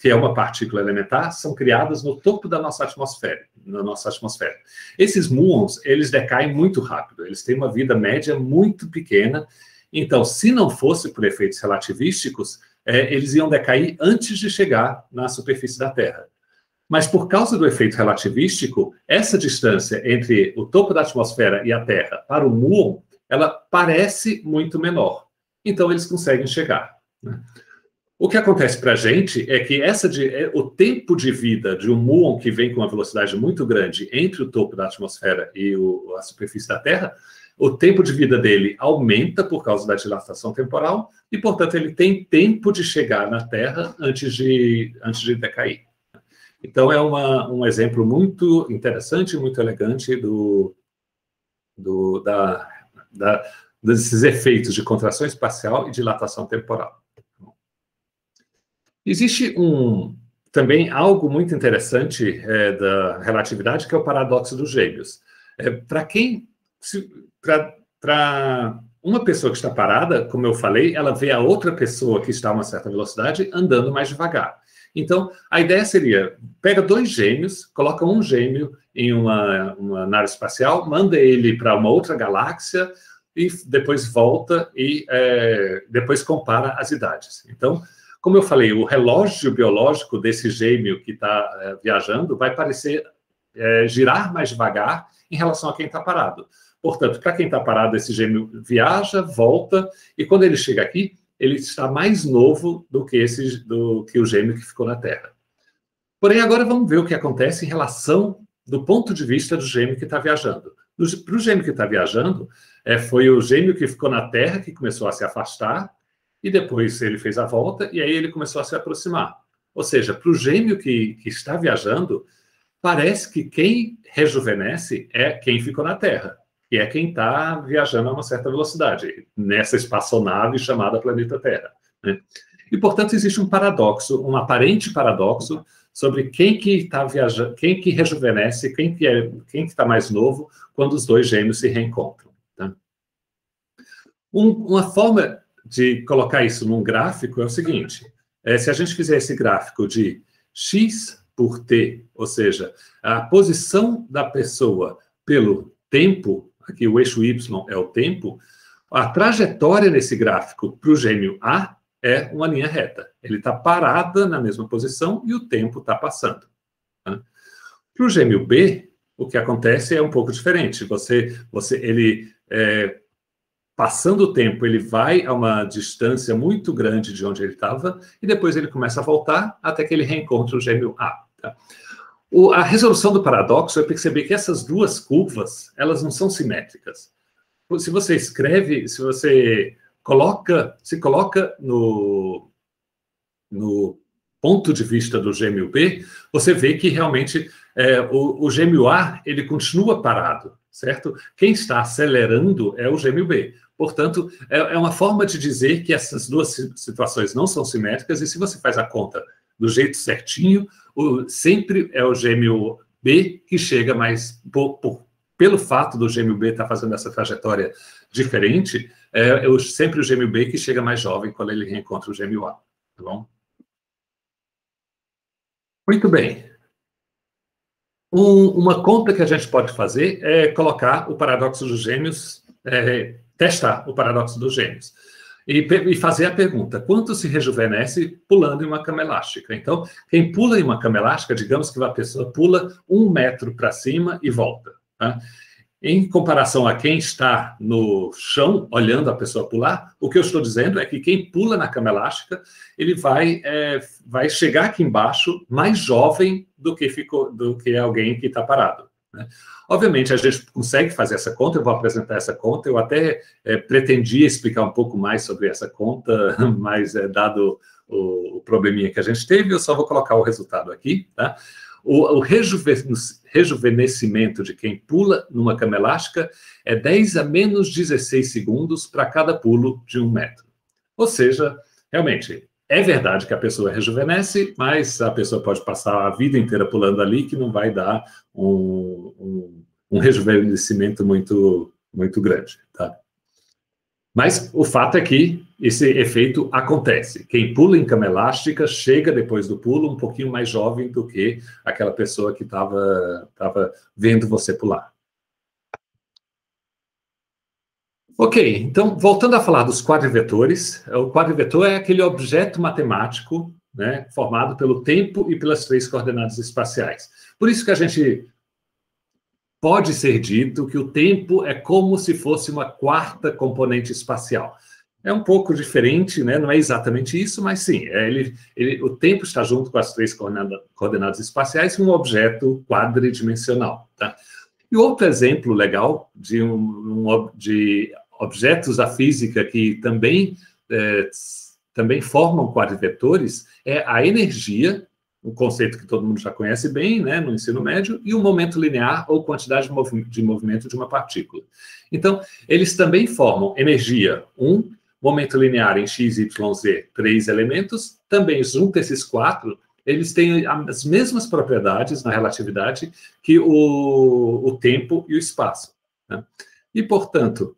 que é uma partícula elementar, são criadas no topo da nossa atmosfera, na nossa atmosfera. Esses muons, eles decaem muito rápido, eles têm uma vida média muito pequena. Então, se não fosse por efeitos relativísticos, é, eles iam decair antes de chegar na superfície da Terra. Mas por causa do efeito relativístico, essa distância entre o topo da atmosfera e a Terra para o muon, ela parece muito menor. Então eles conseguem chegar. Né? O que acontece para a gente é que essa de, é, o tempo de vida de um muon que vem com uma velocidade muito grande entre o topo da atmosfera e o, a superfície da Terra o tempo de vida dele aumenta por causa da dilatação temporal e, portanto, ele tem tempo de chegar na Terra antes de, antes de decair. Então, é uma, um exemplo muito interessante, muito elegante do, do, da, da, desses efeitos de contração espacial e dilatação temporal. Existe um, também algo muito interessante é, da relatividade, que é o paradoxo dos gêmeos. É, Para quem se, para uma pessoa que está parada, como eu falei, ela vê a outra pessoa que está a uma certa velocidade andando mais devagar. Então, a ideia seria: pega dois gêmeos, coloca um gêmeo em uma, uma nave espacial, manda ele para uma outra galáxia e depois volta e é, depois compara as idades. Então, como eu falei, o relógio biológico desse gêmeo que está é, viajando vai parecer é, girar mais devagar em relação a quem está parado. Portanto, para quem está parado, esse gêmeo viaja, volta, e quando ele chega aqui, ele está mais novo do que, esse, do que o gêmeo que ficou na Terra. Porém, agora vamos ver o que acontece em relação do ponto de vista do gêmeo que está viajando. Para o gêmeo que está viajando, é, foi o gêmeo que ficou na Terra que começou a se afastar, e depois ele fez a volta, e aí ele começou a se aproximar. Ou seja, para o gêmeo que, que está viajando, parece que quem rejuvenesce é quem ficou na Terra e é quem está viajando a uma certa velocidade, nessa espaçonave chamada planeta Terra. Né? E, portanto, existe um paradoxo, um aparente paradoxo sobre quem que está viajando, quem que rejuvenesce, quem que é, quem que está mais novo quando os dois gêmeos se reencontram. Tá? Um, uma forma de colocar isso num gráfico é o seguinte: é, se a gente fizer esse gráfico de x por t, ou seja, a posição da pessoa pelo tempo aqui o eixo Y é o tempo, a trajetória nesse gráfico para o gêmeo A é uma linha reta. Ele está parada na mesma posição e o tempo está passando. Né? Para o gêmeo B, o que acontece é um pouco diferente. Você, você, ele é, passando o tempo, ele vai a uma distância muito grande de onde ele estava e depois ele começa a voltar até que ele reencontra o gêmeo A. Tá? O, a resolução do paradoxo é perceber que essas duas curvas, elas não são simétricas. Se você escreve, se você coloca, se coloca no, no ponto de vista do gêmeo B, você vê que realmente é, o, o gêmeo A, ele continua parado, certo? Quem está acelerando é o gêmeo B. Portanto, é, é uma forma de dizer que essas duas situações não são simétricas e se você faz a conta do jeito certinho, o, sempre é o gêmeo B que chega mais, pelo fato do gêmeo B estar tá fazendo essa trajetória diferente, é, é o, sempre o gêmeo B que chega mais jovem quando ele reencontra o gêmeo A, tá bom? Muito bem. Um, uma conta que a gente pode fazer é colocar o paradoxo dos gêmeos, é, testar o paradoxo dos gêmeos e, e fazer a pergunta: quanto se rejuvenesce pulando em uma cama elástica? Então, quem pula em uma cama elástica, digamos que a pessoa pula um metro para cima e volta. Tá? Em comparação a quem está no chão olhando a pessoa pular, o que eu estou dizendo é que quem pula na cama elástica, ele vai, é, vai chegar aqui embaixo mais jovem do que ficou, do que alguém que está parado. Né? Obviamente, a gente consegue fazer essa conta, eu vou apresentar essa conta, eu até é, pretendia explicar um pouco mais sobre essa conta, <laughs> mas é, dado o, o, probleminha que a gente teve, eu só vou colocar o resultado aqui. Tá? O, o rejuvenescimento de quem pula numa cama elástica é 10 a menos 16 segundos para cada pulo de um metro. Ou seja, realmente, é verdade que a pessoa rejuvenesce, mas a pessoa pode passar a vida inteira pulando ali que não vai dar um, um, um rejuvenescimento muito, muito grande, tá? Mas o fato é que esse efeito acontece. Quem pula em cama elástica chega depois do pulo um pouquinho mais jovem do que aquela pessoa que estava tava vendo você pular. Ok, então voltando a falar dos quadrivetores, é, o quadrivetor é aquele objeto matemático né, formado pelo tempo e pelas três coordenadas espaciais. Por isso que a gente pode ser dito que o tempo é como se fosse uma quarta componente espacial. É um pouco diferente, né? não é exatamente isso, mas sim, é, ele, ele, o tempo está junto com as três coordenada, coordenadas espaciais e um objeto quadridimensional. Tá? E outro exemplo legal de, um, de objetos da física que também, é, também formam quadrivetores é a energia, um conceito que todo mundo já conhece bem né, no ensino médio, e o momento linear ou quantidade de, movimento de uma partícula. Então, eles também formam energia, um, momento linear em x, y, z, três elementos, também junta esses quatro, eles têm as mesmas propriedades na relatividade que o, o tempo e o espaço. Né? E, portanto,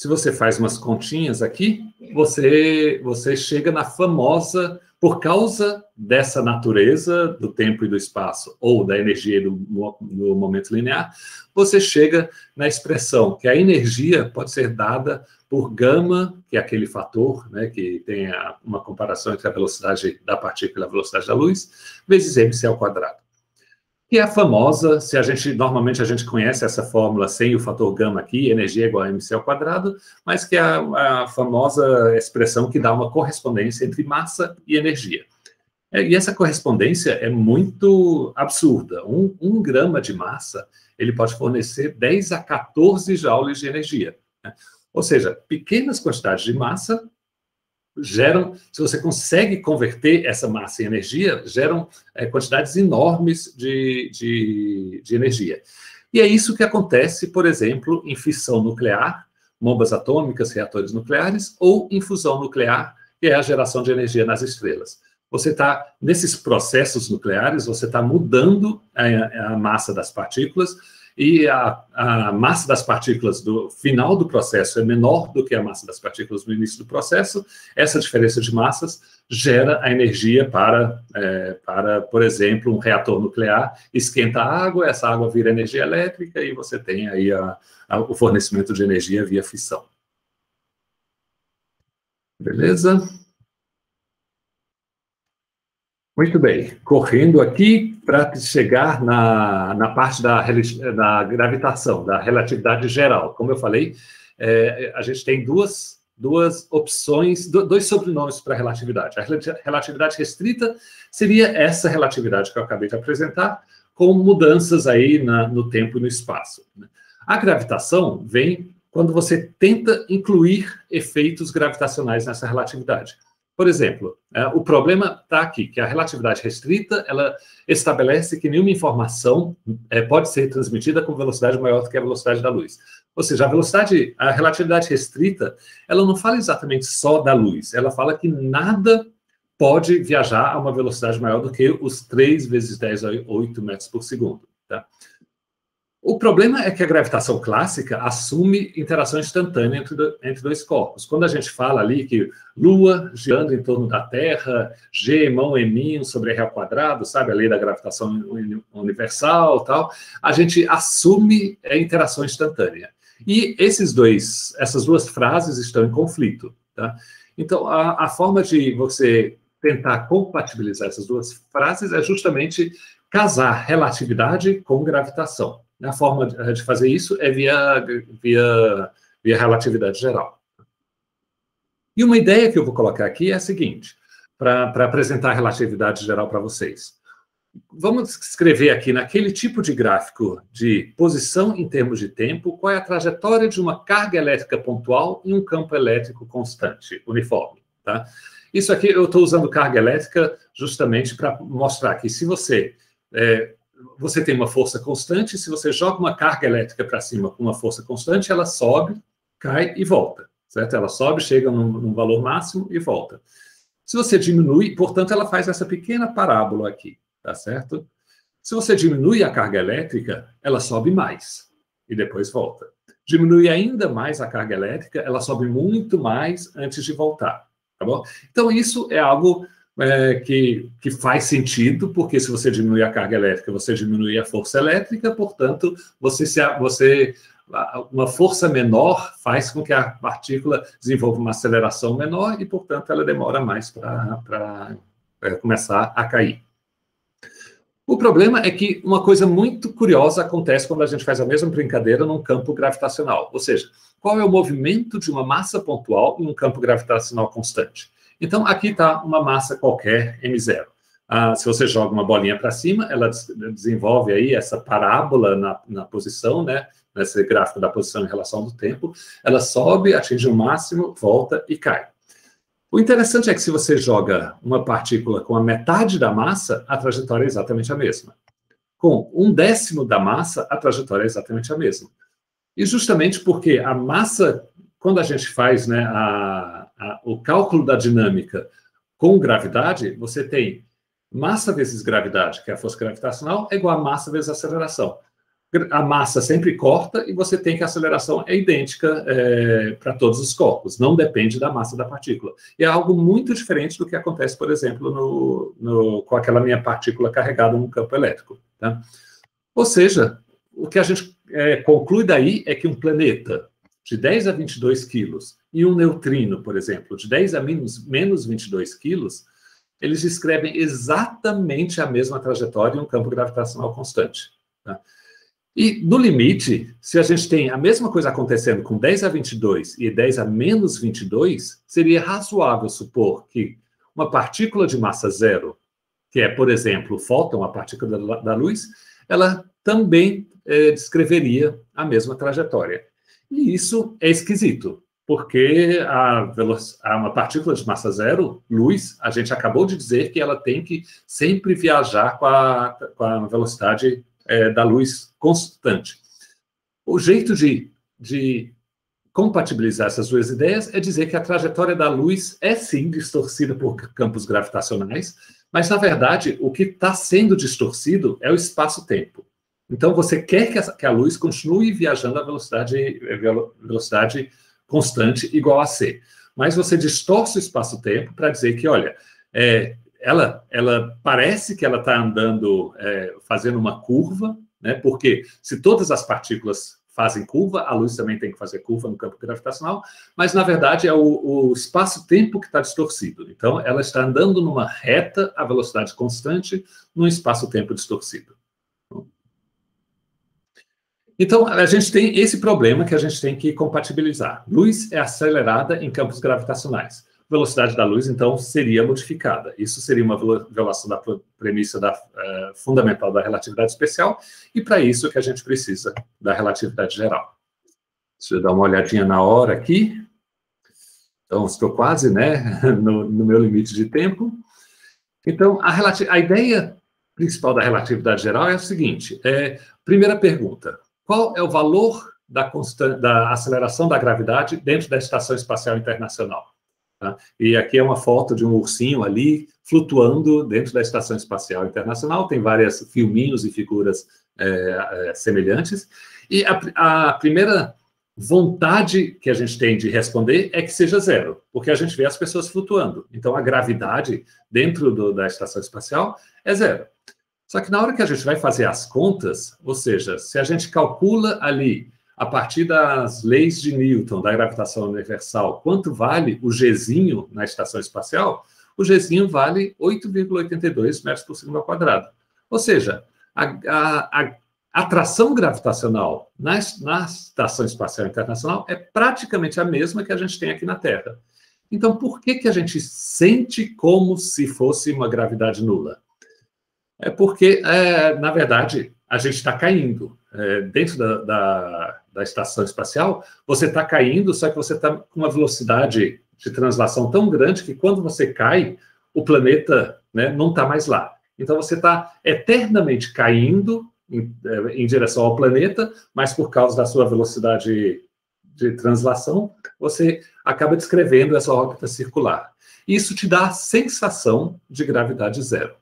se você faz umas continhas aqui, você, você chega na famosa, por causa dessa natureza do tempo e do espaço, ou da energia do, do momento linear, você chega na expressão que a energia pode ser dada por gama, que é aquele fator né, que tem a, uma comparação entre a velocidade da partícula e a velocidade da luz, vezes mc ao quadrado que é a famosa, se a gente normalmente a gente conhece essa fórmula sem o fator gama aqui, energia igual a mc ao quadrado, mas que é a, a famosa expressão que dá uma correspondência entre massa e energia. É, e essa correspondência é muito absurda. Um, um grama de massa ele pode fornecer 10 a 14 joules de energia. Né? Ou seja, pequenas quantidades de massa geram, se você consegue converter essa massa em energia, geram é, quantidades enormes de, de, de energia. E é isso que acontece, por exemplo, em fissão nuclear, bombas atômicas, reatores nucleares, ou em fusão nuclear, que é a geração de energia nas estrelas. Você está, nesses processos nucleares, você está mudando a, a massa das partículas, e a, a massa das partículas do final do processo é menor do que a massa das partículas no início do processo, essa diferença de massas gera a energia para, é, para por exemplo, um reator nuclear, esquenta a água, essa água vira energia elétrica e você tem aí a, a, o fornecimento de energia via fissão. Beleza? Muito bem, correndo aqui para chegar na, na parte da, da gravitação, da relatividade geral. Como eu falei, é, a gente tem duas, duas opções, dois sobrenomes para a relatividade. A relatividade restrita seria essa relatividade que eu acabei de apresentar, com mudanças aí na, no tempo e no espaço. Né? A gravitação vem quando você tenta incluir efeitos gravitacionais nessa relatividade. Por exemplo, é, o problema está aqui, que a relatividade restrita, ela estabelece que nenhuma informação é, pode ser transmitida com velocidade maior do que a velocidade da luz. Ou seja, a velocidade, a relatividade restrita, ela não fala exatamente só da luz, ela fala que nada pode viajar a uma velocidade maior do que os 3 vezes 10 a 8 metros por segundo. Tá? O problema é que a gravitação clássica assume interação instantânea entre, do, entre dois corpos. Quando a gente fala ali que Lua girando em torno da Terra, G, mão, M, sobre R ao quadrado, sabe, a lei da gravitação universal tal, a gente assume a interação instantânea. E esses dois, essas duas frases estão em conflito. Tá? Então, a, a forma de você tentar compatibilizar essas duas frases é justamente casar relatividade com gravitação. A forma de fazer isso é via, via, via relatividade geral. E uma ideia que eu vou colocar aqui é a seguinte, para apresentar a relatividade geral para vocês. Vamos escrever aqui naquele tipo de gráfico de posição em termos de tempo, qual é a trajetória de uma carga elétrica pontual em um campo elétrico constante, uniforme. Tá? Isso aqui eu estou usando carga elétrica justamente para mostrar que se você é, você tem uma força constante, se você joga uma carga elétrica para cima com uma força constante, ela sobe, cai e volta, certo? Ela sobe, chega num, num valor máximo e volta. Se você diminui, portanto, ela faz essa pequena parábola aqui, tá certo? Se você diminui a carga elétrica, ela sobe mais e depois volta. Diminui ainda mais a carga elétrica, ela sobe muito mais antes de voltar, tá bom? Então, isso é algo é, que, que faz sentido, porque se você diminui a carga elétrica, você diminui a força elétrica, portanto, você se, você uma força menor faz com que a partícula desenvolva uma aceleração menor e, portanto, ela demora mais para é, começar a cair. O problema é que uma coisa muito curiosa acontece quando a gente faz a mesma brincadeira num campo gravitacional. Ou seja, qual é o movimento de uma massa pontual em um campo gravitacional constante? Então, aqui está uma massa qualquer, M0. Ah, se você joga uma bolinha para cima, ela desenvolve aí essa parábola na, na posição, né? Nesse gráfico da posição em relação ao tempo. Ela sobe, atinge o máximo, volta e cai. O interessante é que se você joga uma partícula com a metade da massa, a trajetória é exatamente a mesma. Com um décimo da massa, a trajetória é exatamente a mesma. E justamente porque a massa, quando a gente faz né, a, a, o cálculo da dinâmica com gravidade, você tem massa vezes gravidade, que é a força gravitacional, é igual a massa vezes aceleração. A massa sempre corta e você tem que a aceleração é idêntica é, para todos os corpos, não depende da massa da partícula. E é algo muito diferente do que acontece, por exemplo, no, no, com aquela minha partícula carregada num campo elétrico. Tá? Ou seja, o que a gente é, conclui daí é que um planeta de 10 a 22 quilos e um neutrino, por exemplo, de 10 a menos, menos 22 quilos, eles descrevem exatamente a mesma trajetória em um campo gravitacional constante. Tá? E, no limite, se a gente tem a mesma coisa acontecendo com 10 a 22 e 10 a menos 22, seria razoável supor que uma partícula de massa zero, que é, por exemplo, o fóton, a partícula da, luz, ela também é, descreveria a mesma trajetória. E isso é esquisito, porque a, a, uma partícula de massa zero, luz, a gente acabou de dizer que ela tem que sempre viajar com a, com a velocidade é, da luz constante. O jeito de, de compatibilizar essas duas ideias é dizer que a trajetória da luz é sim distorcida por campos gravitacionais, mas na verdade o que está sendo distorcido é o espaço-tempo. Então você quer que a, que a luz continue viajando à velocidade, velocidade constante igual a C. Mas você distorce o espaço-tempo para dizer que, olha, é, ela, ela parece que ela está andando, é, fazendo uma curva, né? Porque se todas as partículas fazem curva, a luz também tem que fazer curva no campo gravitacional, mas na verdade é o, o espaço-tempo que está distorcido. Então, ela está andando numa reta a velocidade constante num espaço-tempo distorcido. Então, a gente tem esse problema que a gente tem que compatibilizar. Luz é acelerada em campos gravitacionais. Velocidade da luz, então, seria modificada. Isso seria uma violação da premissa da, uh, fundamental da relatividade especial, e para isso que a gente precisa da relatividade geral. Deixa eu dar uma olhadinha na hora aqui. Então, estou quase né, <laughs> no, no meu limite de tempo. Então, a, a ideia principal da relatividade geral é o seguinte: é, primeira pergunta, qual é o valor da, da aceleração da gravidade dentro da Estação Espacial Internacional? Tá? E aqui é uma foto de um ursinho ali flutuando dentro da Estação Espacial Internacional. Tem vários filminhos e figuras é, é, semelhantes. E a, a primeira vontade que a gente tem de responder é que seja zero, porque a gente vê as pessoas flutuando. Então, a gravidade dentro do, da estação espacial é zero. Só que na hora que a gente vai fazer as contas, ou seja, se a gente calcula ali a partir das leis de Newton da gravitação universal quanto vale o Gzinho na estação espacial, o Gzinho vale 8,82 metros por segundo ao quadrado. Ou seja, a, a, a atração gravitacional na, na Estação Espacial Internacional é praticamente a mesma que a gente tem aqui na Terra. Então, por que, que a gente sente como se fosse uma gravidade nula? É porque, é, na verdade, a gente está caindo. É, dentro da, da, da, estação espacial, você está caindo, só que você está com uma velocidade de translação tão grande que quando você cai, o planeta né, não está mais lá. Então você está eternamente caindo em, é, em direção ao planeta, mas por causa da sua velocidade de translação, você acaba descrevendo essa órbita circular. Isso te dá a sensação de gravidade zero.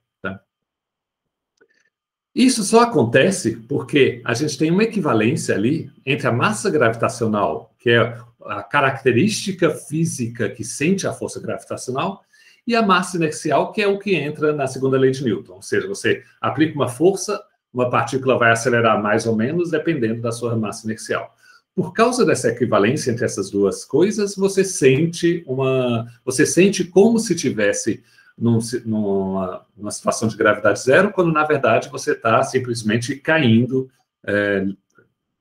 Isso só acontece porque a gente tem uma equivalência ali entre a massa gravitacional, que é a característica física que sente a força gravitacional, e a massa inercial, que é o que entra na segunda lei de Newton. Ou seja, você aplica uma força, uma partícula vai acelerar mais ou menos dependendo da sua massa inercial. Por causa dessa equivalência entre essas duas coisas, você sente uma, você sente como se tivesse num, numa, numa, situação de gravidade zero, quando na verdade você está simplesmente caindo é,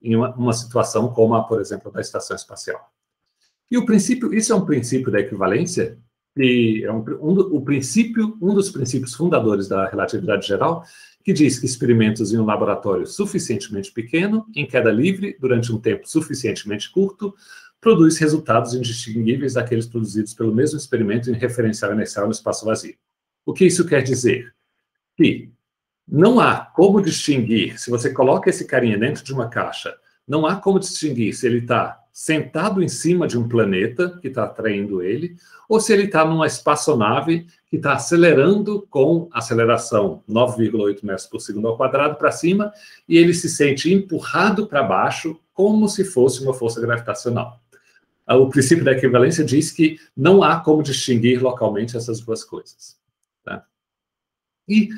em uma, uma, situação como a, por exemplo, da estação espacial. E o princípio, isso é um princípio da equivalência, e é um, um, o princípio, um dos princípios fundadores da relatividade geral, que diz que experimentos em um laboratório suficientemente pequeno, em queda livre, durante um tempo suficientemente curto, produz resultados indistinguíveis daqueles produzidos pelo mesmo experimento em referencial inicial no espaço vazio. O que isso quer dizer? Que não há como distinguir, se você coloca esse carinha dentro de uma caixa, não há como distinguir se ele está sentado em cima de um planeta que está atraindo ele, ou se ele está numa espaçonave que está acelerando com aceleração 9,8 metros por segundo ao quadrado para cima, e ele se sente empurrado para baixo como se fosse uma força gravitacional. Ah, o princípio da equivalência diz que não há como distinguir localmente essas duas coisas. Tá? E,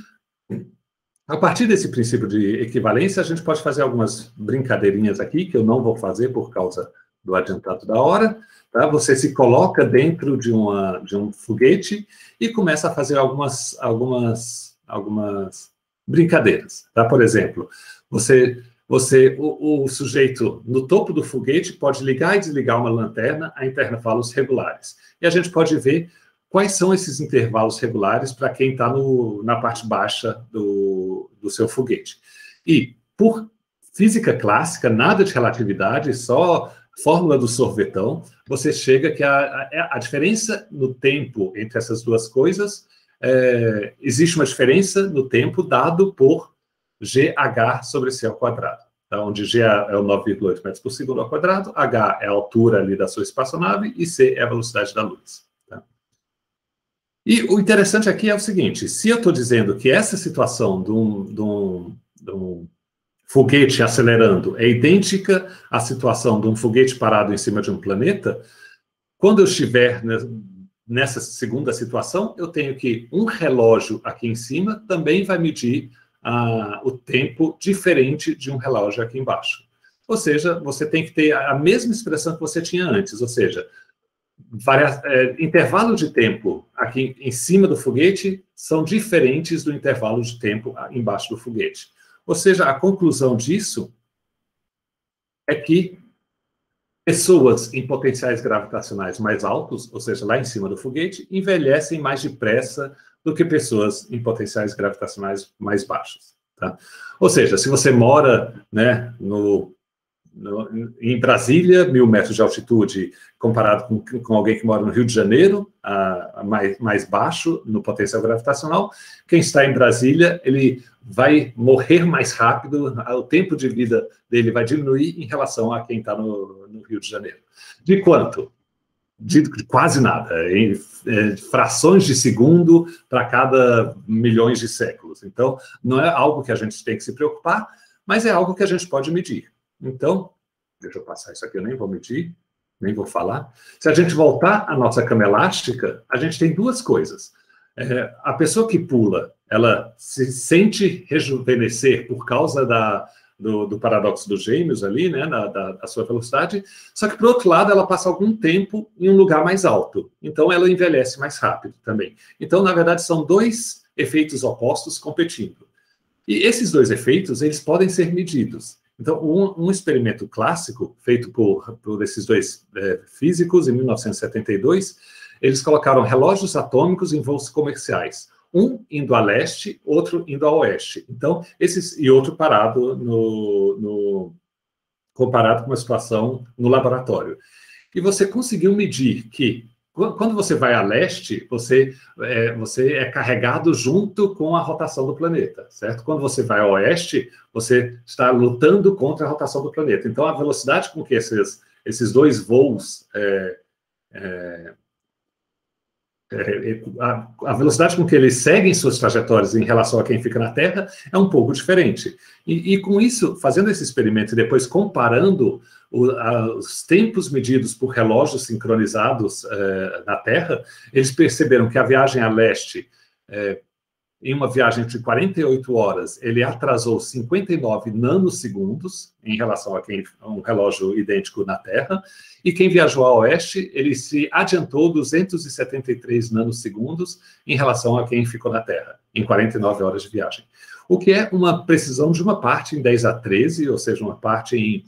a partir desse princípio de equivalência, a gente pode fazer algumas brincadeirinhas aqui, que eu não vou fazer por causa do adiantado da hora. Tá? Você se coloca dentro de, uma, de um foguete e começa a fazer algumas, algumas, algumas brincadeiras. Tá? Por exemplo, você você, o, o sujeito no topo do foguete pode ligar e desligar uma lanterna a intervalos regulares. E a gente pode ver quais são esses intervalos regulares para quem está na parte baixa do, do seu foguete. E por física clássica, nada de relatividade, só fórmula do sorvetão, você chega que a, a, é, a diferença no tempo entre essas duas coisas é, existe uma diferença no tempo dado por GH sobre C ao quadrado, tá? onde G é o 9,8 metros por segundo ao quadrado, H é a altura ali da sua espaçonave e C é a velocidade da luz. Tá? E o interessante aqui é o seguinte, se eu estou dizendo que essa situação de um, de um, de um foguete acelerando é idêntica à situação de um foguete parado em cima de um planeta, quando eu estiver nessa segunda situação, eu tenho que um relógio aqui em cima também vai medir ah, o tempo diferente de um relógio aqui embaixo. Ou seja, você tem que ter a mesma expressão que você tinha antes, ou seja, é, intervalo de tempo aqui em cima do foguete são diferentes do intervalo de tempo embaixo do foguete. Ou seja, a conclusão disso é que pessoas em potenciais gravitacionais mais altos, ou seja, lá em cima do foguete, envelhecem mais depressa do que pessoas em potenciais gravitacionais mais baixos. Tá? Ou seja, se você mora né, no, no, em Brasília, mil metros de altitude, comparado com, com alguém que mora no Rio de Janeiro, a, a mais, mais baixo no potencial gravitacional, quem está em Brasília, ele vai morrer mais rápido, o tempo de vida dele vai diminuir em relação a quem está no, no Rio de Janeiro. De quanto? de, quase nada, em é, frações de segundo para cada milhões de séculos. Então, não é algo que a gente tem que se preocupar, mas é algo que a gente pode medir. Então, deixa eu passar isso aqui, eu nem vou medir, nem vou falar. Se a gente voltar à nossa cama elástica, a gente tem duas coisas. É, a pessoa que pula, ela se sente rejuvenescer por causa da, do, do paradoxo dos gêmeos ali, né, da, da, da, sua velocidade, só que, por outro lado, ela passa algum tempo em um lugar mais alto, então ela envelhece mais rápido também. Então, na verdade, são dois efeitos opostos competindo. E esses dois efeitos, eles podem ser medidos. Então, um, um experimento clássico, feito por, por esses dois é, físicos, em 1972, eles colocaram relógios atômicos em voos comerciais um indo a leste, outro indo a oeste. Então, esses e outro parado no, no comparado com uma situação no laboratório. E você conseguiu medir que quando você vai a leste, você é, você é carregado junto com a rotação do planeta, certo? Quando você vai a oeste, você está lutando contra a rotação do planeta. Então, a velocidade com que esses, esses dois voos é, é, é, é, a velocidade com que eles seguem suas trajetórias em relação a quem fica na Terra é um pouco diferente. E, e com isso, fazendo esse experimento e depois comparando o, a, os tempos medidos por relógios sincronizados é, na Terra, eles perceberam que a viagem a leste eh, em uma viagem de 48 horas, ele atrasou 59 nanosegundos em relação a, quem, a um relógio idêntico na Terra, e quem viajou a oeste, ele se adiantou 273 nanosegundos em relação a quem ficou na Terra, em 49 horas de viagem. O que é uma precisão de uma parte em 10 a 13, ou seja, uma parte em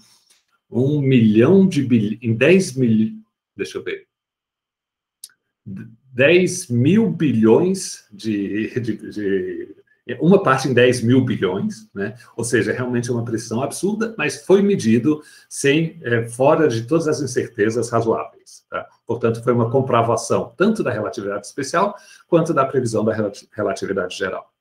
1 milhão de bilhões, em 10 mil, deixa eu ver, 10 mil bilhões de, de, de uma parte em 10 mil bilhões, né? ou seja, realmente é uma precisão absurda, mas foi medido sem é, fora de todas as incertezas razoáveis. Tá? Portanto, foi uma comprovação tanto da relatividade especial quanto da previsão da relatividade geral.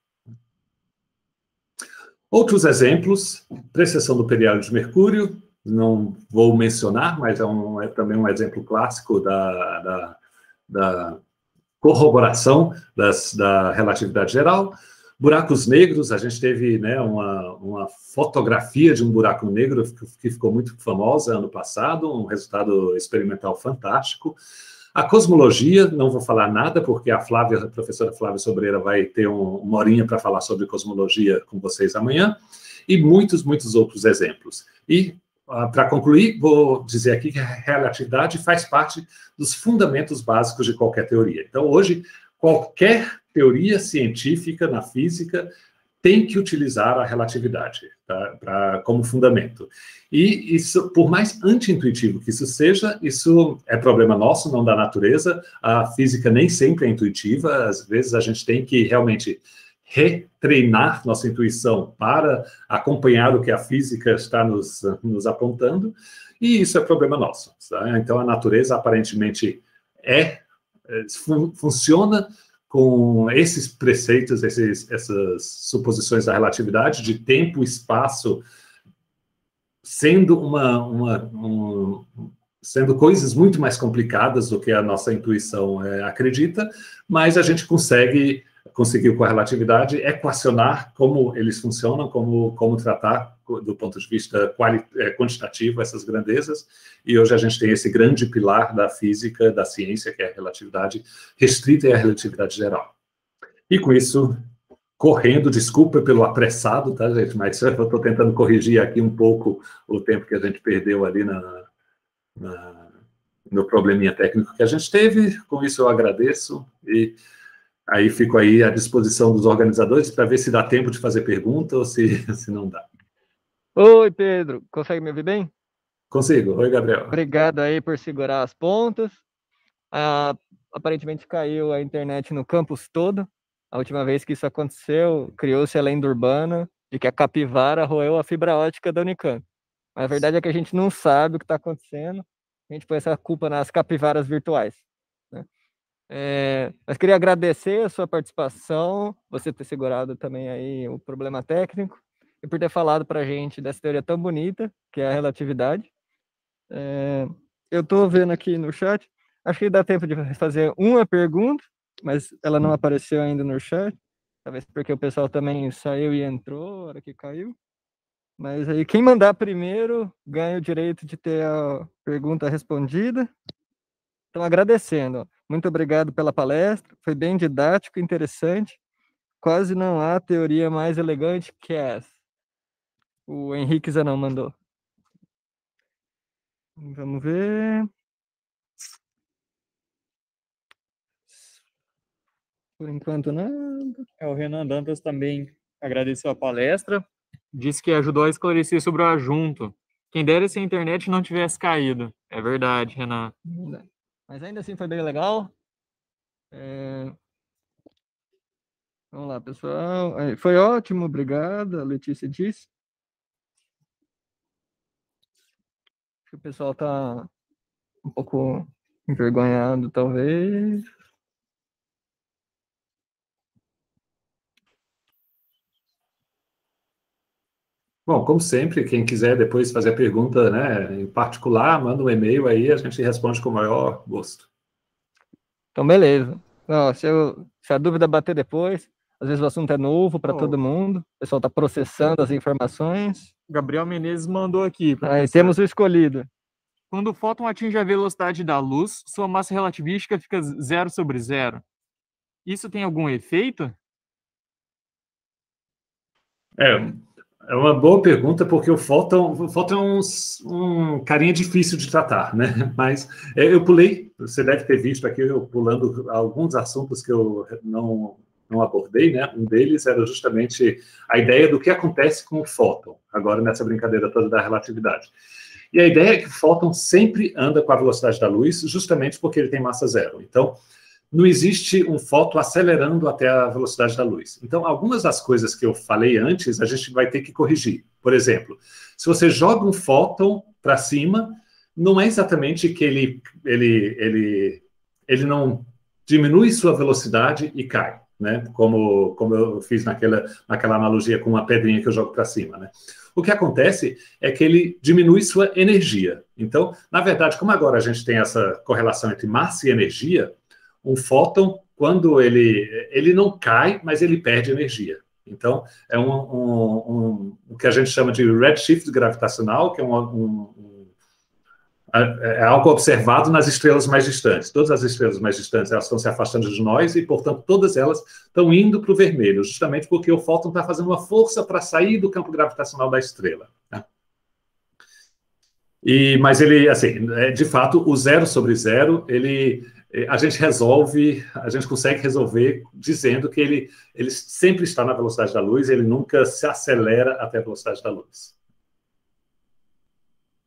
Outros exemplos, precessão do periódico de Mercúrio, não vou mencionar, mas é, um, é também um exemplo clássico da, da, da corroboração das, da relatividade geral. Buracos negros, a gente teve né, uma, uma fotografia de um buraco negro que ficou muito famosa ano passado, um resultado experimental fantástico. A cosmologia, não vou falar nada, porque a Flávia, a professora Flávia Sobreira vai ter um, uma horinha para falar sobre cosmologia com vocês amanhã, e muitos, muitos outros exemplos. E ah, para concluir, vou dizer aqui que a relatividade faz parte dos fundamentos básicos de qualquer teoria. Então, hoje, qualquer teoria científica na física tem que utilizar a relatividade tá? pra, como fundamento. E isso, por mais anti-intuitivo que isso seja, isso é problema nosso, não da natureza. A física nem sempre é intuitiva, às vezes a gente tem que realmente retreinar nossa intuição para acompanhar o que a física está nos, nos apontando, e isso é problema nosso. Tá? Então, a natureza aparentemente é, é, fun funciona com esses preceitos, esses, essas suposições da relatividade de tempo, espaço, sendo uma, uma um, sendo coisas muito mais complicadas do que a nossa intuição é, acredita, mas a gente consegue conseguiu com a relatividade equacionar como eles funcionam, como, como tratar do ponto de vista é, quantitativo essas grandezas. E hoje a gente tem esse grande pilar da física, da ciência, que é a relatividade restrita e a relatividade geral. E com isso, correndo, desculpa pelo apressado, tá, gente? Mas <laughs> eu estou tentando corrigir aqui um pouco o tempo que a gente perdeu ali na, na, no probleminha técnico que a gente teve. Com isso, eu agradeço e. Aí fico aí à disposição dos organizadores para ver se dá tempo de fazer pergunta ou se, <laughs> se não dá. Oi, Pedro. Consegue me ouvir bem? Consigo. Oi, Gabriel. Obrigado aí por segurar as pontas. Ah, aparentemente caiu a internet no campus todo. A última vez que isso aconteceu, criou-se a lenda urbana de que a capivara roeu a fibra ótica da Unicamp. Mas a verdade é que a gente não sabe o que está acontecendo. A gente põe essa culpa nas capivaras virtuais. É, mas queria agradecer a sua participação, você ter segurado também aí o problema técnico e por ter falado para a gente dessa teoria tão bonita, que é a relatividade. É, eu estou vendo aqui no chat, acho que dá tempo de fazer uma pergunta, mas ela não apareceu ainda no chat, talvez porque o pessoal também saiu e entrou, na hora que caiu. Mas aí quem mandar primeiro ganha o direito de ter a pergunta respondida. Então agradecendo. Muito obrigado pela palestra, foi bem didático, interessante. Quase não há teoria mais elegante que essa. O Henrique Zanão mandou. Vamos ver. Por enquanto, nada. É, o Renan Dantas também agradeceu a palestra, disse que ajudou a esclarecer sobre o ajunto. Quem dera se a internet não tivesse caído. É verdade, Renan. Verdade. Mas ainda assim foi bem legal. É... Vamos lá, pessoal. É, foi ótimo, obrigada, Letícia disse. Acho que o pessoal está um pouco envergonhado, talvez. Bom, como sempre, quem quiser depois fazer a pergunta né, em particular, manda um e-mail aí, a gente responde com o maior gosto. Então, beleza. Não, se, eu, se a dúvida bater depois, às vezes o assunto é novo para todo mundo, o pessoal está processando as informações. Gabriel Menezes mandou aqui. Aí temos o escolhido. Quando o fóton atinge a velocidade da luz, sua massa relativística fica zero sobre zero. Isso tem algum efeito? É, é uma boa pergunta, porque o Fóton, o Fóton é um, um, carinha difícil de tratar, né? <laughs> Mas é, eu pulei, você deve ter visto aqui eu pulando alguns assuntos que eu não, não abordei, né? Um deles era justamente a ideia do que acontece com o Fóton, agora nessa brincadeira toda da relatividade. E a ideia é que o Fóton sempre anda com a velocidade da luz, justamente porque ele tem massa zero. Então, não existe um fóton acelerando até a velocidade da luz. Então, algumas das coisas que eu falei antes, a gente vai ter que corrigir. Por exemplo, se você joga um fóton para cima, não é exatamente que ele, ele, ele, ele não diminui sua velocidade e cai, né? Como, como eu fiz naquela, naquela analogia com uma pedrinha que eu jogo para cima, né? O que acontece é que ele diminui sua energia. Então, na verdade, como agora a gente tem essa correlação entre massa e energia, um fóton, quando ele, ele não cai, mas ele perde energia. Então, é um, um, um o que a gente chama de redshift gravitacional, que é um, um é algo observado nas estrelas mais distantes. Todas as estrelas mais distantes elas estão se afastando de nós e, portanto, todas elas estão indo para o vermelho, justamente porque o fóton está fazendo uma força para sair do campo gravitacional da estrela. Tá? E, mas ele, assim, é, de fato, o zero sobre zero, ele é, a gente resolve, a gente consegue resolver dizendo que ele, ele sempre está na velocidade da luz, ele nunca se acelera até a velocidade da luz.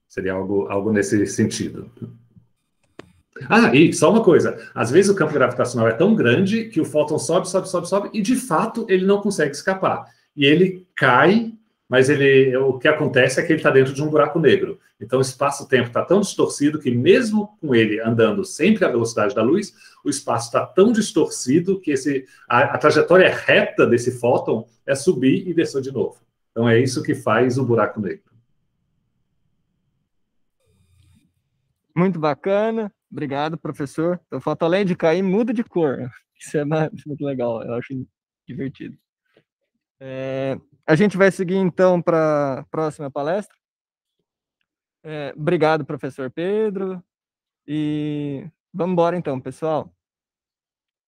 Seria algo, algo nesse sentido. Ah, e só uma coisa: às vezes o campo gravitacional é tão grande que o fóton sobe, sobe, sobe, sobe, e de fato ele não consegue escapar. E ele cai mas ele, o que acontece é que ele está dentro de um buraco negro. Então, o espaço-tempo está tão distorcido que, mesmo com ele andando sempre à velocidade da luz, o espaço está tão distorcido que esse, a, a, trajetória reta desse fóton é subir e descer de novo. Então, é isso que faz o buraco negro. Muito bacana. Obrigado, professor. Então, o foto, além de cair, muda de cor. <laughs> Isso é muito legal. Eu acho divertido. É, a gente vai seguir então para a próxima palestra. É, obrigado, professor Pedro. E vamos embora então, pessoal.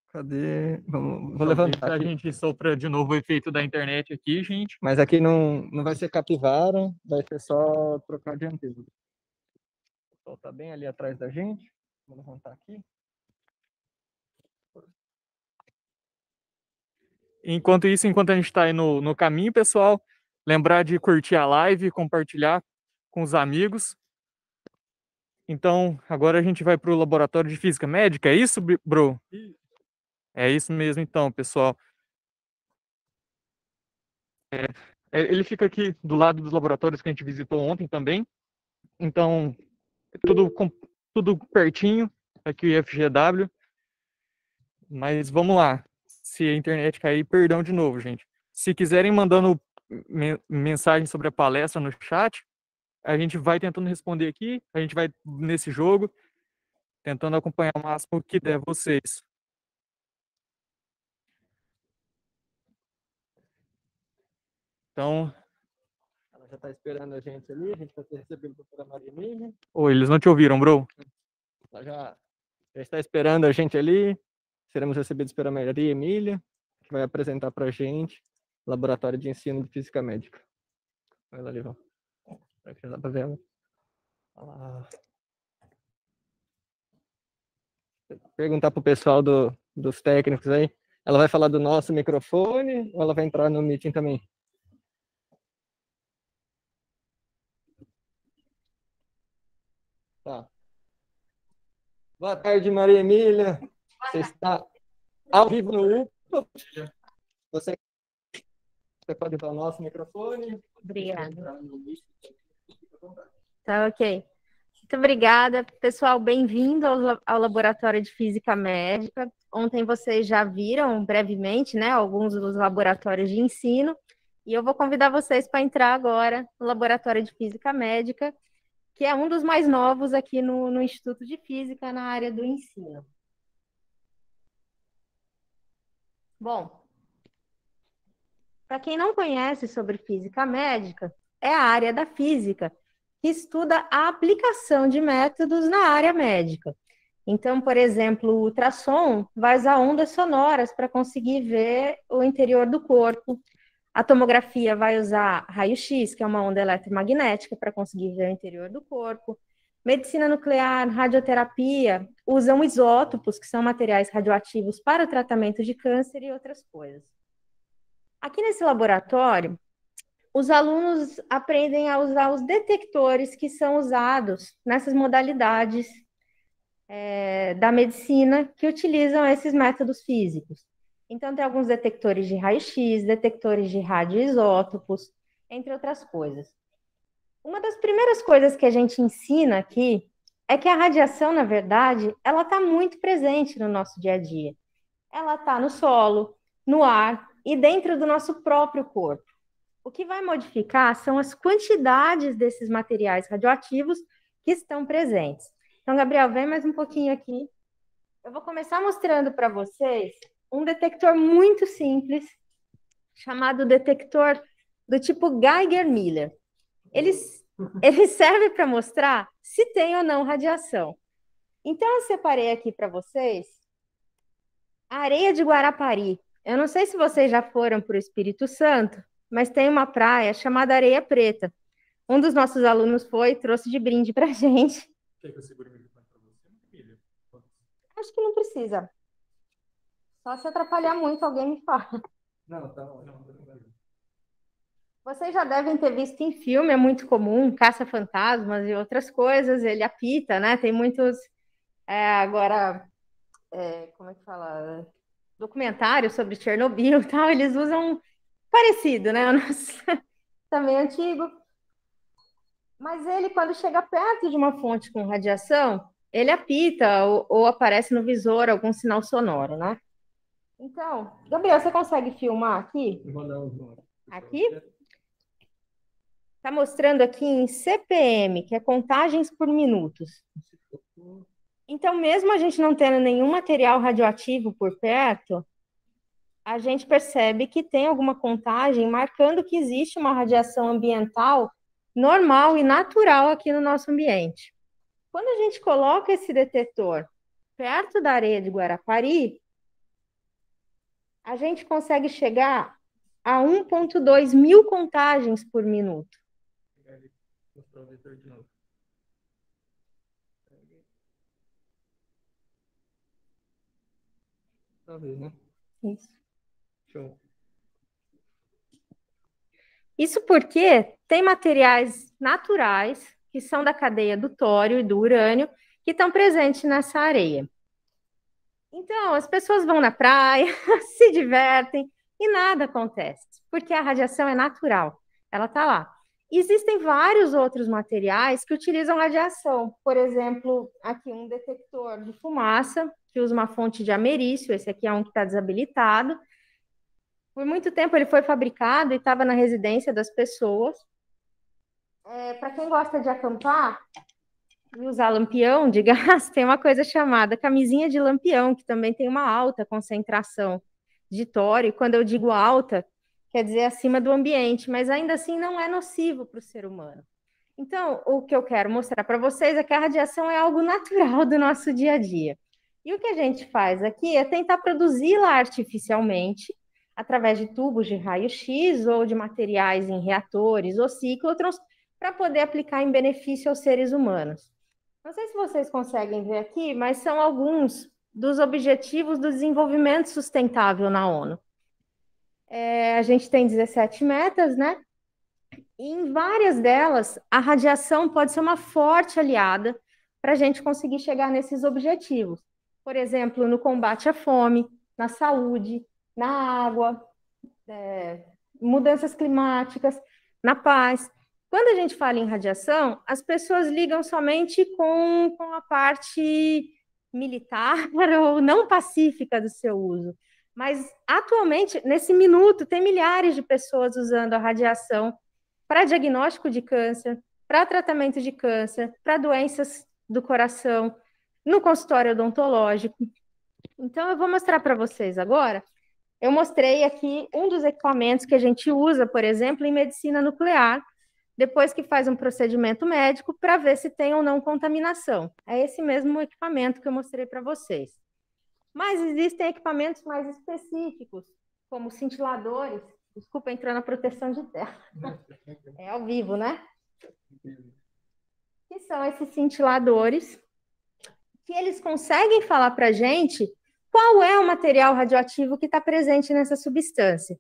Cadê? Vamos, vou então, levantar. A gente sopra de novo o efeito da internet aqui, gente. Mas aqui não, não vai ser capivara, vai ser só trocar dianteiro. O pessoal está bem ali atrás da gente. Vou levantar aqui. Enquanto isso, enquanto a gente está aí no, no caminho, pessoal, lembrar de curtir a live, compartilhar com os amigos. Então, agora a gente vai para o laboratório de física médica, é isso, Bro? É isso mesmo, então, pessoal. É, é, ele fica aqui do lado dos laboratórios que a gente visitou ontem também. Então, tudo, tudo pertinho aqui o IFGW. Mas vamos lá se a internet cair, perdão de novo, gente. Se quiserem mandando mensagem sobre a palestra no chat, a gente vai tentando responder aqui, a gente vai nesse jogo, tentando acompanhar o máximo que der vocês. Então. Ela já está esperando a gente ali, a gente vai tá ser recebido a doutora Maria Oi, eles não te ouviram, bro? Ela já está esperando a gente ali seremos recebidos pela Maria Emília, que vai apresentar para a gente o Laboratório de Ensino de Física Médica. Vai lá, Livão. Será que dá para ver ela? Perguntar para o pessoal do, dos técnicos aí. Ela vai falar do nosso microfone ou ela vai entrar no meeting também? Tá. Boa tarde, Maria Emília. Você está ao vivo no UPA. Você, você pode usar o nosso microfone. Obrigada. Tá ok. Muito obrigada, pessoal. Bem-vindo ao, Laboratório de Física Médica. Ontem vocês já viram brevemente, né, alguns dos laboratórios de ensino. E eu vou convidar vocês para entrar agora no Laboratório de Física Médica, que é um dos mais novos aqui no, no Instituto de Física, na área do ensino. Bom, para quem não conhece sobre física médica, é a área da física que estuda a aplicação de métodos na área médica. Então, por exemplo, o ultrassom vai usar ondas sonoras para conseguir ver o interior do corpo. A tomografia vai usar raio-x, que é uma onda eletromagnética, para conseguir ver o interior do corpo. Medicina nuclear, radioterapia usam isótopos, que são materiais radioativos, para o tratamento de câncer e outras coisas. Aqui nesse laboratório, os alunos aprendem a usar os detectores que são usados nessas modalidades é, da medicina que utilizam esses métodos físicos. Então, tem alguns detectores de raio-x, detectores de radioisótopos, entre outras coisas. Uma das primeiras coisas que a gente ensina aqui é que a radiação, na verdade, ela está muito presente no nosso dia a dia. Ela está no solo, no ar e dentro do nosso próprio corpo. O que vai modificar são as quantidades desses materiais radioativos que estão presentes. Então, Gabriel, vem mais um pouquinho aqui. Eu vou começar mostrando para vocês um detector muito simples, chamado detector do tipo Geiger-Miller ele, uhum. ele serve para mostrar se tem ou não radiação. Então, eu separei aqui para vocês a areia de Guarapari. Eu não sei se vocês já foram para o Espírito Santo, mas tem uma praia chamada Areia Preta. Um dos nossos alunos foi e trouxe de brinde para a <laughs> gente. Quer que eu segure o microfone para você, Acho que não precisa. Só se atrapalhar muito, alguém me fala. Não, tá bom. Vocês já devem ter visto em filme, é muito comum, caça-fantasmas e outras coisas, ele apita, né? Tem muitos, é, agora, é, como é que fala? Documentários sobre Chernobyl <laughs> e tal, eles usam parecido, né? <laughs> nosso também é antigo. Mas ele, quando chega perto de uma fonte com radiação, ele apita ou, ou aparece no visor algum sinal sonoro, né? Então, Gabriel, você consegue filmar aqui? Vou dar um... Aqui? Está mostrando aqui em CPM, que é contagens por minutos. Então, mesmo a gente não tendo nenhum material radioativo por perto, a gente percebe que tem alguma contagem marcando que existe uma radiação ambiental normal e natural aqui no nosso ambiente. Quando a gente coloca esse detetor perto da areia de Guarapari, a gente consegue chegar a 1,2 mil contagens por minuto mostrar o vetor de novo. Tá né? Isso. Show. Isso porque tem materiais naturais que são da cadeia do tório e do urânio que estão presentes nessa areia. Então, as pessoas vão na praia, <laughs> se divertem e nada acontece, porque a radiação é natural, ela está lá. Existem vários outros materiais que utilizam radiação, por exemplo, aqui um detector de fumaça, que usa uma fonte de amerício, esse aqui é um que está desabilitado. Por muito tempo ele foi fabricado e estava na residência das pessoas. É, Para quem gosta de acampar e usar lampião de <laughs> gás, tem uma coisa chamada camisinha de lampião, que também tem uma alta concentração de tório. Quando eu digo alta, quer dizer, acima do ambiente, mas ainda assim não é nocivo para o ser humano. Então, o que eu quero mostrar para vocês é que a radiação é algo natural do nosso dia a dia. E o que a gente faz aqui é tentar produzi-la artificialmente, através de tubos de raio-x ou de materiais em reatores ou ciclotrons, para poder aplicar em benefício aos seres humanos. Não sei se vocês conseguem ver aqui, mas são alguns dos objetivos do desenvolvimento sustentável na ONU. É, a gente tem 17 metas, né? em várias delas, a radiação pode ser uma forte aliada para a gente conseguir chegar nesses objetivos. Por exemplo, no combate à fome, na saúde, na água, é, mudanças climáticas, na paz. Quando a gente fala em radiação, as pessoas ligam somente com, com a parte militar <laughs> ou não pacífica do seu uso. Mas atualmente, nesse minuto, tem milhares de pessoas usando a radiação para diagnóstico de câncer, para tratamento de câncer, para doenças do coração, no consultório odontológico. Então, eu vou mostrar para vocês agora. Eu mostrei aqui um dos equipamentos que a gente usa, por exemplo, em medicina nuclear, depois que faz um procedimento médico, para ver se tem ou não contaminação. É esse mesmo equipamento que eu mostrei para vocês. Mas existem equipamentos mais específicos, como cintiladores. Desculpa entrar na proteção de terra. <laughs> É ao vivo, né? Que são esses cintiladores que eles conseguem falar para a gente qual é o material radioativo que está presente nessa substância.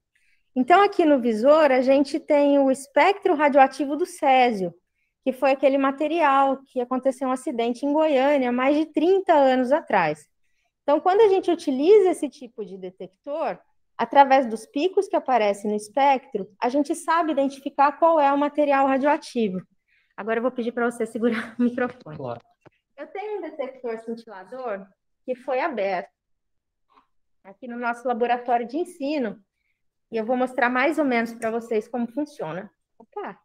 Então, aqui no visor, a gente tem o espectro radioativo do césio, que foi aquele material que aconteceu um acidente em Goiânia mais de 30 anos atrás. Então, quando a gente utiliza esse tipo de detector, através dos picos que aparecem no espectro, a gente sabe identificar qual é o material radioativo. Agora eu vou pedir para você segurar o <laughs> microfone. Claro. Eu tenho um detector cintilador que foi aberto aqui no nosso laboratório de ensino e eu vou mostrar mais ou menos para vocês como funciona. Opa!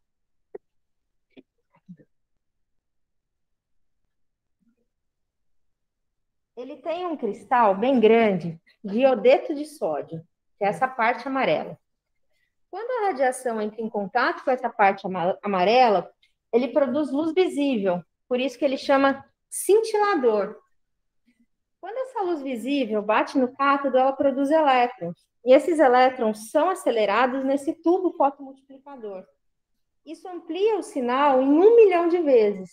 Ele tem um cristal bem grande de iodeto de sódio, que é essa parte amarela. Quando a radiação entra em contato com essa parte amarela, ele produz luz visível, por isso que ele chama cintilador. Quando essa luz visível bate no cátodo, ela produz elétrons. E esses elétrons são acelerados nesse tubo fotomultiplicador. Isso amplia o sinal em um milhão de vezes.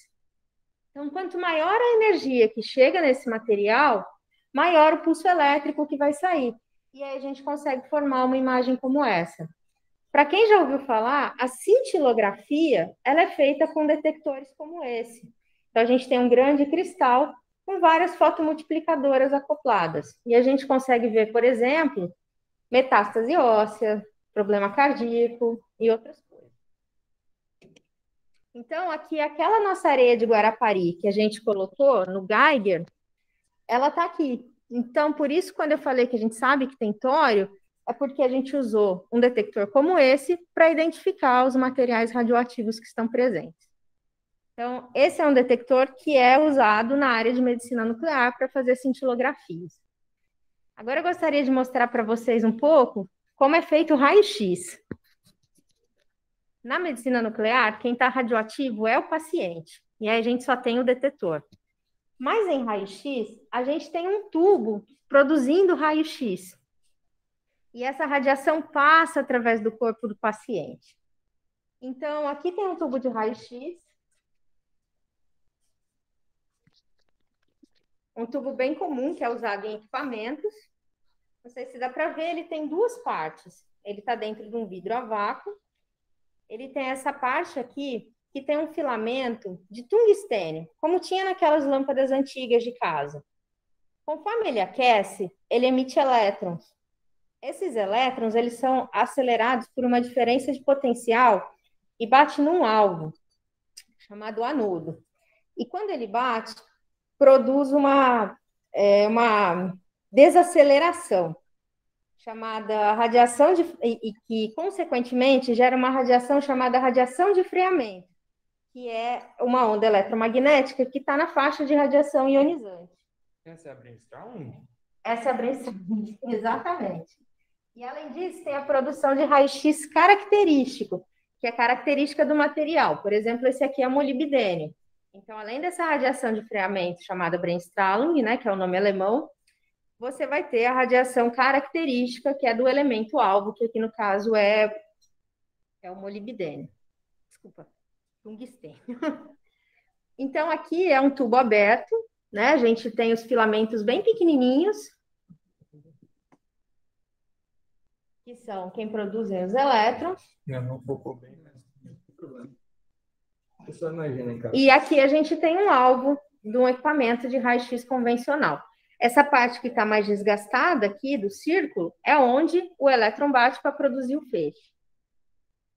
Então, quanto maior a energia que chega nesse material, maior o pulso elétrico que vai sair. E aí a gente consegue formar uma imagem como essa. Para quem já ouviu falar, a cintilografia ela é feita com detectores como esse. Então, a gente tem um grande cristal com várias fotomultiplicadoras acopladas. E a gente consegue ver, por exemplo, metástase óssea, problema cardíaco e outras então, aqui, aquela nossa areia de Guarapari que a gente colocou no Geiger, ela está aqui. Então, por isso, quando eu falei que a gente sabe que tem tório, é porque a gente usou um detector como esse para identificar os materiais radioativos que estão presentes. Então, esse é um detector que é usado na área de medicina nuclear para fazer cintilografias. Agora eu gostaria de mostrar para vocês um pouco como é feito o raio-x. Na medicina nuclear, quem está radioativo é o paciente, e aí a gente só tem o detetor. Mas em raio-x, a gente tem um tubo produzindo raio-x. E essa radiação passa através do corpo do paciente. Então, aqui tem um tubo de raio-x. Um tubo bem comum que é usado em equipamentos. Não sei se dá para ver, ele tem duas partes. Ele está dentro de um vidro a vácuo ele tem essa parte aqui que tem um filamento de tungstênio, como tinha naquelas lâmpadas antigas de casa. Conforme ele aquece, ele emite elétrons. Esses elétrons eles são acelerados por uma diferença de potencial e bate num alvo chamado anodo. E quando ele bate, produz uma, é, uma desaceleração chamada radiação de, e, e que, consequentemente, gera uma radiação chamada radiação de freamento, que é uma onda eletromagnética que está na faixa de radiação ionizante. Essa é a brainstorm? Essa é a brainstorm, <laughs> exatamente. E, além disso, tem a produção de raio-x característico, que é característica do material. Por exemplo, esse aqui é molibdênio. Então, além dessa radiação de freamento chamada Brennstrahlung, né, que é o nome alemão, você vai ter a radiação característica, que é do elemento alvo, que aqui no caso é, é o molibdênio. Desculpa, tungstênio. <laughs> Então, aqui é um tubo aberto, né? A gente tem os filamentos bem pequenininhos, que são quem produzem os elétrons. Eu não focou bem, mas não tem problema. Eu E aqui a gente tem um alvo de um equipamento de raio-x convencional. Essa parte que está mais desgastada aqui do círculo é onde o elétron bate para produzir o feixe.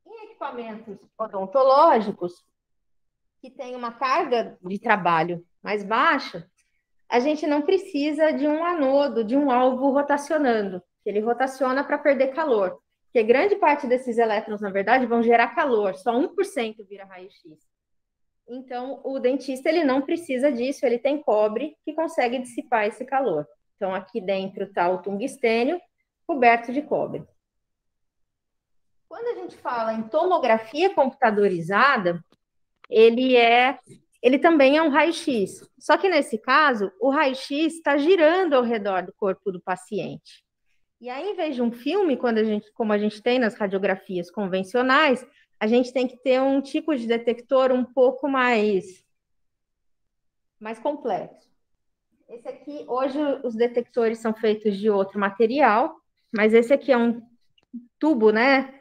Em equipamentos odontológicos, que tem uma carga de trabalho mais baixa, a gente não precisa de um anodo, de um alvo rotacionando, que ele rotaciona para perder calor. Porque grande parte desses elétrons, na verdade, vão gerar calor, só 1% vira raio-x. Então, o dentista ele não precisa disso, ele tem cobre que consegue dissipar esse calor. Então, aqui dentro está o tungstênio coberto de cobre. Quando a gente fala em tomografia computadorizada, ele é, ele também é um raio-x. Só que nesse caso, o raio-x está girando ao redor do corpo do paciente. E aí, em vez de um filme, quando a gente, como a gente tem nas radiografias convencionais, a gente tem que ter um tipo de detector um pouco mais, mais complexo. Esse aqui, hoje os detectores são feitos de outro material, mas esse aqui é um tubo, né?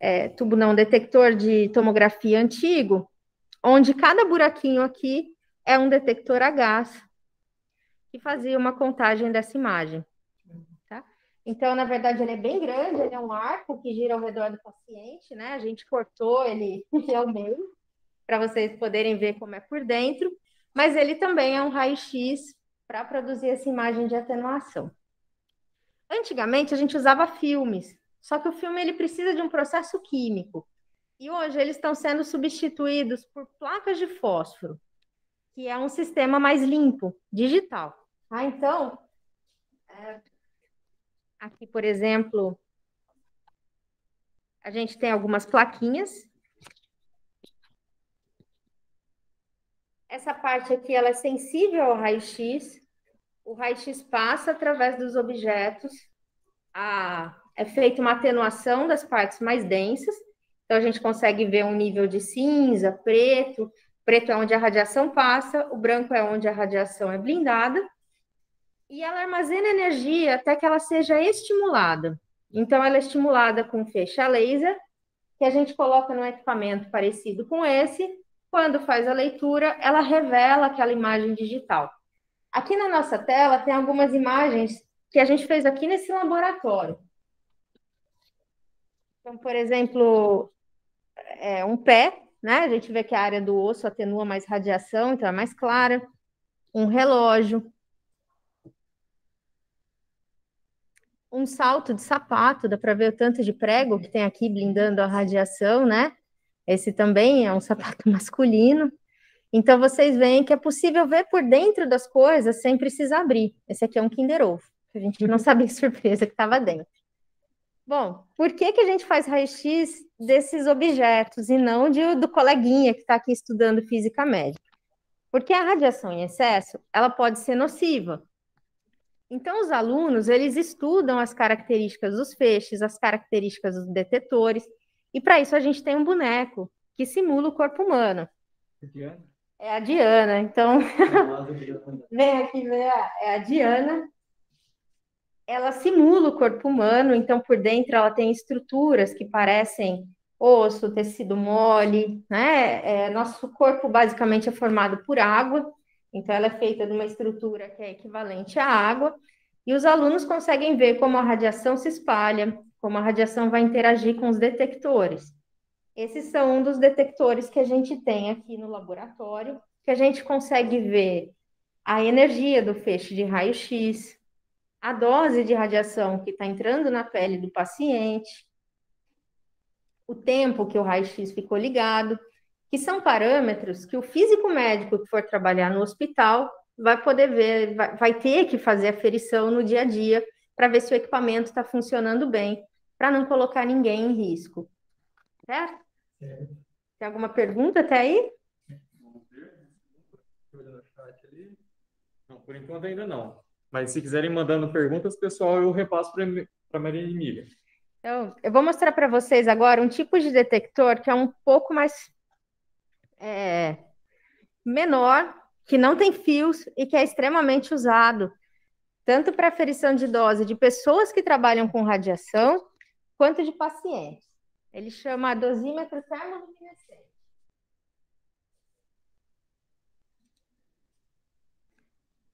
É, tubo não, detector de tomografia antigo, onde cada buraquinho aqui é um detector a gás que fazia uma contagem dessa imagem. Então, na verdade, ele é bem grande, ele é um arco que gira ao redor do paciente, né? A gente cortou ele ao meio, para vocês poderem ver como é por dentro, mas ele também é um raio-x para produzir essa imagem de atenuação. Antigamente, a gente usava filmes, só que o filme ele precisa de um processo químico. E hoje eles estão sendo substituídos por placas de fósforo, que é um sistema mais limpo, digital. Ah, então, é Aqui, por exemplo, a gente tem algumas plaquinhas. Essa parte aqui ela é sensível ao raio-x. O raio-x passa através dos objetos. A, é feita uma atenuação das partes mais densas. Então, a gente consegue ver um nível de cinza, preto. Preto é onde a radiação passa, o branco é onde a radiação é blindada. E ela armazena energia até que ela seja estimulada. Então, ela é estimulada com feixe a laser, que a gente coloca num equipamento parecido com esse. Quando faz a leitura, ela revela aquela imagem digital. Aqui na nossa tela tem algumas imagens que a gente fez aqui nesse laboratório. Então, por exemplo, é um pé, né? A gente vê que a área do osso atenua mais radiação, então é mais clara. Um relógio, um salto de sapato, dá para ver o tanto de prego que tem aqui blindando a radiação, né? Esse também é um sapato <laughs> masculino. Então vocês veem que é possível ver por dentro das coisas sem precisar abrir. Esse aqui é um Kinder Ovo. <laughs> A gente não sabia surpresa que estava dentro. Bom, por que, que a gente faz raio-x desses objetos e não de, do coleguinha que está aqui estudando física médica? Porque a radiação em excesso ela pode ser nociva, então, os alunos, eles estudam as características dos feixes, as características dos detetores, e para isso a gente tem um boneco que simula o corpo humano. Diana? É a Diana, então... <laughs> vem aqui, vem, é a Diana. Ela simula o corpo humano, então por dentro ela tem estruturas que parecem osso, tecido mole, né? É, nosso corpo basicamente é formado por água, então, ela é feita de uma estrutura que é equivalente à água, e os alunos conseguem ver como a radiação se espalha, como a radiação vai interagir com os detectores. Esses são um dos detectores que a gente tem aqui no laboratório, que a gente consegue ver a energia do feixe de raio-x, a dose de radiação que está entrando na pele do paciente, o tempo que o raio-x ficou ligado que são parâmetros que o físico médico que for trabalhar no hospital vai poder ver, vai, vai ter que fazer aferição no dia a dia para ver se o equipamento está funcionando bem, para não colocar ninguém em risco. Certo? É. Tem alguma pergunta até aí? Não, por enquanto ainda não. Mas se quiserem mandando perguntas, pessoal, eu repasso para a Maria Emília. Então, eu vou mostrar para vocês agora um tipo de detector que é um pouco mais é, menor, que não tem fios e que é extremamente usado, tanto para aferição de dose de pessoas que trabalham com radiação, quanto de pacientes. Ele chama dosímetro termoluminescente.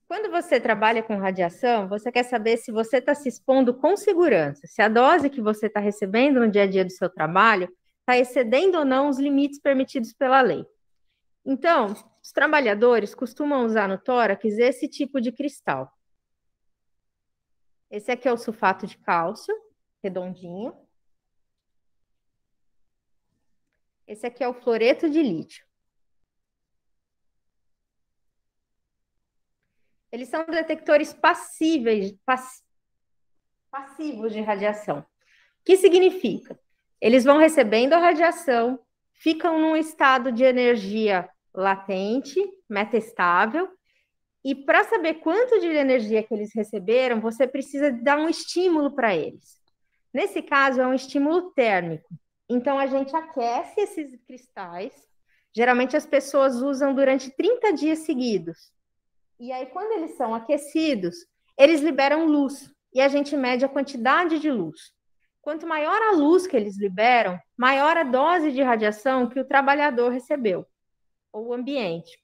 Quando você trabalha com radiação, você quer saber se você está se expondo com segurança, se a dose que você está recebendo no dia a dia do seu trabalho está excedendo ou não os limites permitidos pela lei. Então, os trabalhadores costumam usar no tórax esse tipo de cristal. Esse aqui é o sulfato de cálcio, redondinho. Esse aqui é o floreto de lítio. Eles são detectores passíveis, pass, passivos de radiação. O que significa? Eles vão recebendo a radiação, ficam num estado de energia latente, metastável, e para saber quanto de energia que eles receberam, você precisa dar um estímulo para eles. Nesse caso, é um estímulo térmico. Então, a gente aquece esses cristais. Geralmente, as pessoas usam durante 30 dias seguidos. E aí, quando eles são aquecidos, eles liberam luz. E a gente mede a quantidade de luz. Quanto maior a luz que eles liberam, maior a dose de radiação que o trabalhador recebeu, ou o ambiente.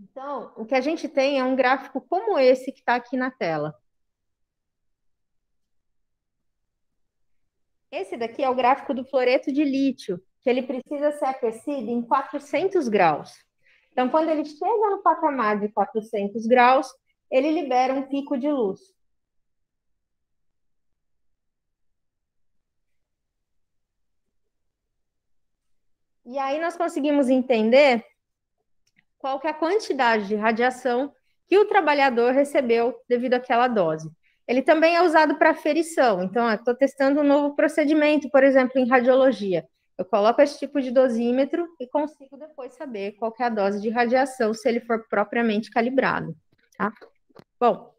Então, o que a gente tem é um gráfico como esse que está aqui na tela. Esse daqui é o gráfico do floreto de lítio, que ele precisa ser aquecido em 400 graus. Então, quando ele chega no patamar de 400 graus, ele libera um pico de luz. E aí nós conseguimos entender qual que é a quantidade de radiação que o trabalhador recebeu devido àquela dose. Ele também é usado para ferição. Então, estou testando um novo procedimento, por exemplo, em radiologia. Eu coloco esse tipo de dosímetro e consigo depois saber qual é a dose de radiação, se ele for propriamente calibrado. Tá? Bom,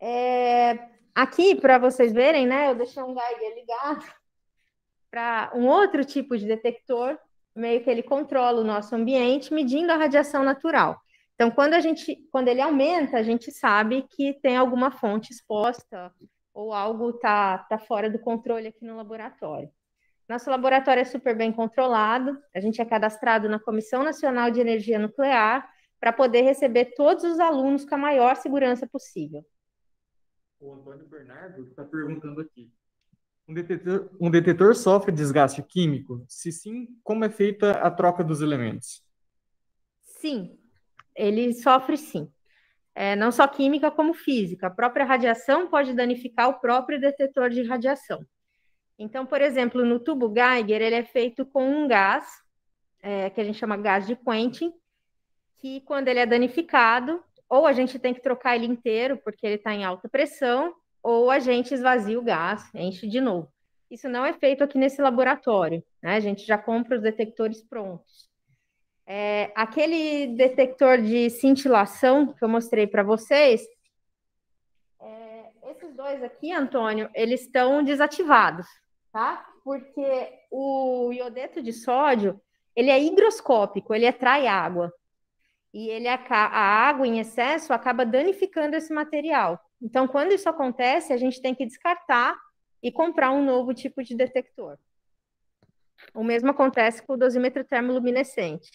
é... aqui, para vocês verem, né, eu deixei um Geiger ligado para um outro tipo de detector meio que ele controla o nosso ambiente medindo a radiação natural. Então, quando a gente, quando ele aumenta, a gente sabe que tem alguma fonte exposta ou algo está tá fora do controle aqui no laboratório. Nosso laboratório é super bem controlado, a gente é cadastrado na Comissão Nacional de Energia Nuclear para poder receber todos os alunos com a maior segurança possível. O Antônio Bernardo está perguntando aqui: um detetor, um detetor sofre desgaste químico? Se sim, como é feita a troca dos elementos? Sim, ele sofre sim. É, não só química, como física. A própria radiação pode danificar o próprio detetor de radiação. Então, por exemplo, no tubo Geiger, ele é feito com um gás, é, que a gente chama gás de Quentin, que quando ele é danificado, ou a gente tem que trocar ele inteiro, porque ele está em alta pressão, ou a gente esvazia o gás, enche de novo. Isso não é feito aqui nesse laboratório, né? A gente já compra os detectores prontos. É, aquele detector de cintilação que eu mostrei para vocês, é, esses dois aqui, Antônio, eles estão desativados, tá? Porque o iodeto de sódio, ele é higroscópico, ele atrai água. E ele, a água em excesso acaba danificando esse material. Então, quando isso acontece, a gente tem que descartar e comprar um novo tipo de detector. O mesmo acontece com o dosímetro termoluminescente.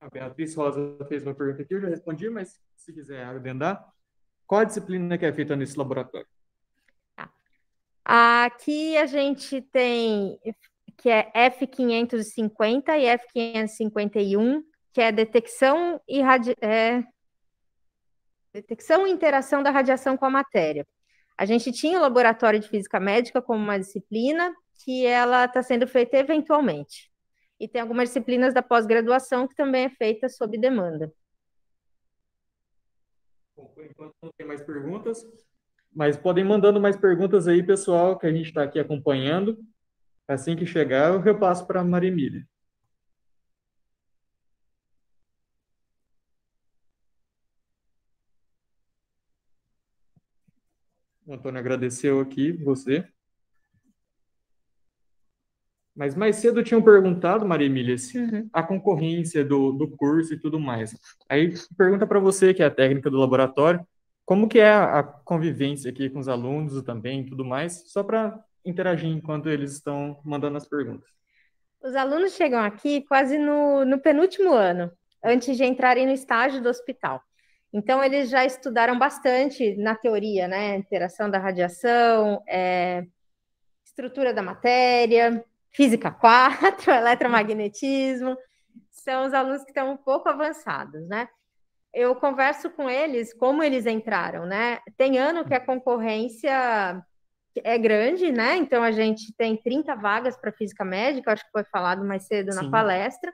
A Beatriz Rosa fez uma pergunta aqui, eu já respondi, mas se quiser adendar, qual a disciplina que é feita nesse laboratório? Tá. Aqui a gente tem que é F550 e F551, que é detecção e radi... é, Detecção e interação da radiação com a matéria. A gente tinha o laboratório de física médica como uma disciplina que ela está sendo feita eventualmente. E tem algumas disciplinas da pós-graduação que também é feita sob demanda. Bom, por enquanto não tem mais perguntas, mas podem mandando mais perguntas aí, pessoal, que a gente está aqui acompanhando. Assim que chegar, eu repasso para a Emília. O Antônio agradeceu aqui, você. Mas mais cedo tinham perguntado, Maria Emília, se uhum. a concorrência do, do curso e tudo mais. Aí pergunta para você, que é a técnica do laboratório, como que é a convivência aqui com os alunos também e tudo mais, só para interagir enquanto eles estão mandando as perguntas. Os alunos chegam aqui quase no, no penúltimo ano, antes de entrarem no estágio do hospital. Então, eles já estudaram bastante na teoria, né? Interação da radiação, é, estrutura da matéria, física 4, <laughs> eletromagnetismo. São os alunos que estão um pouco avançados, né? Eu converso com eles como eles entraram, né? Tem ano que a concorrência é grande, né? Então a gente tem 30 vagas para física médica, acho que foi falado mais cedo Sim. na palestra.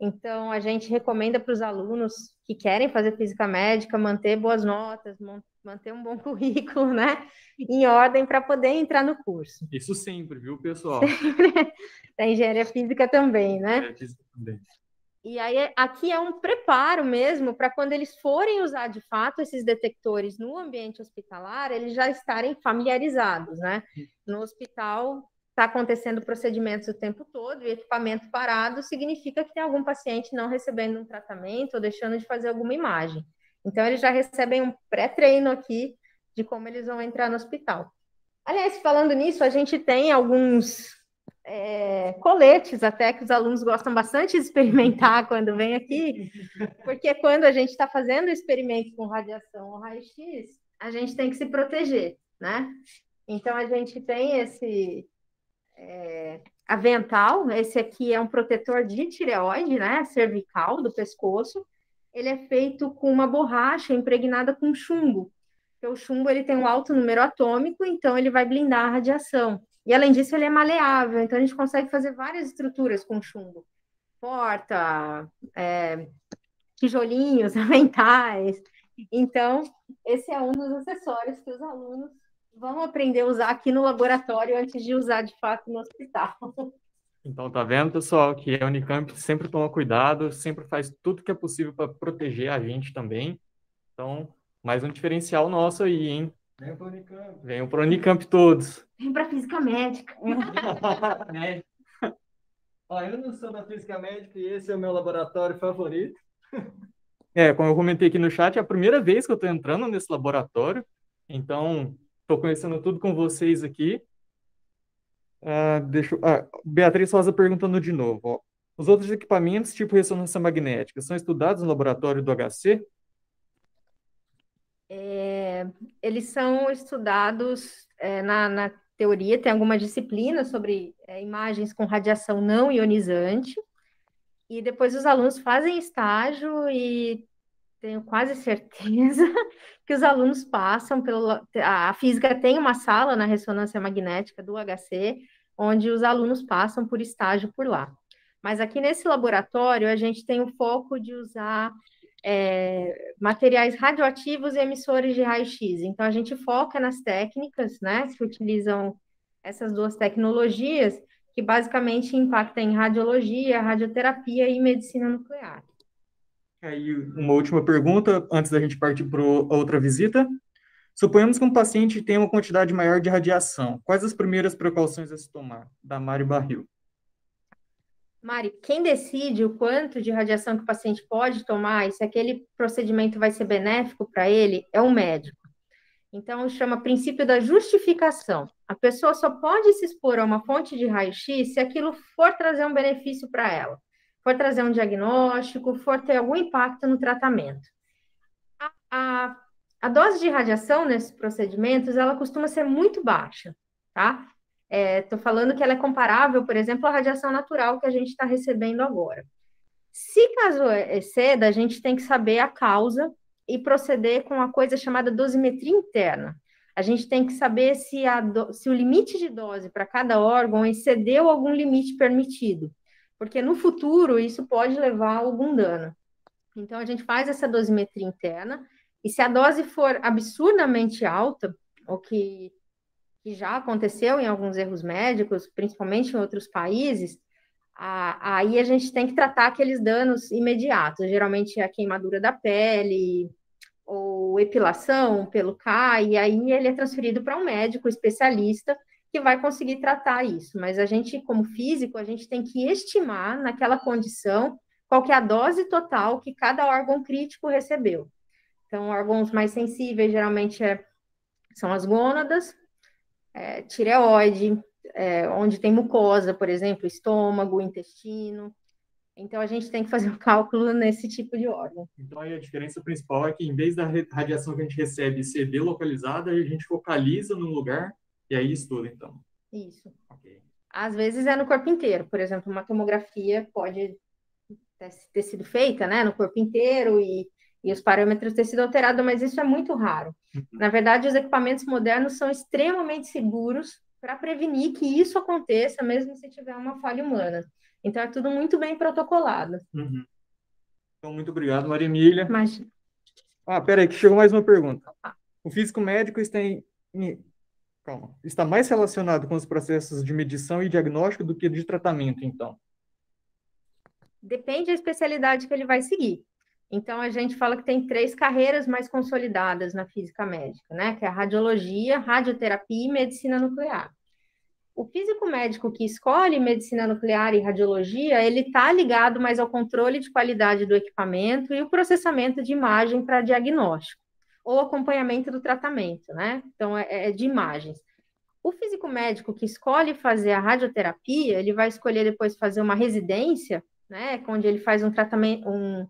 Então, a gente recomenda para os alunos que querem fazer física médica manter boas notas, manter um bom <laughs> currículo, né? Em ordem para poder entrar no curso. Isso sempre, viu, pessoal? <laughs> Sempre. da engenharia física também, né? Engenharia é, física também. E aí, aqui é um preparo mesmo para quando eles forem usar de fato esses detectores no ambiente hospitalar, eles já estarem familiarizados, né? No hospital está acontecendo procedimentos o tempo todo e equipamento parado significa que tem algum paciente não recebendo um tratamento ou deixando de fazer alguma imagem. Então, eles já recebem um pré-treino aqui de como eles vão entrar no hospital. Aliás, falando nisso, a gente tem alguns é, coletes até que os alunos gostam bastante de experimentar <laughs> quando vem aqui, porque quando a gente está fazendo experimento com radiação ou raio-x, a gente tem que se proteger, né? Então, a gente tem esse é, avental, né? esse aqui é um protetor de tireoide, né, cervical, do pescoço. Ele é feito com uma borracha impregnada com chumbo. Porque o chumbo ele tem um alto número atômico, então ele vai blindar a radiação. E além disso, ele é maleável, então a gente consegue fazer várias estruturas com chumbo. Porta, é, tijolinhos, <laughs> aventais. Então, esse é um dos acessórios que os alunos Vamos aprender a usar aqui no laboratório antes de usar de fato no hospital. Então, tá vendo, pessoal, que a Unicamp sempre toma cuidado, sempre faz tudo que é possível para proteger a gente também. Então, mais um diferencial nosso aí, hein? Vem para Unicamp. Venham para Unicamp todos. Vem para Física Médica. é. <laughs> Ó, eu não sou da Física Médica e esse é o meu laboratório favorito. É, como eu comentei aqui no chat, é a primeira vez que eu estou entrando nesse laboratório. Então, Estou conhecendo tudo com vocês aqui. Ah, deixa, ah, Beatriz Rosa perguntando de novo. Ó. Os outros equipamentos, tipo ressonância magnética, são estudados no laboratório do HC? É, eles são estudados é, na, na, teoria, tem alguma disciplina sobre é, imagens com radiação não ionizante, e depois os alunos fazem estágio e tenho quase certeza <laughs> que os alunos passam pelo a física tem uma sala na ressonância magnética do HC onde os alunos passam por estágio por lá. Mas aqui nesse laboratório a gente tem o foco de usar é, materiais radioativos e emissores de raio-x. Então a gente foca nas técnicas, né, que utilizam essas duas tecnologias que basicamente impactam em radiologia, radioterapia e medicina nuclear. Aí, uma última pergunta, antes da gente partir para outra visita. Suponhamos que um paciente tem uma quantidade maior de radiação. Quais as primeiras precauções a se tomar? Da Mari Barril. Mari, quem decide o quanto de radiação que o paciente pode tomar e se aquele procedimento vai ser benéfico para ele é o médico. Então, chama princípio da justificação. A pessoa só pode se expor a uma fonte de raio-x se aquilo for trazer um benefício para ela for trazer um diagnóstico, for ter algum impacto no tratamento. A, a, a dose de radiação nesses procedimentos, ela costuma ser muito baixa, tá? Estou é, falando que ela é comparável, por exemplo, à radiação natural que a gente está recebendo agora. Se caso exceda, a gente tem que saber a causa e proceder com uma coisa chamada dosimetria interna. A gente tem que saber se, do, se o limite de dose para cada órgão excedeu algum limite permitido porque no futuro isso pode levar a algum dano. Então, a gente faz essa dosimetria interna, e se a dose for absurdamente alta, o que, que já aconteceu em alguns erros médicos, principalmente em outros países, a, aí a gente tem que tratar aqueles danos imediatos, geralmente é a queimadura da pele, ou epilação pelo CAI, e aí ele é transferido para um médico especialista que vai conseguir tratar isso. Mas a gente, como físico, a gente tem que estimar naquela condição qual que é a dose total que cada órgão crítico recebeu. Então, órgãos mais sensíveis geralmente é, são as gônadas, é, tireoide, é, onde tem mucosa, por exemplo, estômago, intestino. Então, a gente tem que fazer um <laughs> cálculo nesse tipo de órgão. Então, a diferença principal é que, em vez da radiação que a gente recebe ser delocalizada, a gente focaliza num lugar e aí estuda, então. Isso. Okay. Às vezes é no corpo inteiro. Por exemplo, uma tomografia pode ter sido feita, né, no corpo inteiro e, e os parâmetros ter sido alterados, mas isso é muito raro. Uhum. Na verdade, os equipamentos modernos são extremamente seguros para prevenir que isso aconteça, mesmo se tiver uma falha humana. Então, é tudo muito bem protocolado. Uhum. Então, muito obrigado, Maria Emília. Imagina. Ah, peraí, que chegou mais uma pergunta. Ah. O físico médico está em, Calma. Está mais relacionado com os processos de medição e diagnóstico do que de tratamento, então? Depende da especialidade que ele vai seguir. Então, a gente fala que tem três carreiras mais consolidadas na física médica, né? Que é a radiologia, radioterapia e medicina nuclear. O físico médico que escolhe medicina nuclear e radiologia, ele está ligado mais ao controle de qualidade do equipamento e o processamento de imagem para diagnóstico ou acompanhamento do tratamento, né? Então, é, é de imagens. O físico médico que escolhe fazer a radioterapia, ele vai escolher depois fazer uma residência, né? Onde ele faz um tratamento, um, uma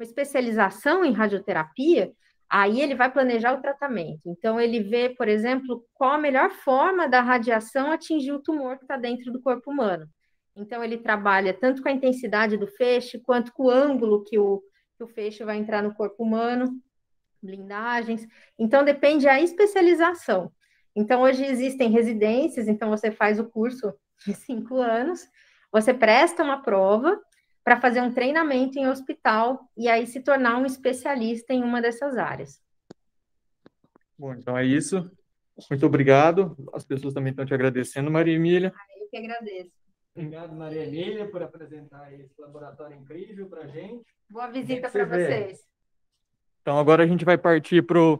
especialização em radioterapia, aí ele vai planejar o tratamento. Então, ele vê, por exemplo, qual a melhor forma da radiação atingir o tumor que está dentro do corpo humano. Então, ele trabalha tanto com a intensidade do feixe, quanto com o ângulo que o, que o feixe vai entrar no corpo humano blindagens. Então, depende da especialização. Então, hoje existem residências, então você faz o curso de cinco anos, você presta uma prova para fazer um treinamento em hospital e aí se tornar um especialista em uma dessas áreas. Bom, então é isso. Muito obrigado. As pessoas também estão te agradecendo, Maria Emília. Ah, eu que agradeço. Obrigado, Maria Emília, por apresentar esse laboratório incrível para a gente. Boa visita é para vocês. Então, agora a gente vai partir para o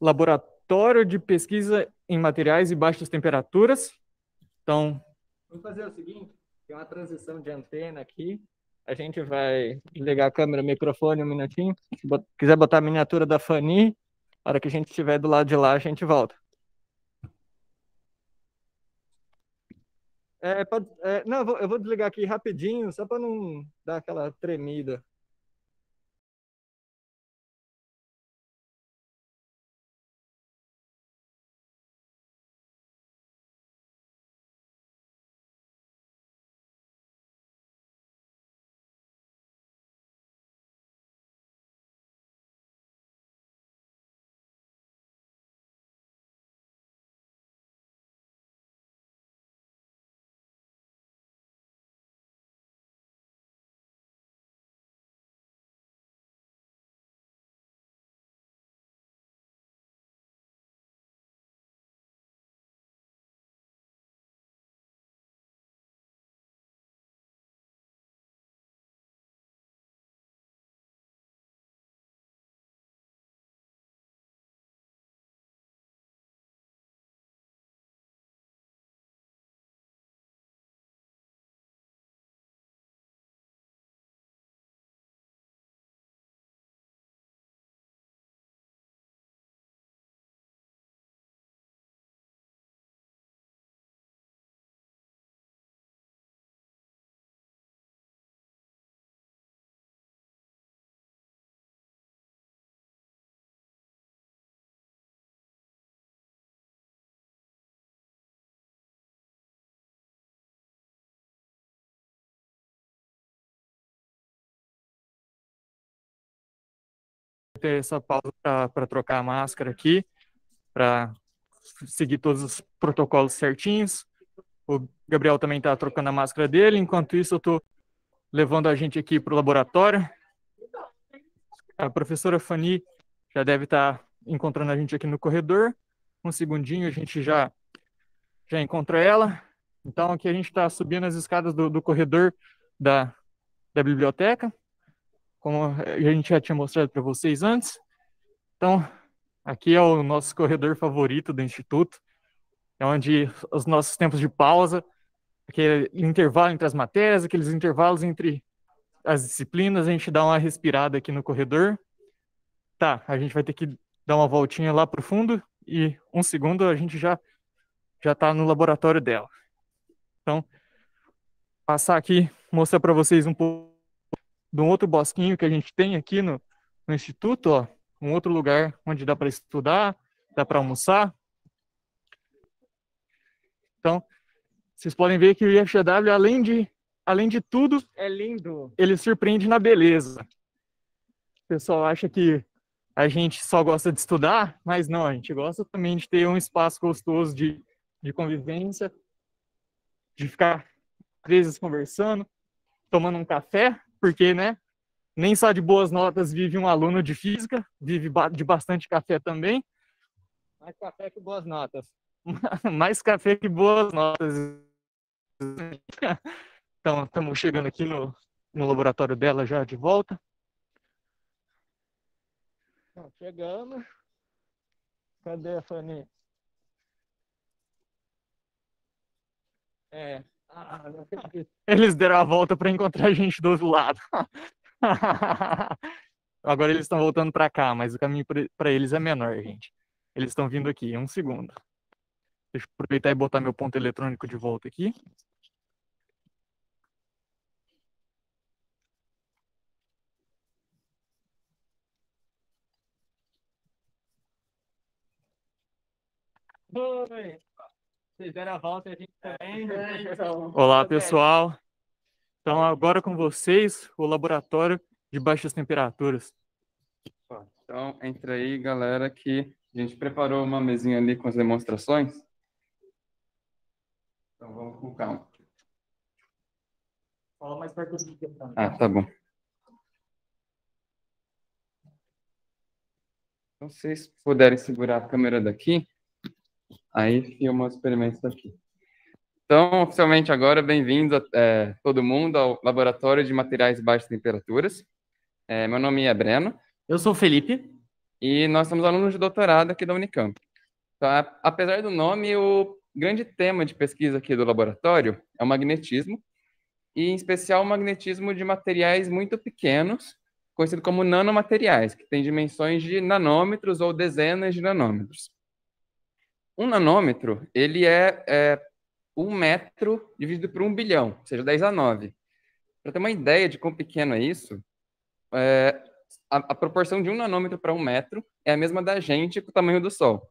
Laboratório de Pesquisa em Materiais e Baixas Temperaturas. Então. Vamos fazer o seguinte: tem uma transição de antena aqui. A gente vai ligar a câmera, microfone um minutinho. Se quiser botar a miniatura da Fanny, a hora que a gente estiver do lado de lá, a gente volta. É, pode, é, não, eu vou desligar aqui rapidinho, só para não dar aquela tremida. ter essa pausa para trocar a máscara aqui, para seguir todos os protocolos certinhos. O Gabriel também está trocando a máscara dele. Enquanto isso, eu estou levando a gente aqui para o laboratório. A professora Fanny já deve estar tá encontrando a gente aqui no corredor. Um segundinho, a gente já, já encontra ela. Então, aqui a gente está subindo as escadas do, do corredor da, da biblioteca como a gente já tinha mostrado para vocês antes. Então, aqui é o nosso corredor favorito do Instituto, é onde os nossos tempos de pausa, aquele intervalo entre as matérias, aqueles intervalos entre as disciplinas, a gente dá uma respirada aqui no corredor. Tá, a gente vai ter que dar uma voltinha lá para o fundo e um segundo a gente já já está no laboratório dela. Então, passar aqui, mostrar para vocês um pouco de um outro bosquinho que a gente tem aqui no, no instituto, ó, um outro lugar onde dá para estudar, dá para almoçar. Então, vocês podem ver que o IFGW, além de, além de tudo, é lindo. Ele surpreende na beleza. O pessoal acha que a gente só gosta de estudar, mas não, a gente gosta também de ter um espaço gostoso de, de convivência, de ficar às vezes conversando, tomando um café, porque, né, nem só de boas notas vive um aluno de física, vive de bastante café também. Mais café que boas notas. <laughs> Mais café que boas notas. Então, estamos chegando aqui no, no laboratório dela já de volta. Tá chegando chegamos. Cadê a Fanny? É, eles deram a volta para encontrar a gente do outro lado. <laughs> Agora eles estão voltando para cá, mas o caminho para eles é menor, gente. Eles estão vindo aqui, um segundo. Deixa eu aproveitar e botar meu ponto eletrônico de volta aqui. Oi. Vocês deram a volta e a gente também. Tá né, <laughs> então. Olá, tá pessoal. Então, agora com vocês, o laboratório de baixas temperaturas. Então, entra aí, galera, que a gente preparou uma mesinha ali com as demonstrações. Então, vamos com calma. Fala mais perto do microfone. Ah, tá bom. Então, se vocês puderem segurar a câmera daqui, Aí filma os experimentos daqui. Então, oficialmente agora, bem-vindos é, todo mundo ao Laboratório de Materiais Baixas Temperaturas. É, meu nome é Breno. Eu sou o Felipe. E nós somos alunos de doutorado aqui da Unicamp. Tá? Apesar do nome, o grande tema de pesquisa aqui do laboratório é o magnetismo, e em especial o magnetismo de materiais muito pequenos, conhecido como nanomateriais, que têm dimensões de nanômetros ou dezenas de nanômetros. Um nanômetro, ele é, é um metro dividido por um bilhão, ou seja, 10 a 9. Para ter uma ideia de quão pequeno é isso, é, a, a, proporção de um nanômetro para um metro é a mesma da gente com o tamanho do Sol.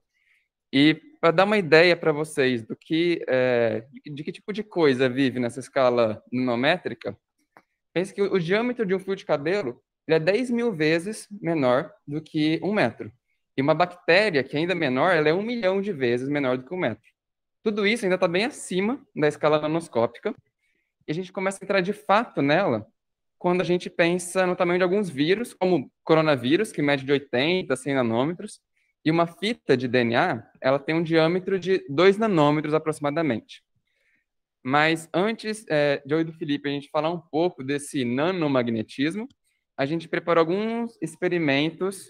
E para dar uma ideia para vocês do que, é, de, de, que tipo de coisa vive nessa escala nanométrica, pense que o, o diâmetro de um fio de cabelo é 10 mil vezes menor do que um metro. E uma bactéria, que é ainda menor, ela é um milhão de vezes menor do que um metro. Tudo isso ainda está bem acima da escala nanoscópica. E a gente começa a entrar de fato nela quando a gente pensa no tamanho de alguns vírus, como coronavírus, que mede de 80 a 100 nanômetros, e uma fita de DNA, ela tem um diâmetro de 2 nanômetros aproximadamente. Mas antes é, de eu e do Felipe a gente falar um pouco desse nanomagnetismo, a gente preparou alguns experimentos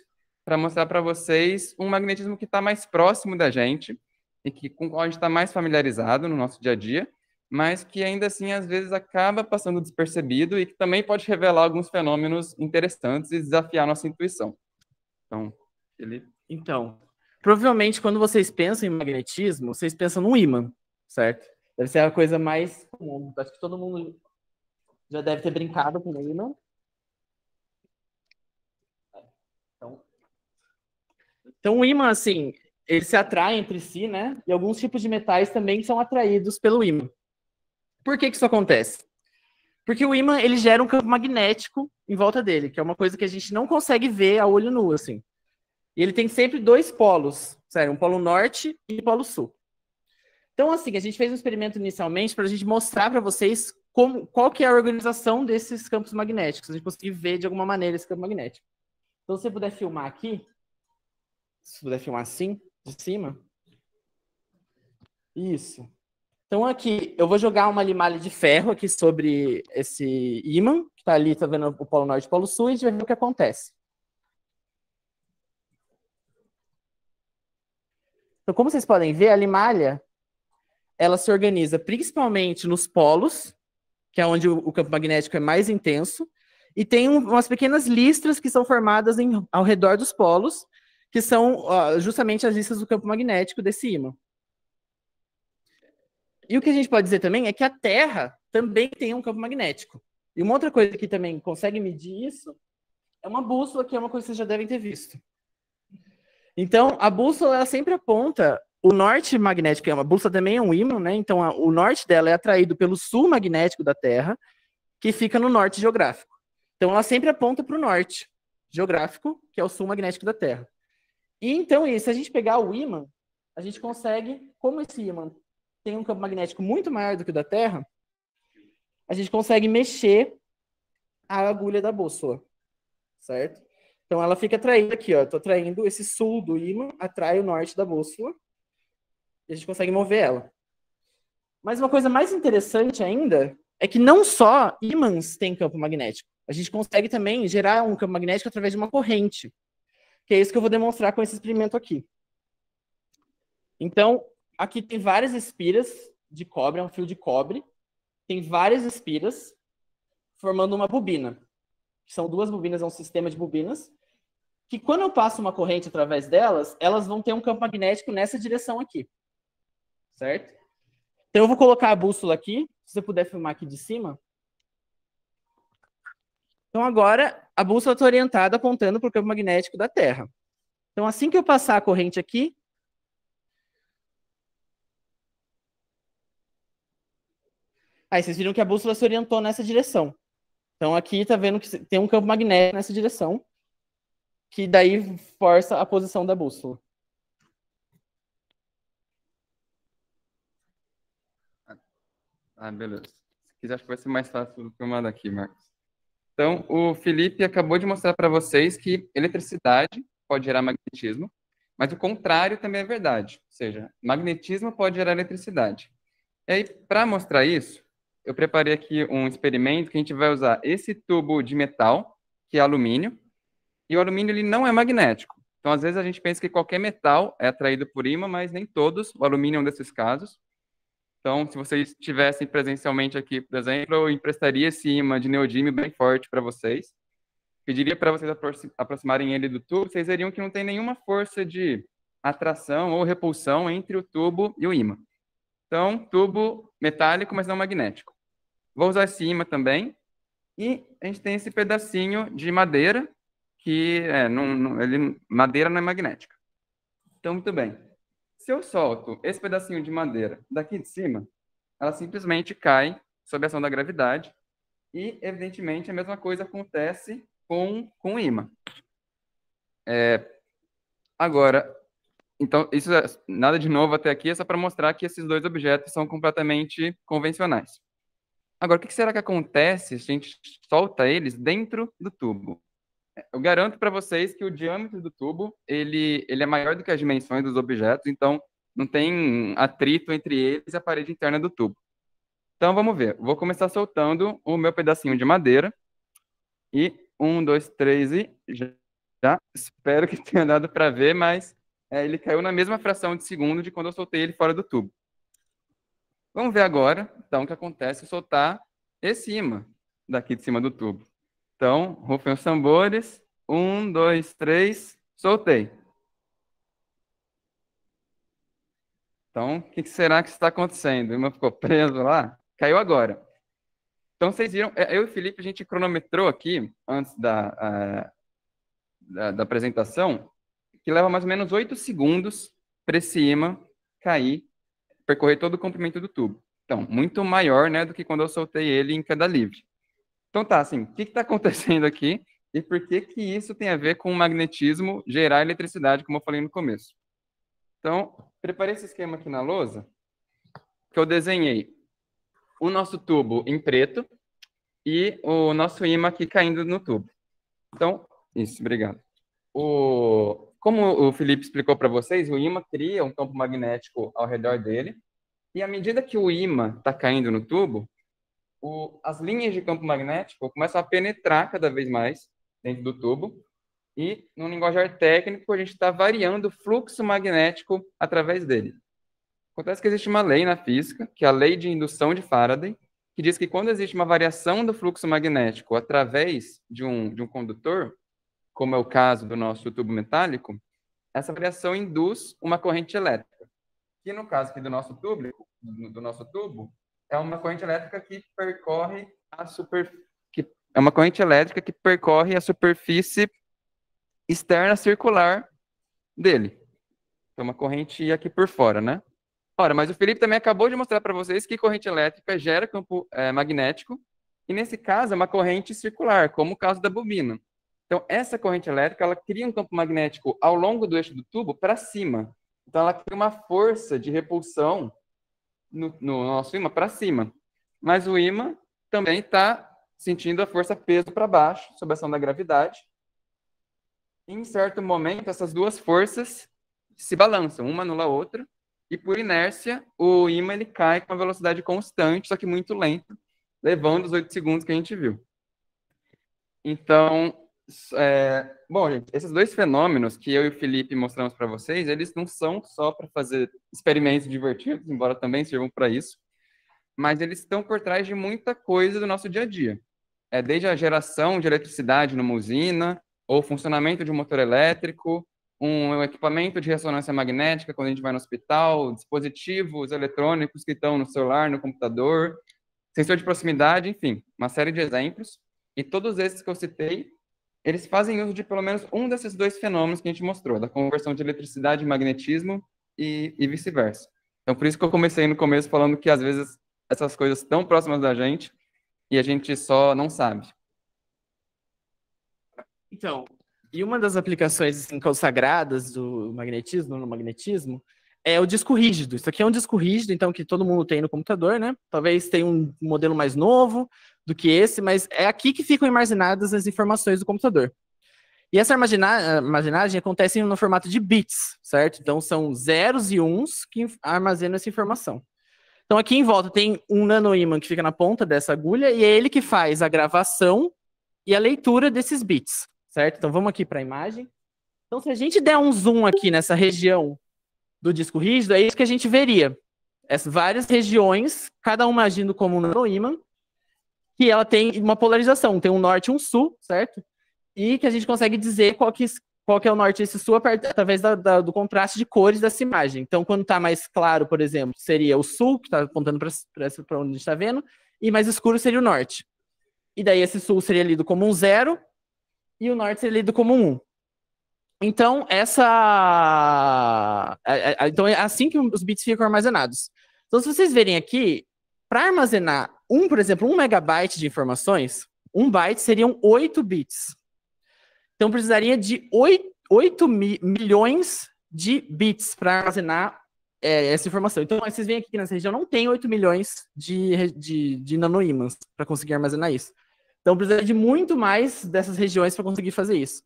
para mostrar para vocês um magnetismo que está mais próximo da gente e que com qual a gente está mais familiarizado no nosso dia a dia, mas que ainda assim às vezes acaba passando despercebido e que também pode revelar alguns fenômenos interessantes e desafiar nossa intuição. Então, então, provavelmente quando vocês pensam em magnetismo, vocês pensam no ímã, certo? Deve ser a coisa mais comum. Acho que todo mundo já deve ter brincado com o ímã Então, o ímã, assim, ele se atrai entre si, né? E alguns tipos de metais também são atraídos pelo ímã. Por que, que isso acontece? Porque o ímã, ele gera um campo magnético em volta dele, que é uma coisa que a gente não consegue ver a olho nu, assim. E ele tem sempre dois polos, sério, um polo norte e um polo sul. Então, assim, a gente fez um experimento inicialmente para a gente mostrar para vocês como, qual que é a organização desses campos magnéticos, a gente conseguir ver de alguma maneira esse campo magnético. Então, se você puder filmar aqui, se puder filmar assim, de cima. Isso. Então aqui, eu vou jogar uma limalha de ferro aqui sobre esse ímã, que está ali, está vendo o polo norte e o polo sul, e a gente vai ver o que acontece. Então, como vocês podem ver, a limalha, ela se organiza principalmente nos polos, que é onde o campo magnético é mais intenso, e tem umas pequenas listras que são formadas em, ao redor dos polos, que são uh, justamente as listas do campo magnético desse ímã. E o que a gente pode dizer também é que a Terra também tem um campo magnético. E uma outra coisa que também consegue medir isso é uma bússola, que é uma coisa que vocês já devem ter visto. Então, a bússola ela sempre aponta o norte magnético, é uma bússola também é um ímã, né? Então, a, o norte dela é atraído pelo sul magnético da Terra, que fica no norte geográfico. Então, ela sempre aponta para o norte geográfico, que é o sul magnético da Terra. E então, se a gente pegar o ímã, a gente consegue, como esse ímã tem um campo magnético muito maior do que o da Terra, a gente consegue mexer a agulha da bússola, certo? Então ela fica atraindo aqui, ó, tô atraindo esse sul do ímã, atrai o norte da bússola, e a gente consegue mover ela. Mas uma coisa mais interessante ainda é que não só ímãs têm campo magnético, a gente consegue também gerar um campo magnético através de uma corrente que é isso que eu vou demonstrar com esse experimento aqui. Então, aqui tem várias espiras de cobre, é um fio de cobre, tem várias espiras formando uma bobina. São duas bobinas, é um sistema de bobinas, que quando eu passo uma corrente através delas, elas vão ter um campo magnético nessa direção aqui. Certo? Então eu vou colocar a bússola aqui, se você puder filmar aqui de cima. Então, agora, a bússola está orientada apontando para o campo magnético da Terra. Então, assim que eu passar a corrente aqui, Aí vocês viram que a bússola se orientou nessa direção. Então aqui está vendo que tem um campo magnético nessa direção, que daí força a posição da bússola. Ah, beleza. Se quiser, acho que vai ser mais fácil filmar daqui, Marcos. Então, o Felipe acabou de mostrar para vocês que eletricidade pode gerar magnetismo, mas o contrário também é verdade, ou seja, magnetismo pode gerar eletricidade. E aí, para mostrar isso, eu preparei aqui um experimento que a gente vai usar esse tubo de metal, que é alumínio, e o alumínio ele não é magnético. Então, às vezes a gente pensa que qualquer metal é atraído por ímã, mas nem todos, o alumínio é um desses casos. Então, se vocês estivessem presencialmente aqui, por exemplo, eu emprestaria esse imã de neodímio bem forte para vocês. Pediria para vocês aproximarem ele do tubo, vocês veriam que não tem nenhuma força de atração ou repulsão entre o tubo e o imã. Então, tubo metálico, mas não magnético. Vou usar esse imã também. E a gente tem esse pedacinho de madeira, que é, não, não, ele, madeira não é magnética. Então, muito bem. Se eu solto esse pedacinho de madeira daqui de cima, ela simplesmente cai sob a ação da gravidade e, evidentemente, a mesma coisa acontece com, com o imã. É, agora, então, isso é, nada de novo até aqui, é só para mostrar que esses dois objetos são completamente convencionais. Agora, o que será que acontece se a gente solta eles dentro do tubo? Eu garanto para vocês que o diâmetro do tubo ele, ele é maior do que as dimensões dos objetos, então não tem atrito entre eles e a parede interna do tubo. Então vamos ver. Vou começar soltando o meu pedacinho de madeira. E um, dois, três e já. Espero que <laughs> tenha dado para ver, mas é, ele caiu na mesma fração de segundo de quando eu soltei ele fora do tubo. Vamos ver agora, então, o que acontece se soltar esse imã daqui de cima do tubo. Então, rufem os tambores. Um, dois, três, soltei. Então, o que será que está acontecendo? Uma ficou preso lá? Caiu agora. Então, vocês viram, é, eu e o Felipe, a gente cronometrou aqui, antes da, da, da, apresentação, que leva mais ou menos oito segundos para esse imã cair, percorrer todo o comprimento do tubo. Então, muito maior né, do que quando eu soltei ele em queda livre. Então tá, assim, o que está acontecendo aqui e por que que isso tem a ver com o magnetismo gerar eletricidade, como eu falei no começo? Então, preparei esse esquema aqui na lousa, que eu desenhei o nosso tubo em preto e o nosso ímã aqui caindo no tubo. Então, isso, obrigado. O, como o Felipe explicou para vocês, o ímã cria um campo magnético ao redor dele, e à medida que o ímã está caindo no tubo, o, as linhas de campo magnético começam a penetrar cada vez mais dentro do tubo. E, no linguajar técnico, a gente está variando o fluxo magnético através dele. Acontece que existe uma lei na física, que é a lei de indução de Faraday, que diz que quando existe uma variação do fluxo magnético através de um, de um condutor, como é o caso do nosso tubo metálico, essa variação induz uma corrente elétrica. Que no caso aqui do nosso tubo, do nosso tubo, é uma corrente elétrica que percorre a super que é uma corrente elétrica que percorre a superfície externa circular dele. Então uma corrente aqui por fora, né? Ora, mas o Felipe também acabou de mostrar para vocês que corrente elétrica gera campo é, magnético e nesse caso é uma corrente circular, como o caso da bobina. Então essa corrente elétrica ela cria um campo magnético ao longo do eixo do tubo para cima. Então ela cria uma força de repulsão no, no nosso ímã para cima. Mas o ímã também está sentindo a força peso para baixo, sob a ação da gravidade. E, em certo momento, essas duas forças se balançam, uma anula a outra, e por inércia, o ímã ele cai com uma velocidade constante, só que muito lenta, levando os 8 segundos que a gente viu. Então, é, bom, gente, esses dois fenômenos que eu e o Felipe mostramos para vocês, eles não são só para fazer experimentos divertidos, embora também sirvam para isso, mas eles estão por trás de muita coisa do nosso dia a dia. É desde a geração de eletricidade numa usina, ou funcionamento de um motor elétrico, um equipamento de ressonância magnética quando a gente vai no hospital, dispositivos eletrônicos que estão no celular, no computador, sensor de proximidade, enfim, uma série de exemplos. E todos esses que eu citei eles fazem uso de pelo menos um desses dois fenômenos que a gente mostrou, da conversão de eletricidade em magnetismo e, e vice-versa. Então, por isso que eu comecei no começo falando que às vezes essas coisas estão próximas da gente e a gente só não sabe. Então, e uma das aplicações assim, consagradas do magnetismo, no magnetismo, é o disco rígido. Isso aqui é um disco rígido, então, que todo mundo tem no computador, né? Talvez tenha um modelo mais novo do que esse, mas é aqui que ficam armazenadas as informações do computador. E essa armazenagem acontece no formato de bits, certo? Então, são zeros e uns que armazenam essa informação. Então, aqui em volta tem um nanoímã que fica na ponta dessa agulha, e é ele que faz a gravação e a leitura desses bits, certo? Então, vamos aqui para a imagem. Então, se a gente der um zoom aqui nessa região do disco rígido, é isso que a gente veria. As é várias regiões, cada uma agindo como um nanoímã, que ela tem uma polarização, tem um norte e um sul, certo? E que a gente consegue dizer qual que, qual que é o norte e esse sul através da, da, do contraste de cores dessa imagem. Então, quando está mais claro, por exemplo, seria o sul, que está apontando para onde a gente está vendo, e mais escuro seria o norte. E daí esse sul seria lido como um zero, e o norte seria lido como um 1. Então, essa. É, é, é, então, é assim que os bits ficam armazenados. Então, se vocês verem aqui, para armazenar um, por exemplo, um megabyte de informações, um byte seriam 8 bits. Então, precisaria de 8, 8 mi milhões de bits para armazenar é, essa informação. Então, vocês veem aqui que nessa região não tem 8 milhões de, de, de nanoímãs para conseguir armazenar isso. Então, precisaria de muito mais dessas regiões para conseguir fazer isso.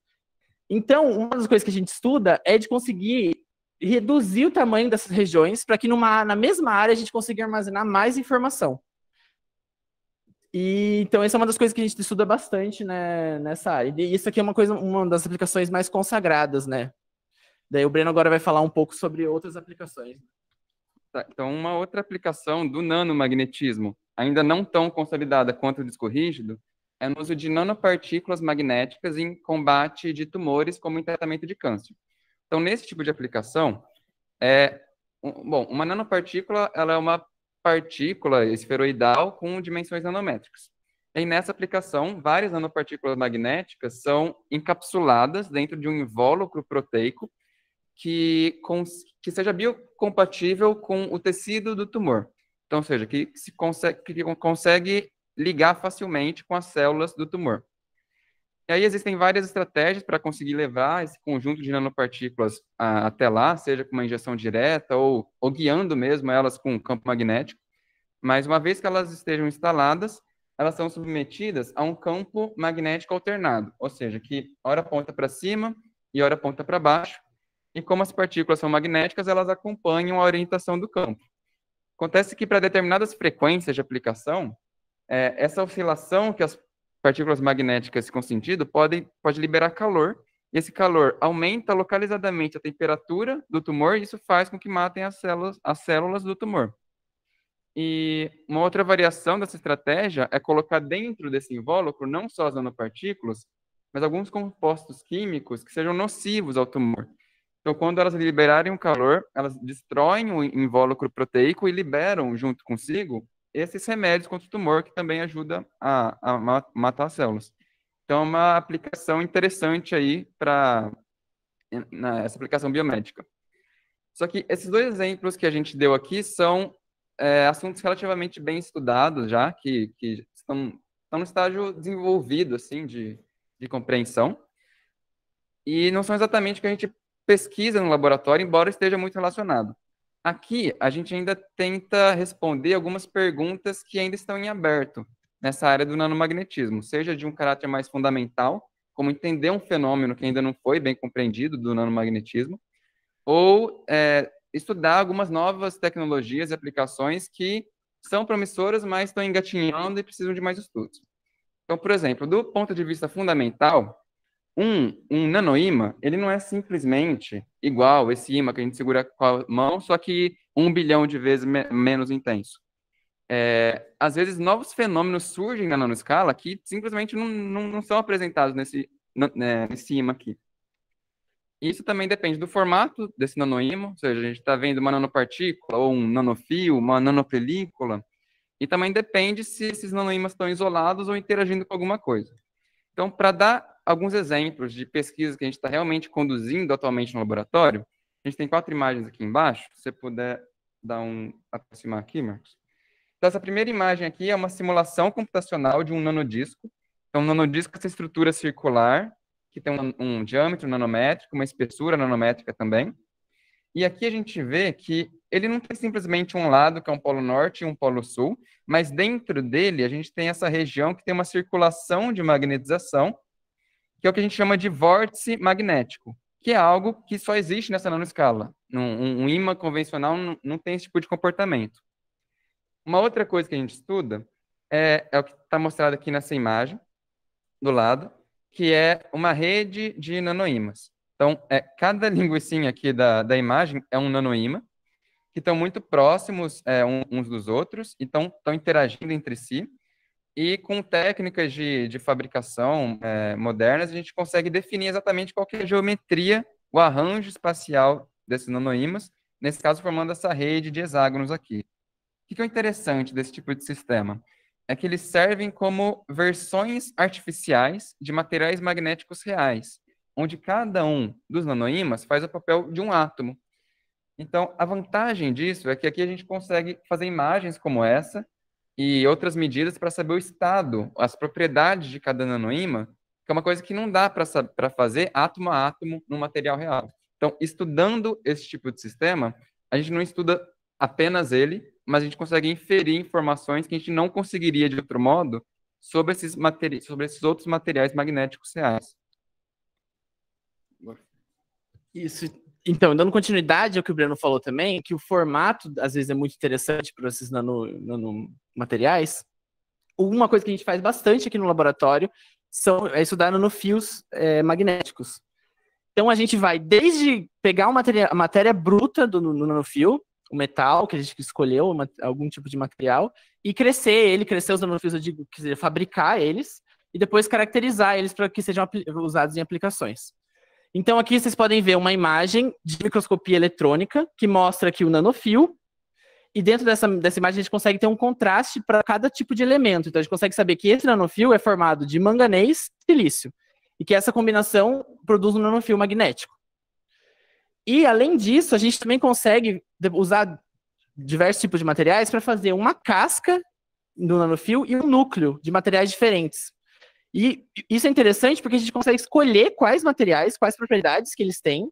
Então, uma das coisas que a gente estuda é de conseguir reduzir o tamanho dessas regiões para que numa, na mesma área a gente consiga armazenar mais informação. E, então, essa é uma das coisas que a gente estuda bastante né, nessa área. E isso aqui é uma coisa, uma das aplicações mais consagradas, né? Daí o Breno agora vai falar um pouco sobre outras aplicações. Tá, então, uma outra aplicação do nanomagnetismo, ainda não tão consolidada quanto o disco rígido, é no uso de nanopartículas magnéticas em combate de tumores como em tratamento de câncer. Então, nesse tipo de aplicação, é, um, bom, uma nanopartícula ela é uma partícula esferoidal com dimensões nanométricas. E nessa aplicação, várias nanopartículas magnéticas são encapsuladas dentro de um invólucro proteico que, que seja biocompatível com o tecido do tumor. Então, ou seja, que, se consegue, que consegue ligar facilmente com as células do tumor. E aí existem várias estratégias para conseguir levar esse conjunto de nanopartículas a, ah, até lá, seja com uma injeção direta ou, ou guiando mesmo elas com um campo magnético. Mas uma vez que elas estejam instaladas, elas são submetidas a um campo magnético alternado, ou seja, que hora aponta para cima e hora aponta para baixo. E como as partículas são magnéticas, elas acompanham a orientação do campo. Acontece que para determinadas frequências de aplicação, é, essa oscilação que as partículas magnéticas com sentido podem, pode liberar calor, e esse calor aumenta localizadamente a temperatura do tumor, e isso faz com que matem as células, as células do tumor. E uma outra variação dessa estratégia é colocar dentro desse invólucro não só as nanopartículas, mas alguns compostos químicos que sejam nocivos ao tumor. Então, quando elas liberarem o calor, elas destroem o invólucro proteico e liberam junto consigo esses remédios contra o tumor, que também ajuda a, a matar as células. Então, é uma aplicação interessante aí para essa aplicação biomédica. Só que esses dois exemplos que a gente deu aqui são é, assuntos relativamente bem estudados já, que, que estão, estão no estágio desenvolvido, assim, de, de compreensão. E não são exatamente o que a gente pesquisa no laboratório, embora esteja muito relacionado. Aqui a gente ainda tenta responder algumas perguntas que ainda estão em aberto nessa área do nanomagnetismo, seja de um caráter mais fundamental, como entender um fenômeno que ainda não foi bem compreendido do nanomagnetismo, ou é, estudar algumas novas tecnologias e aplicações que são promissoras, mas estão engatinhando e precisam de mais estudos. Então, por exemplo, do ponto de vista fundamental, um, um nanoímã, ele não é simplesmente igual esse ímã que a gente segura com a mão, só que um bilhão de vezes me menos intenso. É, às vezes, novos fenômenos surgem na nanoscala que simplesmente não, não, não são apresentados nesse, né, nesse ímã aqui. Isso também depende do formato desse nanoímã, ou seja, a gente está vendo uma nanopartícula ou um nanofio, uma nanopelícula, e também depende se esses nanoímãs estão isolados ou interagindo com alguma coisa. Então, para dar alguns exemplos de pesquisas que a gente está realmente conduzindo atualmente no laboratório. A gente tem quatro imagens aqui embaixo, se você puder dar um aproximar aqui, Marcos. Então, essa primeira imagem aqui é uma simulação computacional de um nanodisco. Então, um nanodisco é essa estrutura circular, que tem um, um diâmetro nanométrico, uma espessura nanométrica também. E aqui a gente vê que ele não tem simplesmente um lado, que é um polo norte e um polo sul, mas dentro dele a gente tem essa região que tem uma circulação de magnetização que é o que a gente chama de vórtice magnético, que é algo que só existe nessa nanoescala. Um, um imã convencional não, não tem esse tipo de comportamento. Uma outra coisa que a gente estuda é, é o que está mostrado aqui nessa imagem, do lado, que é uma rede de nanoímãs. Então, é, cada <laughs> linguicinha aqui da, da imagem é um nanoímã, que estão muito próximos é, uns dos outros, então estão interagindo entre si, e com técnicas de, de fabricação é, modernas, a gente consegue definir exatamente qual é a geometria, o arranjo espacial desses nanoímãs, nesse caso formando essa rede de hexágonos aqui. O que é interessante desse tipo de sistema? É que eles servem como versões artificiais de materiais magnéticos reais, onde cada um dos nanoímãs faz o papel de um átomo. Então, a vantagem disso é que aqui a gente consegue fazer imagens como essa, e outras medidas para saber o estado, as propriedades de cada nanoímã, que é uma coisa que não dá para fazer átomo a átomo no material real. Então, estudando esse tipo de sistema, a gente não estuda apenas ele, mas a gente consegue inferir informações que a gente não conseguiria de outro modo sobre esses, materi sobre esses outros materiais magnéticos reais. Isso então, dando continuidade ao que o Breno falou também, que o formato às vezes é muito interessante para esses nanomateriais. Uma coisa que a gente faz bastante aqui no laboratório são, é estudar nanofios é, magnéticos. Então, a gente vai desde pegar a matéria bruta do, do nanofio, o metal que a gente escolheu, uma, algum tipo de material, e crescer ele, crescer os nanofios, eu digo, quer dizer, fabricar eles, e depois caracterizar eles para que sejam usados em aplicações. Então aqui vocês podem ver uma imagem de microscopia eletrônica que mostra aqui o nanofio. E dentro dessa, dessa imagem a gente consegue ter um contraste para cada tipo de elemento. Então a gente consegue saber que esse nanofio é formado de manganês e silício. E que essa combinação produz um nanofio magnético. E além disso, a gente também consegue usar diversos tipos de materiais para fazer uma casca do nanofio e um núcleo de materiais diferentes. E isso é interessante porque a gente consegue escolher quais materiais, quais propriedades que eles têm,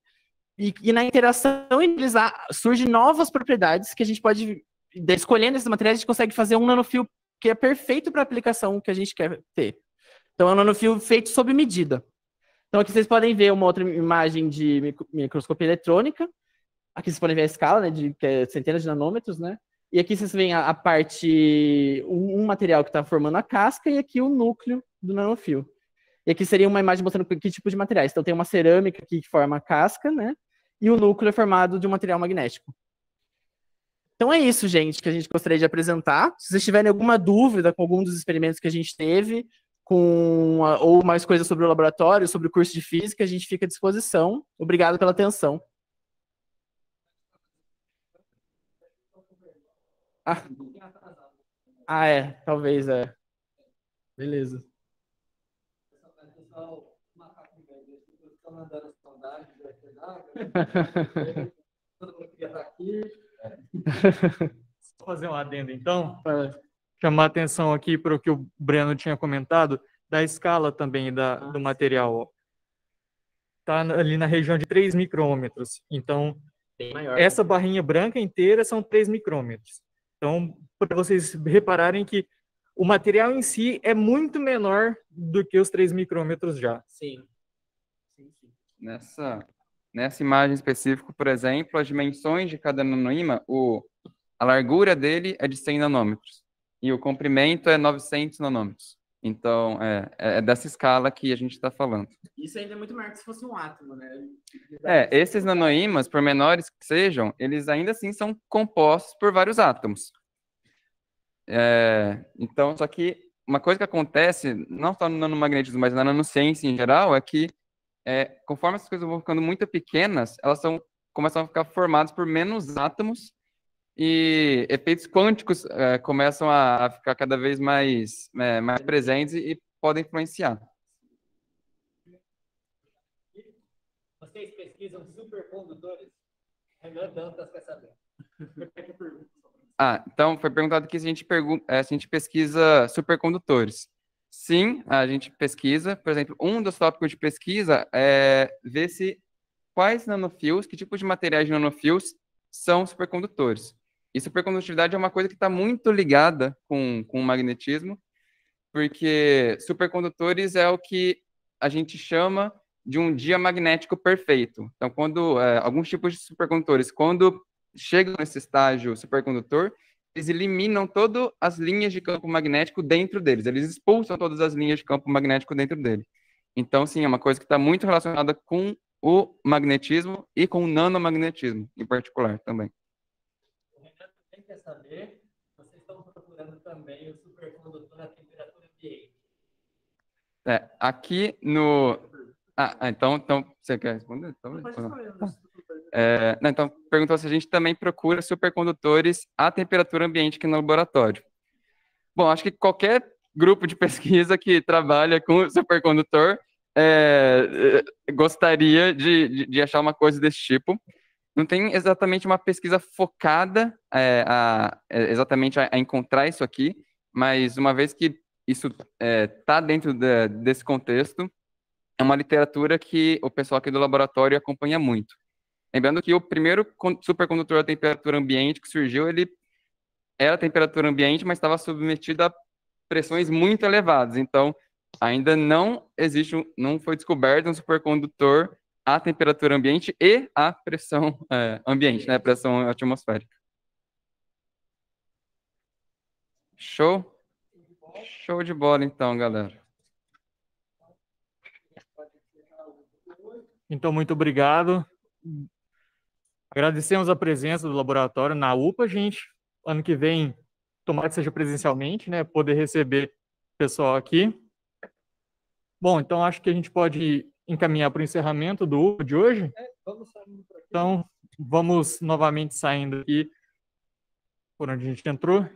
e, e na interação eles surgem novas propriedades que a gente pode, escolhendo esses materiais, a gente consegue fazer um nanofio que é perfeito para a aplicação que a gente quer ter. Então é um nanofio feito sob medida. Então aqui vocês podem ver uma outra imagem de microscopia eletrônica. Aqui vocês podem ver a escala, né, de é centenas de nanômetros, né? E aqui vocês veem a, a parte, um, um material que está formando a casca e aqui o núcleo do nanofio. E aqui seria uma imagem mostrando que tipo de materiais. Então tem uma cerâmica aqui que forma a casca, né? E o núcleo é formado de um material magnético. Então é isso, gente, que a gente gostaria de apresentar. Se vocês tiverem alguma dúvida com algum dos experimentos que a gente teve, com a, ou mais coisas sobre o laboratório, sobre o curso de física, a gente fica à disposição. Obrigado pela atenção. Ah, ah é, talvez é. Beleza o macaco velho, as pessoas estão mandando as sondagens da FENAGA, <laughs> todo mundo queria estar aqui. É. Só fazer um adendo, então, para é. chamar atenção aqui para o que o Breno tinha comentado, da escala também da, ah, do material. Está ali na região de 3 micrômetros. Então, maior, essa né? barrinha branca inteira são 3 micrômetros. Então, para vocês repararem que o material em si é muito menor do que os 3 micrômetros já. Sim. Nessa, nessa imagem específica, por exemplo, as dimensões de cada nanoíma, o, a largura dele é de 100 nanômetros e o comprimento é 900 nanômetros. Então, é, é, é dessa escala que a gente está falando. Isso ainda é muito maior que se fosse um átomo, né? É, esses nanoímas, por menores que sejam, eles ainda assim são compostos por vários átomos. É, então, só que uma coisa que acontece, não só no nanomagnetismo, mas na nanociência em geral, é que é, conforme essas coisas vão ficando muito pequenas, elas são, começam a ficar formadas por menos átomos e efeitos quânticos é, começam a, ficar cada vez mais, é, mais presentes e, e podem influenciar. Vocês pesquisam supercondutores? Renan Dantas quer saber. <laughs> Ah, então foi perguntado aqui se a gente, eh, se a gente pesquisa supercondutores. Sim, a gente pesquisa. Por exemplo, um dos tópicos de pesquisa é ver se quais nanofios, que tipo de materiais de nanofios são supercondutores. E supercondutividade é uma coisa que está muito ligada com, com o magnetismo, porque supercondutores é o que a gente chama de um dia magnético perfeito. Então, quando é, alguns tipos de supercondutores, quando chegam nesse estágio supercondutor, eles eliminam todas as linhas de campo magnético dentro deles. Eles expulsam todas as linhas de campo magnético dentro dele. Então, sim, é uma coisa que está muito relacionada com o magnetismo e com o nanomagnetismo, em particular, também. O Renato também quer saber, vocês estão procurando também o supercondutor na temperatura ambiente. É, aqui no... Ah, ah então, então, você quer responder? Então, Pode responder, tá. É, não, então, perguntou se a gente também procura supercondutores à temperatura ambiente aqui no laboratório. Bom, acho que qualquer grupo de <laughs> pesquisa que trabalha com supercondutor é, é, gostaria de, de, de, achar uma coisa desse tipo. Não tem exatamente uma pesquisa focada é, a, é, exatamente a, a, encontrar isso aqui, mas uma vez que isso está é, dentro desse contexto, é uma literatura que o pessoal aqui do laboratório acompanha muito. Lembrando que o primeiro supercondutor à temperatura ambiente que surgiu, ele era temperatura ambiente, mas estava submetido a pressões muito elevadas. Então, ainda não existe, não foi descoberto um supercondutor à temperatura ambiente e à pressão é, ambiente, né, pressão atmosférica. Show? Show de bola, então, galera. Então, muito obrigado. Agradecemos a presença do laboratório na UPA, gente. Ano que vem, tomara que seja presencialmente, né? Poder receber o pessoal aqui. Bom, então acho que a gente pode encaminhar para o encerramento do UPA de hoje. É, então, vamos novamente saindo aqui por onde a gente entrou.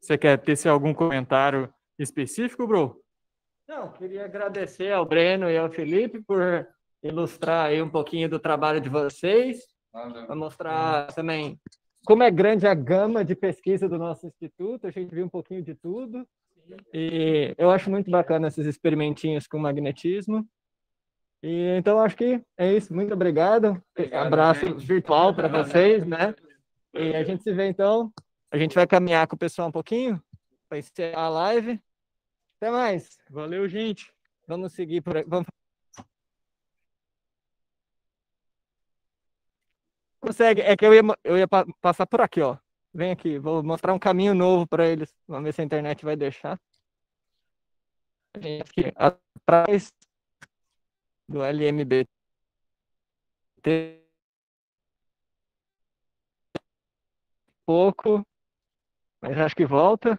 Você quer ter se algum comentário específico, Bro? Não, queria agradecer ao Breno e ao Felipe por ilustrar aí um pouquinho do trabalho de vocês, para mostrar também como é grande a gama de pesquisa do nosso instituto, a gente viu um pouquinho de tudo. E eu acho muito bacana esses experimentinhos com magnetismo. E então acho que é isso. Muito obrigado. obrigado Abraço gente. virtual para vocês, né? E a gente se vê então. A gente vai caminhar com o pessoal um pouquinho para encerrar a live. Até mais. Valeu, gente. Vamos seguir por aqui. Vamos... Consegue. É que eu ia, eu ia passar por aqui, ó. Vem aqui, vou mostrar um caminho novo para eles. Vamos ver se a internet vai deixar. Aqui, atrás do LMB. Pouco, mas acho que volta.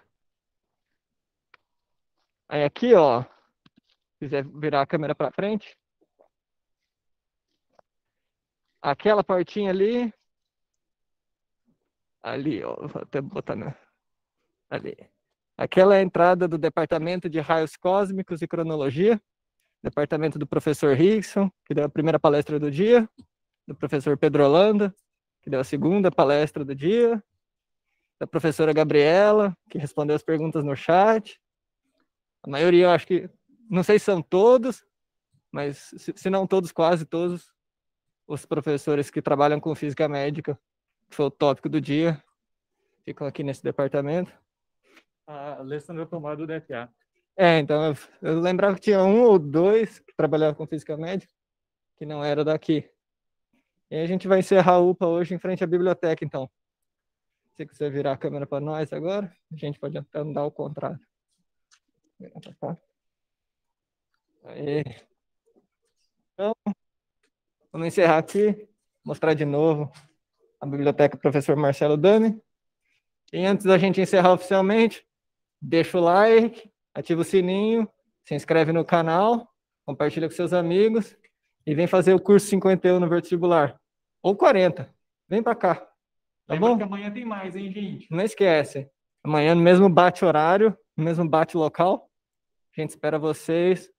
Aí aqui, ó, se quiser virar a câmera para frente. Aquela partinha ali. Ali, ó, vou até botar na. Ali. Aquela é a entrada do Departamento de Raios Cósmicos e Cronologia, departamento do professor Rickson, que deu a primeira palestra do dia, do professor Pedro Holanda, que deu a segunda palestra do dia, da professora Gabriela, que respondeu as perguntas no chat. A maioria, eu acho que, não sei se são todos, mas se não todos, quase todos os professores que trabalham com física médica, que foi o tópico do dia, ficam aqui nesse departamento. A Alessandra Tomado do DFA. É, então eu, eu lembrava que tinha um ou dois que trabalhavam com física médica, que não era daqui. E a gente vai encerrar a UPA hoje em frente à biblioteca, então. Se quiser virar a câmera para nós agora, a gente pode andar ao contrário. Aí. Então, Vamos encerrar aqui, mostrar de novo a biblioteca do professor Marcelo Dani. E antes da gente encerrar oficialmente, deixa o like, ativa o sininho, se inscreve no canal, compartilha com seus amigos e vem fazer o curso 51 no vestibular. Ou 40. Vem para cá. Tá Lembra bom? que amanhã tem mais, hein, gente? Não esquece. Amanhã no mesmo bate horário, no mesmo bate local. A gente espera vocês.